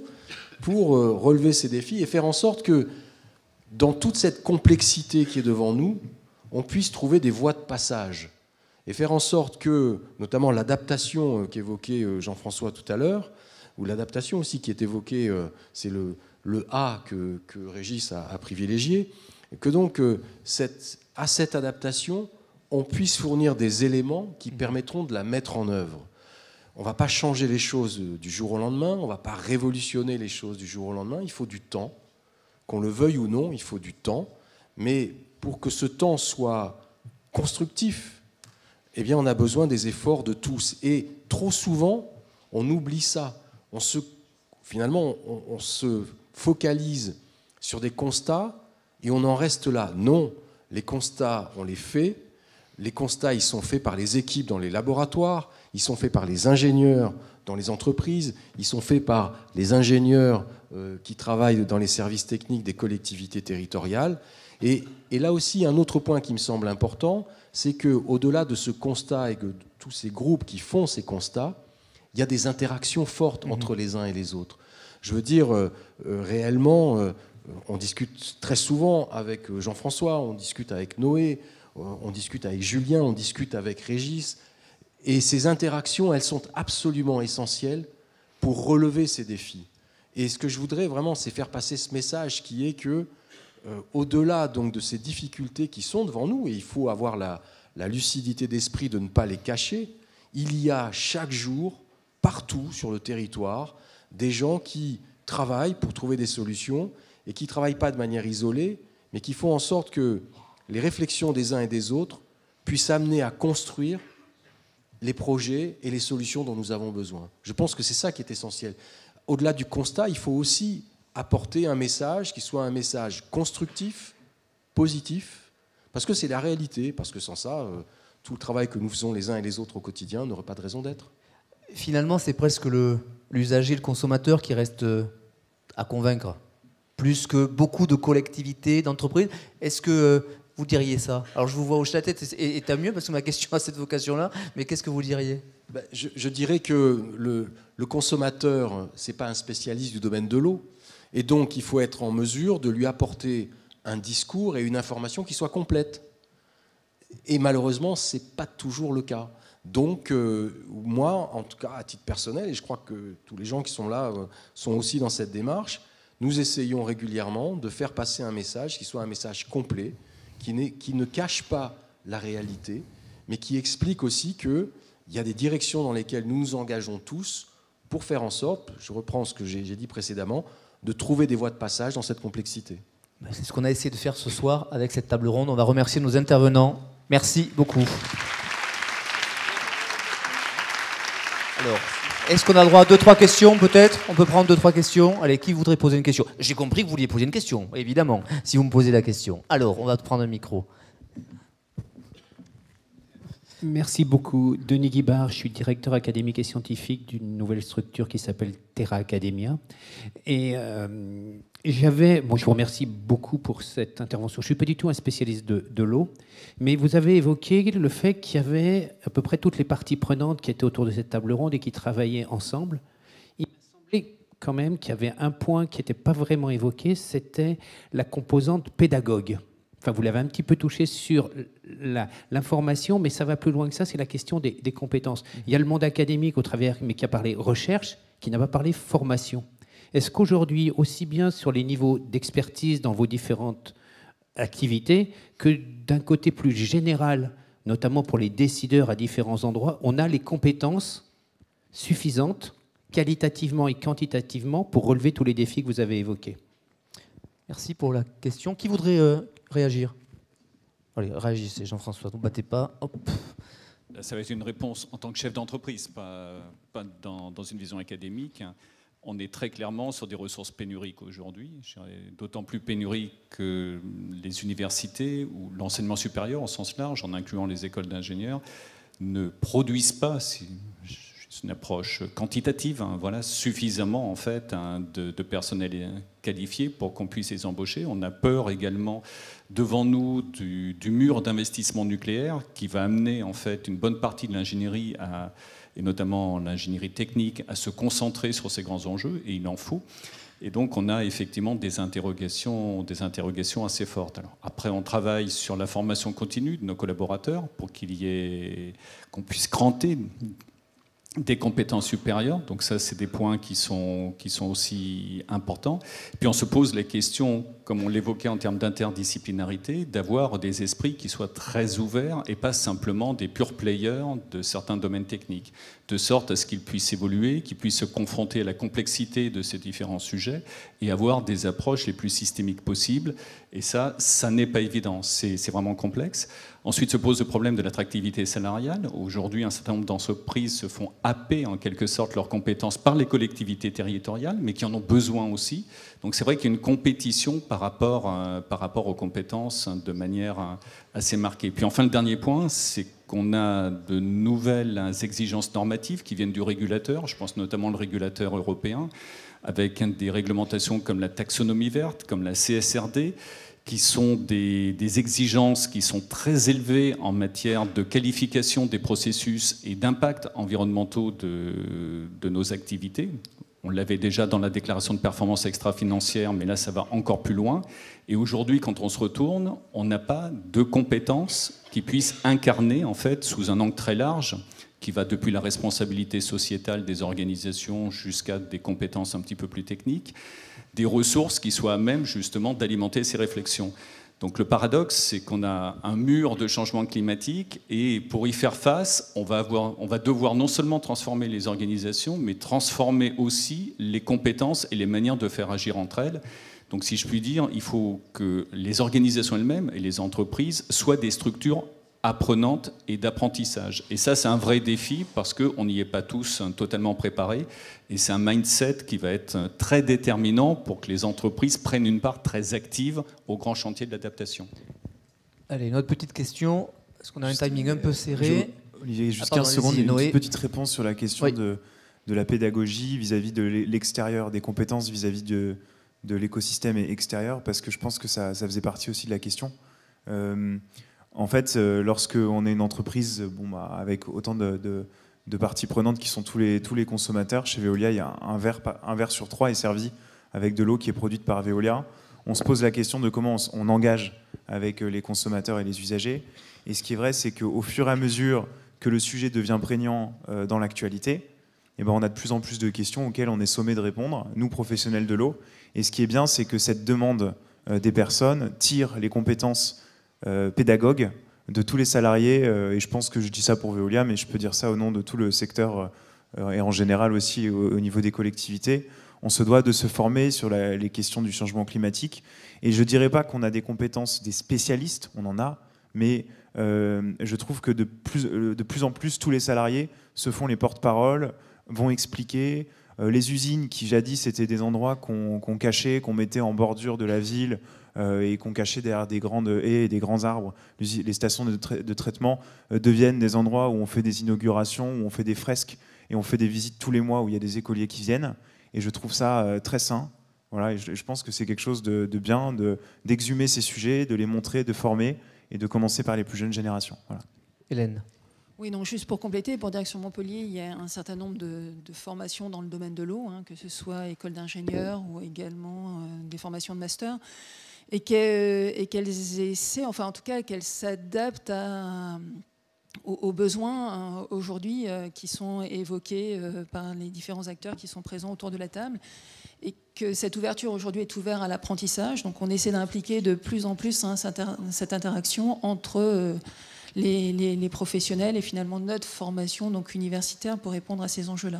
pour euh, relever ces défis et faire en sorte que dans toute cette complexité qui est devant nous, on puisse trouver des voies de passage et faire en sorte que, notamment l'adaptation qu'évoquait Jean-François tout à l'heure, ou l'adaptation aussi qui est évoquée, c'est le, le A que, que Régis a privilégié, que donc, euh, à cette adaptation, on puisse fournir des éléments qui permettront de la mettre en œuvre. On ne va pas changer les choses euh, du jour au lendemain, on ne va pas révolutionner les choses du jour au lendemain, il faut du temps. Qu'on le veuille ou non, il faut du temps. Mais pour que ce temps soit constructif, eh bien, on a besoin des efforts de tous. Et trop souvent, on oublie ça. On se, finalement, on se focalise sur des constats et on en reste là. Non, les constats, on les fait. Les constats, ils sont faits par les équipes dans les laboratoires, ils sont faits par les ingénieurs dans les entreprises, ils sont faits par les ingénieurs euh, qui travaillent dans les services techniques des collectivités territoriales. Et, là aussi, un autre point qui me semble important, c'est qu'au-delà de ce constat et de tous ces groupes qui font ces constats, il y a des interactions fortes mhm. entre les uns et les autres. Je veux dire, euh, euh, réellement, on discute très souvent avec euh, Jean-François, on discute avec Noé, euh, on discute avec Julien, on discute avec Régis. Et ces interactions, elles sont absolument essentielles pour relever ces défis. Et ce que je voudrais vraiment, c'est faire passer ce message qui est que, euh, au-delà donc de ces difficultés qui sont devant nous, et il faut avoir la lucidité d'esprit de ne pas les cacher, il y a chaque jour, partout sur le territoire, des gens qui travaillent pour trouver des solutions et qui ne travaillent pas de manière isolée, mais qui font en sorte que les réflexions des uns et des autres puissent amener à construire les projets et les solutions dont nous avons besoin. Je pense que c'est ça qui est essentiel. Au-delà du constat, il faut aussi apporter un message qui soit un message constructif, positif, parce que c'est la réalité, parce que sans ça, euh, tout le travail que nous faisons les uns et les autres au quotidien n'aurait pas de raison d'être. Finalement, c'est presque l'usager, le, le consommateur qui reste euh, à convaincre plus que beaucoup de collectivités, d'entreprises. Est-ce que euh, vous diriez ça Alors je vous vois hocher la tête, et t'as mieux parce que ma question a cette vocation-là, mais qu'est-ce que vous diriez ben, je, dirais que le, consommateur, ce n'est pas un spécialiste du domaine de l'eau, et donc il faut être en mesure de lui apporter un discours et une information qui soit complète. Et malheureusement, ce n'est pas toujours le cas. Donc, euh, moi, en tout cas, à titre personnel, et je crois que tous les gens qui sont là euh, sont aussi dans cette démarche, nous essayons régulièrement de faire passer un message qui soit un message complet, qui, qui ne cache pas la réalité, mais qui explique aussi qu'il y a des directions dans lesquelles nous nous engageons tous pour faire en sorte, je reprends ce que j'ai dit précédemment, de trouver des voies de passage dans cette complexité. Ben, c'est ce qu'on a essayé de faire ce soir avec cette table ronde. On va remercier nos intervenants. Merci beaucoup. Alors. Est-ce qu'on a le droit à deux, trois questions peut-être On peut prendre deux, trois questions. Allez, qui voudrait poser une question J'ai compris que vous vouliez poser une question, évidemment, si vous me posez la question. Alors, on va te prendre un micro. Merci beaucoup. Denis Guibard, je suis directeur académique et scientifique d'une nouvelle structure qui s'appelle Terra Academia. Et euh, j'avais, bon, je vous remercie beaucoup pour cette intervention. Je ne suis pas du tout un spécialiste de, l'eau, mais vous avez évoqué le fait qu'il y avait à peu près toutes les parties prenantes qui étaient autour de cette table ronde et qui travaillaient ensemble. Il m'a semblé quand même qu'il y avait un point qui n'était pas vraiment évoqué, c'était la composante pédagogue. Enfin, vous l'avez un petit peu touché sur l'information, mais ça va plus loin que ça, c'est la question des, des compétences. Il y a le monde académique au travers, mais qui a parlé recherche, qui n'a pas parlé formation. Est-ce qu'aujourd'hui, aussi bien sur les niveaux d'expertise dans vos différentes activités que d'un côté plus général, notamment pour les décideurs à différents endroits, on a les compétences suffisantes qualitativement et quantitativement pour relever tous les défis que vous avez évoqués Merci pour la question. Qui voudrait euh, réagir Allez, réagissez, Jean-François, ne battez pas. Hop. Ça va être une réponse en tant que chef d'entreprise, pas, dans, une vision académique on est très clairement sur des ressources pénuriques aujourd'hui, d'autant plus pénuriques que les universités ou l'enseignement supérieur en sens large, en incluant les écoles d'ingénieurs, ne produisent pas, c'est une approche quantitative, hein. voilà, suffisamment en fait hein, de, personnel qualifié pour qu'on puisse les embaucher. On a peur également devant nous du, du mur d'investissement nucléaire qui va amener en fait une bonne partie de l'ingénierie à et notamment l'ingénierie technique, à se concentrer sur ces grands enjeux, et il en faut. Et donc, on a effectivement des interrogations, des interrogations assez fortes. Alors, après, on travaille sur la formation continue de nos collaborateurs pour qu'il y ait, qu'on puisse cranter des compétences supérieures, donc ça c'est des points qui sont, aussi importants. Puis on se pose les questions, comme on l'évoquait en termes d'interdisciplinarité, d'avoir des esprits qui soient très ouverts et pas simplement des purs players de certains domaines techniques, de sorte à ce qu'ils puissent évoluer, qu'ils puissent se confronter à la complexité de ces différents sujets et avoir des approches les plus systémiques possibles. Et ça, ça n'est pas évident, c'est vraiment complexe. Ensuite se pose le problème de l'attractivité salariale. Aujourd'hui, un certain nombre d'entreprises se font happer en quelque sorte leurs compétences par les collectivités territoriales, mais qui en ont besoin aussi. Donc c'est vrai qu'il y a une compétition par rapport, euh, par rapport aux compétences hein, de manière euh, assez marquée. Puis enfin, le dernier point, c'est qu'on a de nouvelles exigences normatives qui viennent du régulateur, je pense notamment le régulateur européen, avec des réglementations comme la taxonomie verte, comme la CSRD qui sont des, exigences qui sont très élevées en matière de qualification des processus et d'impact environnementaux de nos activités. On l'avait déjà dans la déclaration de performance extra-financière, mais là, ça va encore plus loin. Et aujourd'hui, quand on se retourne, on n'a pas de compétences qui puissent incarner, en fait, sous un angle très large, qui va depuis la responsabilité sociétale des organisations jusqu'à des compétences un petit peu plus techniques, des ressources qui soient à même justement d'alimenter ces réflexions. Donc le paradoxe, c'est qu'on a un mur de changement climatique et pour y faire face, on va, avoir, on va devoir non seulement transformer les organisations, mais transformer aussi les compétences et les manières de faire agir entre elles. Donc si je puis dire, il faut que les organisations elles-mêmes et les entreprises soient des structures apprenante et d'apprentissage. Et ça, c'est un vrai défi parce qu'on n'y est pas tous hein, totalement préparés. Et c'est un mindset qui va être euh, très déterminant pour que les entreprises prennent une part très active au grand chantier de l'adaptation. Allez, une autre petite question. est-ce qu'on a un timing un peu euh, serré. Ah, juste 15 secondes, une petite réponse sur la question de, de, la pédagogie vis-à-vis de l'extérieur, des compétences vis-à-vis de, de l'écosystème extérieur, parce que je pense que ça, ça, faisait partie aussi de la question. Euh, en fait, euh, lorsqu'on est une entreprise bon, bah, avec autant de, parties prenantes qui sont tous les, tous les consommateurs, chez Veolia, il y a un verre, un verre sur trois est servi avec de l'eau qui est produite par Veolia. On se pose la question de comment on, engage avec euh, les consommateurs et les usagers. Et ce qui est vrai, c'est qu'au fur et à mesure que le sujet devient prégnant euh, dans l'actualité, eh ben, on a de plus en plus de questions auxquelles on est sommé de répondre, nous professionnels de l'eau. Et ce qui est bien, c'est que cette demande des personnes tire les compétences euh, pédagogue de tous les salariés, euh, et je pense que je dis ça pour Veolia, mais je peux dire ça au nom de tout le secteur euh, et en général aussi au, niveau des collectivités. On se doit de se former sur les questions du changement climatique. Et je ne dirais pas qu'on a des compétences des spécialistes, on en a, mais je trouve que de plus, en plus, tous les salariés se font les porte-parole, vont expliquer. les usines qui jadis étaient des endroits qu'on cachait, qu'on mettait en bordure de la ville, euh, et qu'on cachait derrière des grandes haies et des grands arbres. Les stations de, traitement euh, deviennent des endroits où on fait des inaugurations, où on fait des fresques et on fait des visites tous les mois où il y a des écoliers qui viennent. Et je trouve ça euh, très sain. Voilà, et je, pense que c'est quelque chose de, de bien d'exhumer ces sujets, de les montrer, de former et de commencer par les plus jeunes générations. Hélène. Oui, non, juste pour compléter, pour dire que sur Montpellier, il y a un certain nombre de, formations dans le domaine de l'eau, hein, que ce soit école d'ingénieurs ou également des formations de master et qu'elles essaient, enfin en tout cas qu'elles s'adaptent aux, besoins euh, aujourd'hui euh, qui sont évoqués euh, par les différents acteurs qui sont présents autour de la table et que cette ouverture aujourd'hui est ouverte à l'apprentissage. Donc on essaie d'impliquer de plus en plus hein, cette, interaction entre... Les, les, professionnels et finalement notre formation donc universitaire pour répondre à ces enjeux-là.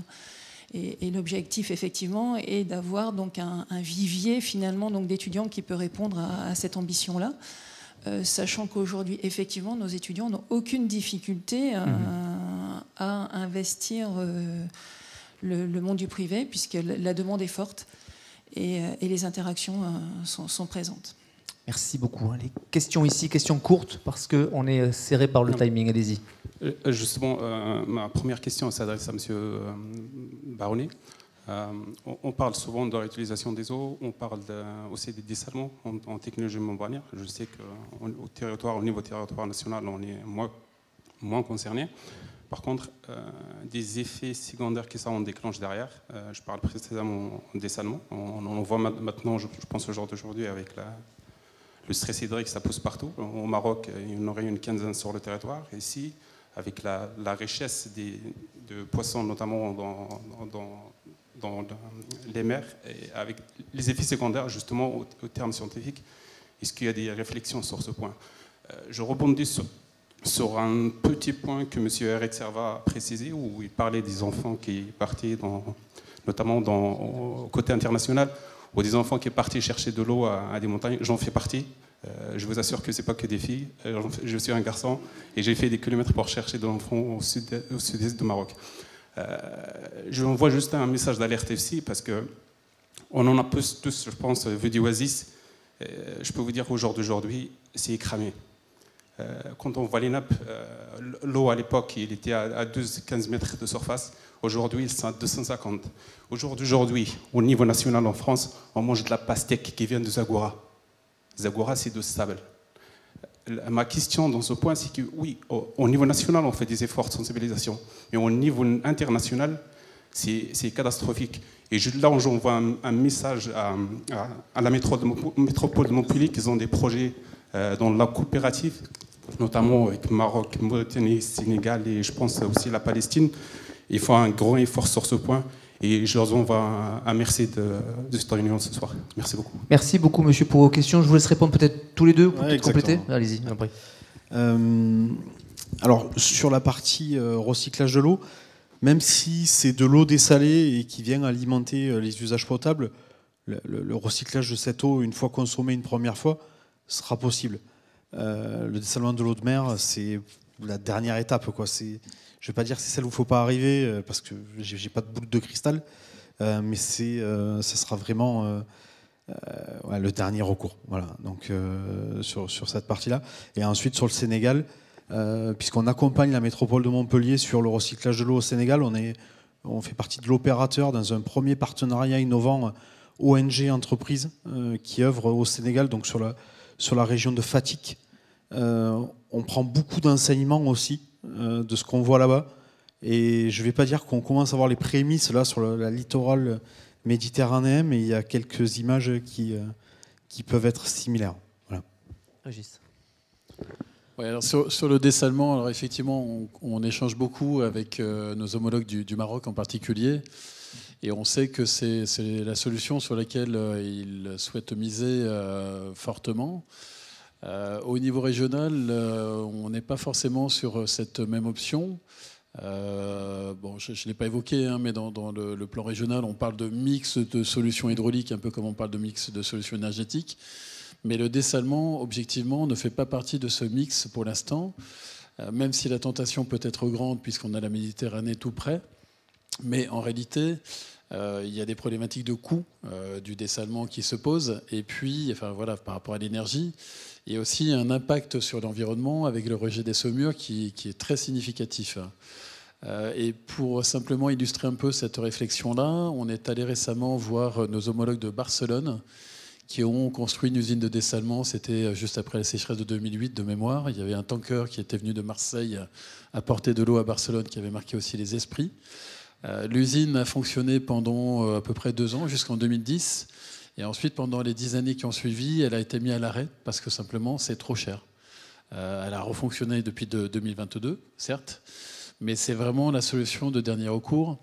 Et, l'objectif, effectivement, est d'avoir donc un, vivier finalement donc d'étudiants qui peut répondre à, cette ambition-là. Euh, sachant qu'aujourd'hui, effectivement, nos étudiants n'ont aucune difficulté euh, mmh à investir euh, le, monde du privé, puisque la demande est forte et, les interactions sont, présentes. Merci beaucoup. Hein. Les questions ici, questions courtes, parce qu'on est serré par le timing. Allez-y. Euh, euh, justement, euh, ma première question s'adresse à M. Baronnet. on, parle souvent de réutilisation des eaux, on parle aussi des dessalements en, technologie membranaire. Je sais qu'au territoire, au niveau territoire national, on est moins, moins concerné. Par contre, des effets secondaires qui ça en déclenche derrière, je parle précisément des salements. On, en voit maintenant, je, pense le jour d'aujourd'hui, avec le stress hydrique, ça pousse partout. Au Maroc, il y en aurait une quinzaine sur le territoire. Ici, avec la, richesse des, de poissons, notamment dans, les mers, et avec les effets secondaires, justement, au, terme scientifique. Est-ce qu'il y a des réflexions sur ce point euh, Je rebondis sur, un petit point que M. Eric Serva a précisé, où il parlait des enfants qui partaient, notamment dans, au côté international, ou des enfants qui partaient chercher de l'eau à des montagnes. J'en fais partie. Euh, je vous assure que ce n'est pas que des filles. Euh, je suis un garçon et j'ai fait des kilomètres pour chercher de l'enfant au sud-est du Maroc. Je euh, je envoie juste un message d'alerte ici parce que on en a tous, je pense, vu du Oasis. je peux vous dire qu'au jour d'aujourd'hui, c'est cramé. Quand on voit les nappes, l'eau à l'époque, il était à 12-15 mètres de surface. Aujourd'hui, ils sont à 250. Au jour d'aujourd'hui, au niveau national en France, on mange de la pastèque qui vient de Zagora. Zagora c'est de sable. Ma question dans ce point, c'est que oui, au niveau national, on fait des efforts de sensibilisation, mais au niveau international, c'est catastrophique. Et là, j'envoie un, un message à, la métropole de Montpellier qu'ils ont des projets euh, dans la coopérative, notamment avec Maroc, Mauritanie, Sénégal et je pense aussi la Palestine. il font un grand effort sur ce point. Et je leur envoie un, merci de, cette réunion ce soir. Merci beaucoup. Merci beaucoup, monsieur, pour vos questions. Je vous laisse répondre peut-être tous les deux pour compléter. Allez-y, après. Euh, alors, sur la partie euh, recyclage de l'eau, même si c'est de l'eau dessalée et qui vient alimenter euh, les usages potables, le, le, recyclage de cette eau, une fois consommée une première fois, sera possible. le dessalement de l'eau de mer, c'est la dernière étape. Quoi. je ne vais pas dire c'est celle où il ne faut pas arriver, euh, parce que j'ai, n'ai pas de boule de cristal, euh, mais ce euh, sera vraiment le dernier recours. Voilà. Donc sur, cette partie-là, et ensuite sur le Sénégal, puisqu'on accompagne la métropole de Montpellier sur le recyclage de l'eau au Sénégal, on est, on fait partie de l'opérateur dans un premier partenariat innovant ONG entreprise qui œuvre au Sénégal, donc sur la sur la région de Fatik euh, on prend beaucoup d'enseignements aussi euh, de ce qu'on voit là-bas. Et je ne vais pas dire qu'on commence à voir les prémices sur la littorale méditerranéenne, mais il y a quelques images qui, euh, peuvent être similaires. sur, le dessalement, effectivement, on, échange beaucoup avec nos homologues du, Maroc en particulier. Et on sait que c'est la solution sur laquelle ils souhaitent miser fortement. Euh, au niveau régional, euh, on n'est pas forcément sur euh, cette même option. bon, je ne l'ai pas évoqué, hein, mais dans, le, plan régional, on parle de mix de solutions hydrauliques, un peu comme on parle de mix de solutions énergétiques. Mais le dessalement, objectivement, ne fait pas partie de ce mix pour l'instant, même si la tentation peut être grande puisqu'on a la Méditerranée tout près. Mais en réalité, il y a des problématiques de coût du dessalement qui se posent, et puis, enfin voilà, par rapport à l'énergie, et aussi un impact sur l'environnement avec le rejet des saumures qui, qui est très significatif. Euh, et pour simplement illustrer un peu cette réflexion-là, on est allé récemment voir nos homologues de Barcelone qui ont construit une usine de dessalement. C'était juste après la sécheresse de 2008 de mémoire. Il y avait un tanker qui était venu de Marseille apporter de l'eau à Barcelone qui avait marqué aussi les esprits. Euh, l'usine a fonctionné pendant euh, à peu près deux ans jusqu'en 2010. Et ensuite, pendant les dix années qui ont suivi, elle a été mise à l'arrêt parce que simplement, c'est trop cher. Euh, elle a refonctionné depuis 2022, certes, mais c'est vraiment la solution de dernier recours.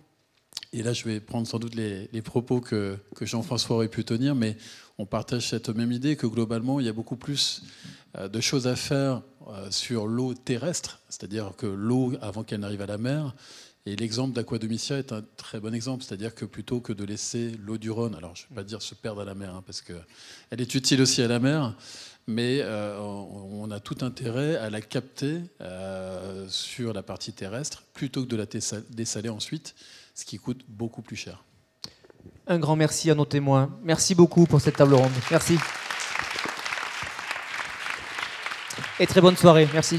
Et là, je vais prendre sans doute les, propos que, que Jean-François aurait pu tenir, mais on partage cette même idée que globalement, il y a beaucoup plus euh, de choses à faire euh, sur l'eau terrestre, c'est-à-dire que l'eau, avant qu'elle n'arrive à la mer, et l'exemple d'Aquadomicia est un très bon exemple, c'est-à-dire que plutôt que de laisser l'eau du Rhône, alors je ne vais pas dire se perdre à la mer, hein, parce parce qu'elle est utile aussi à la mer, mais euh, on a tout intérêt à la capter euh, sur la partie terrestre, plutôt que de la dessaler ensuite, ce qui coûte beaucoup plus cher. Un grand merci à nos témoins. Merci beaucoup pour cette table ronde. Merci. Et très bonne soirée. Merci.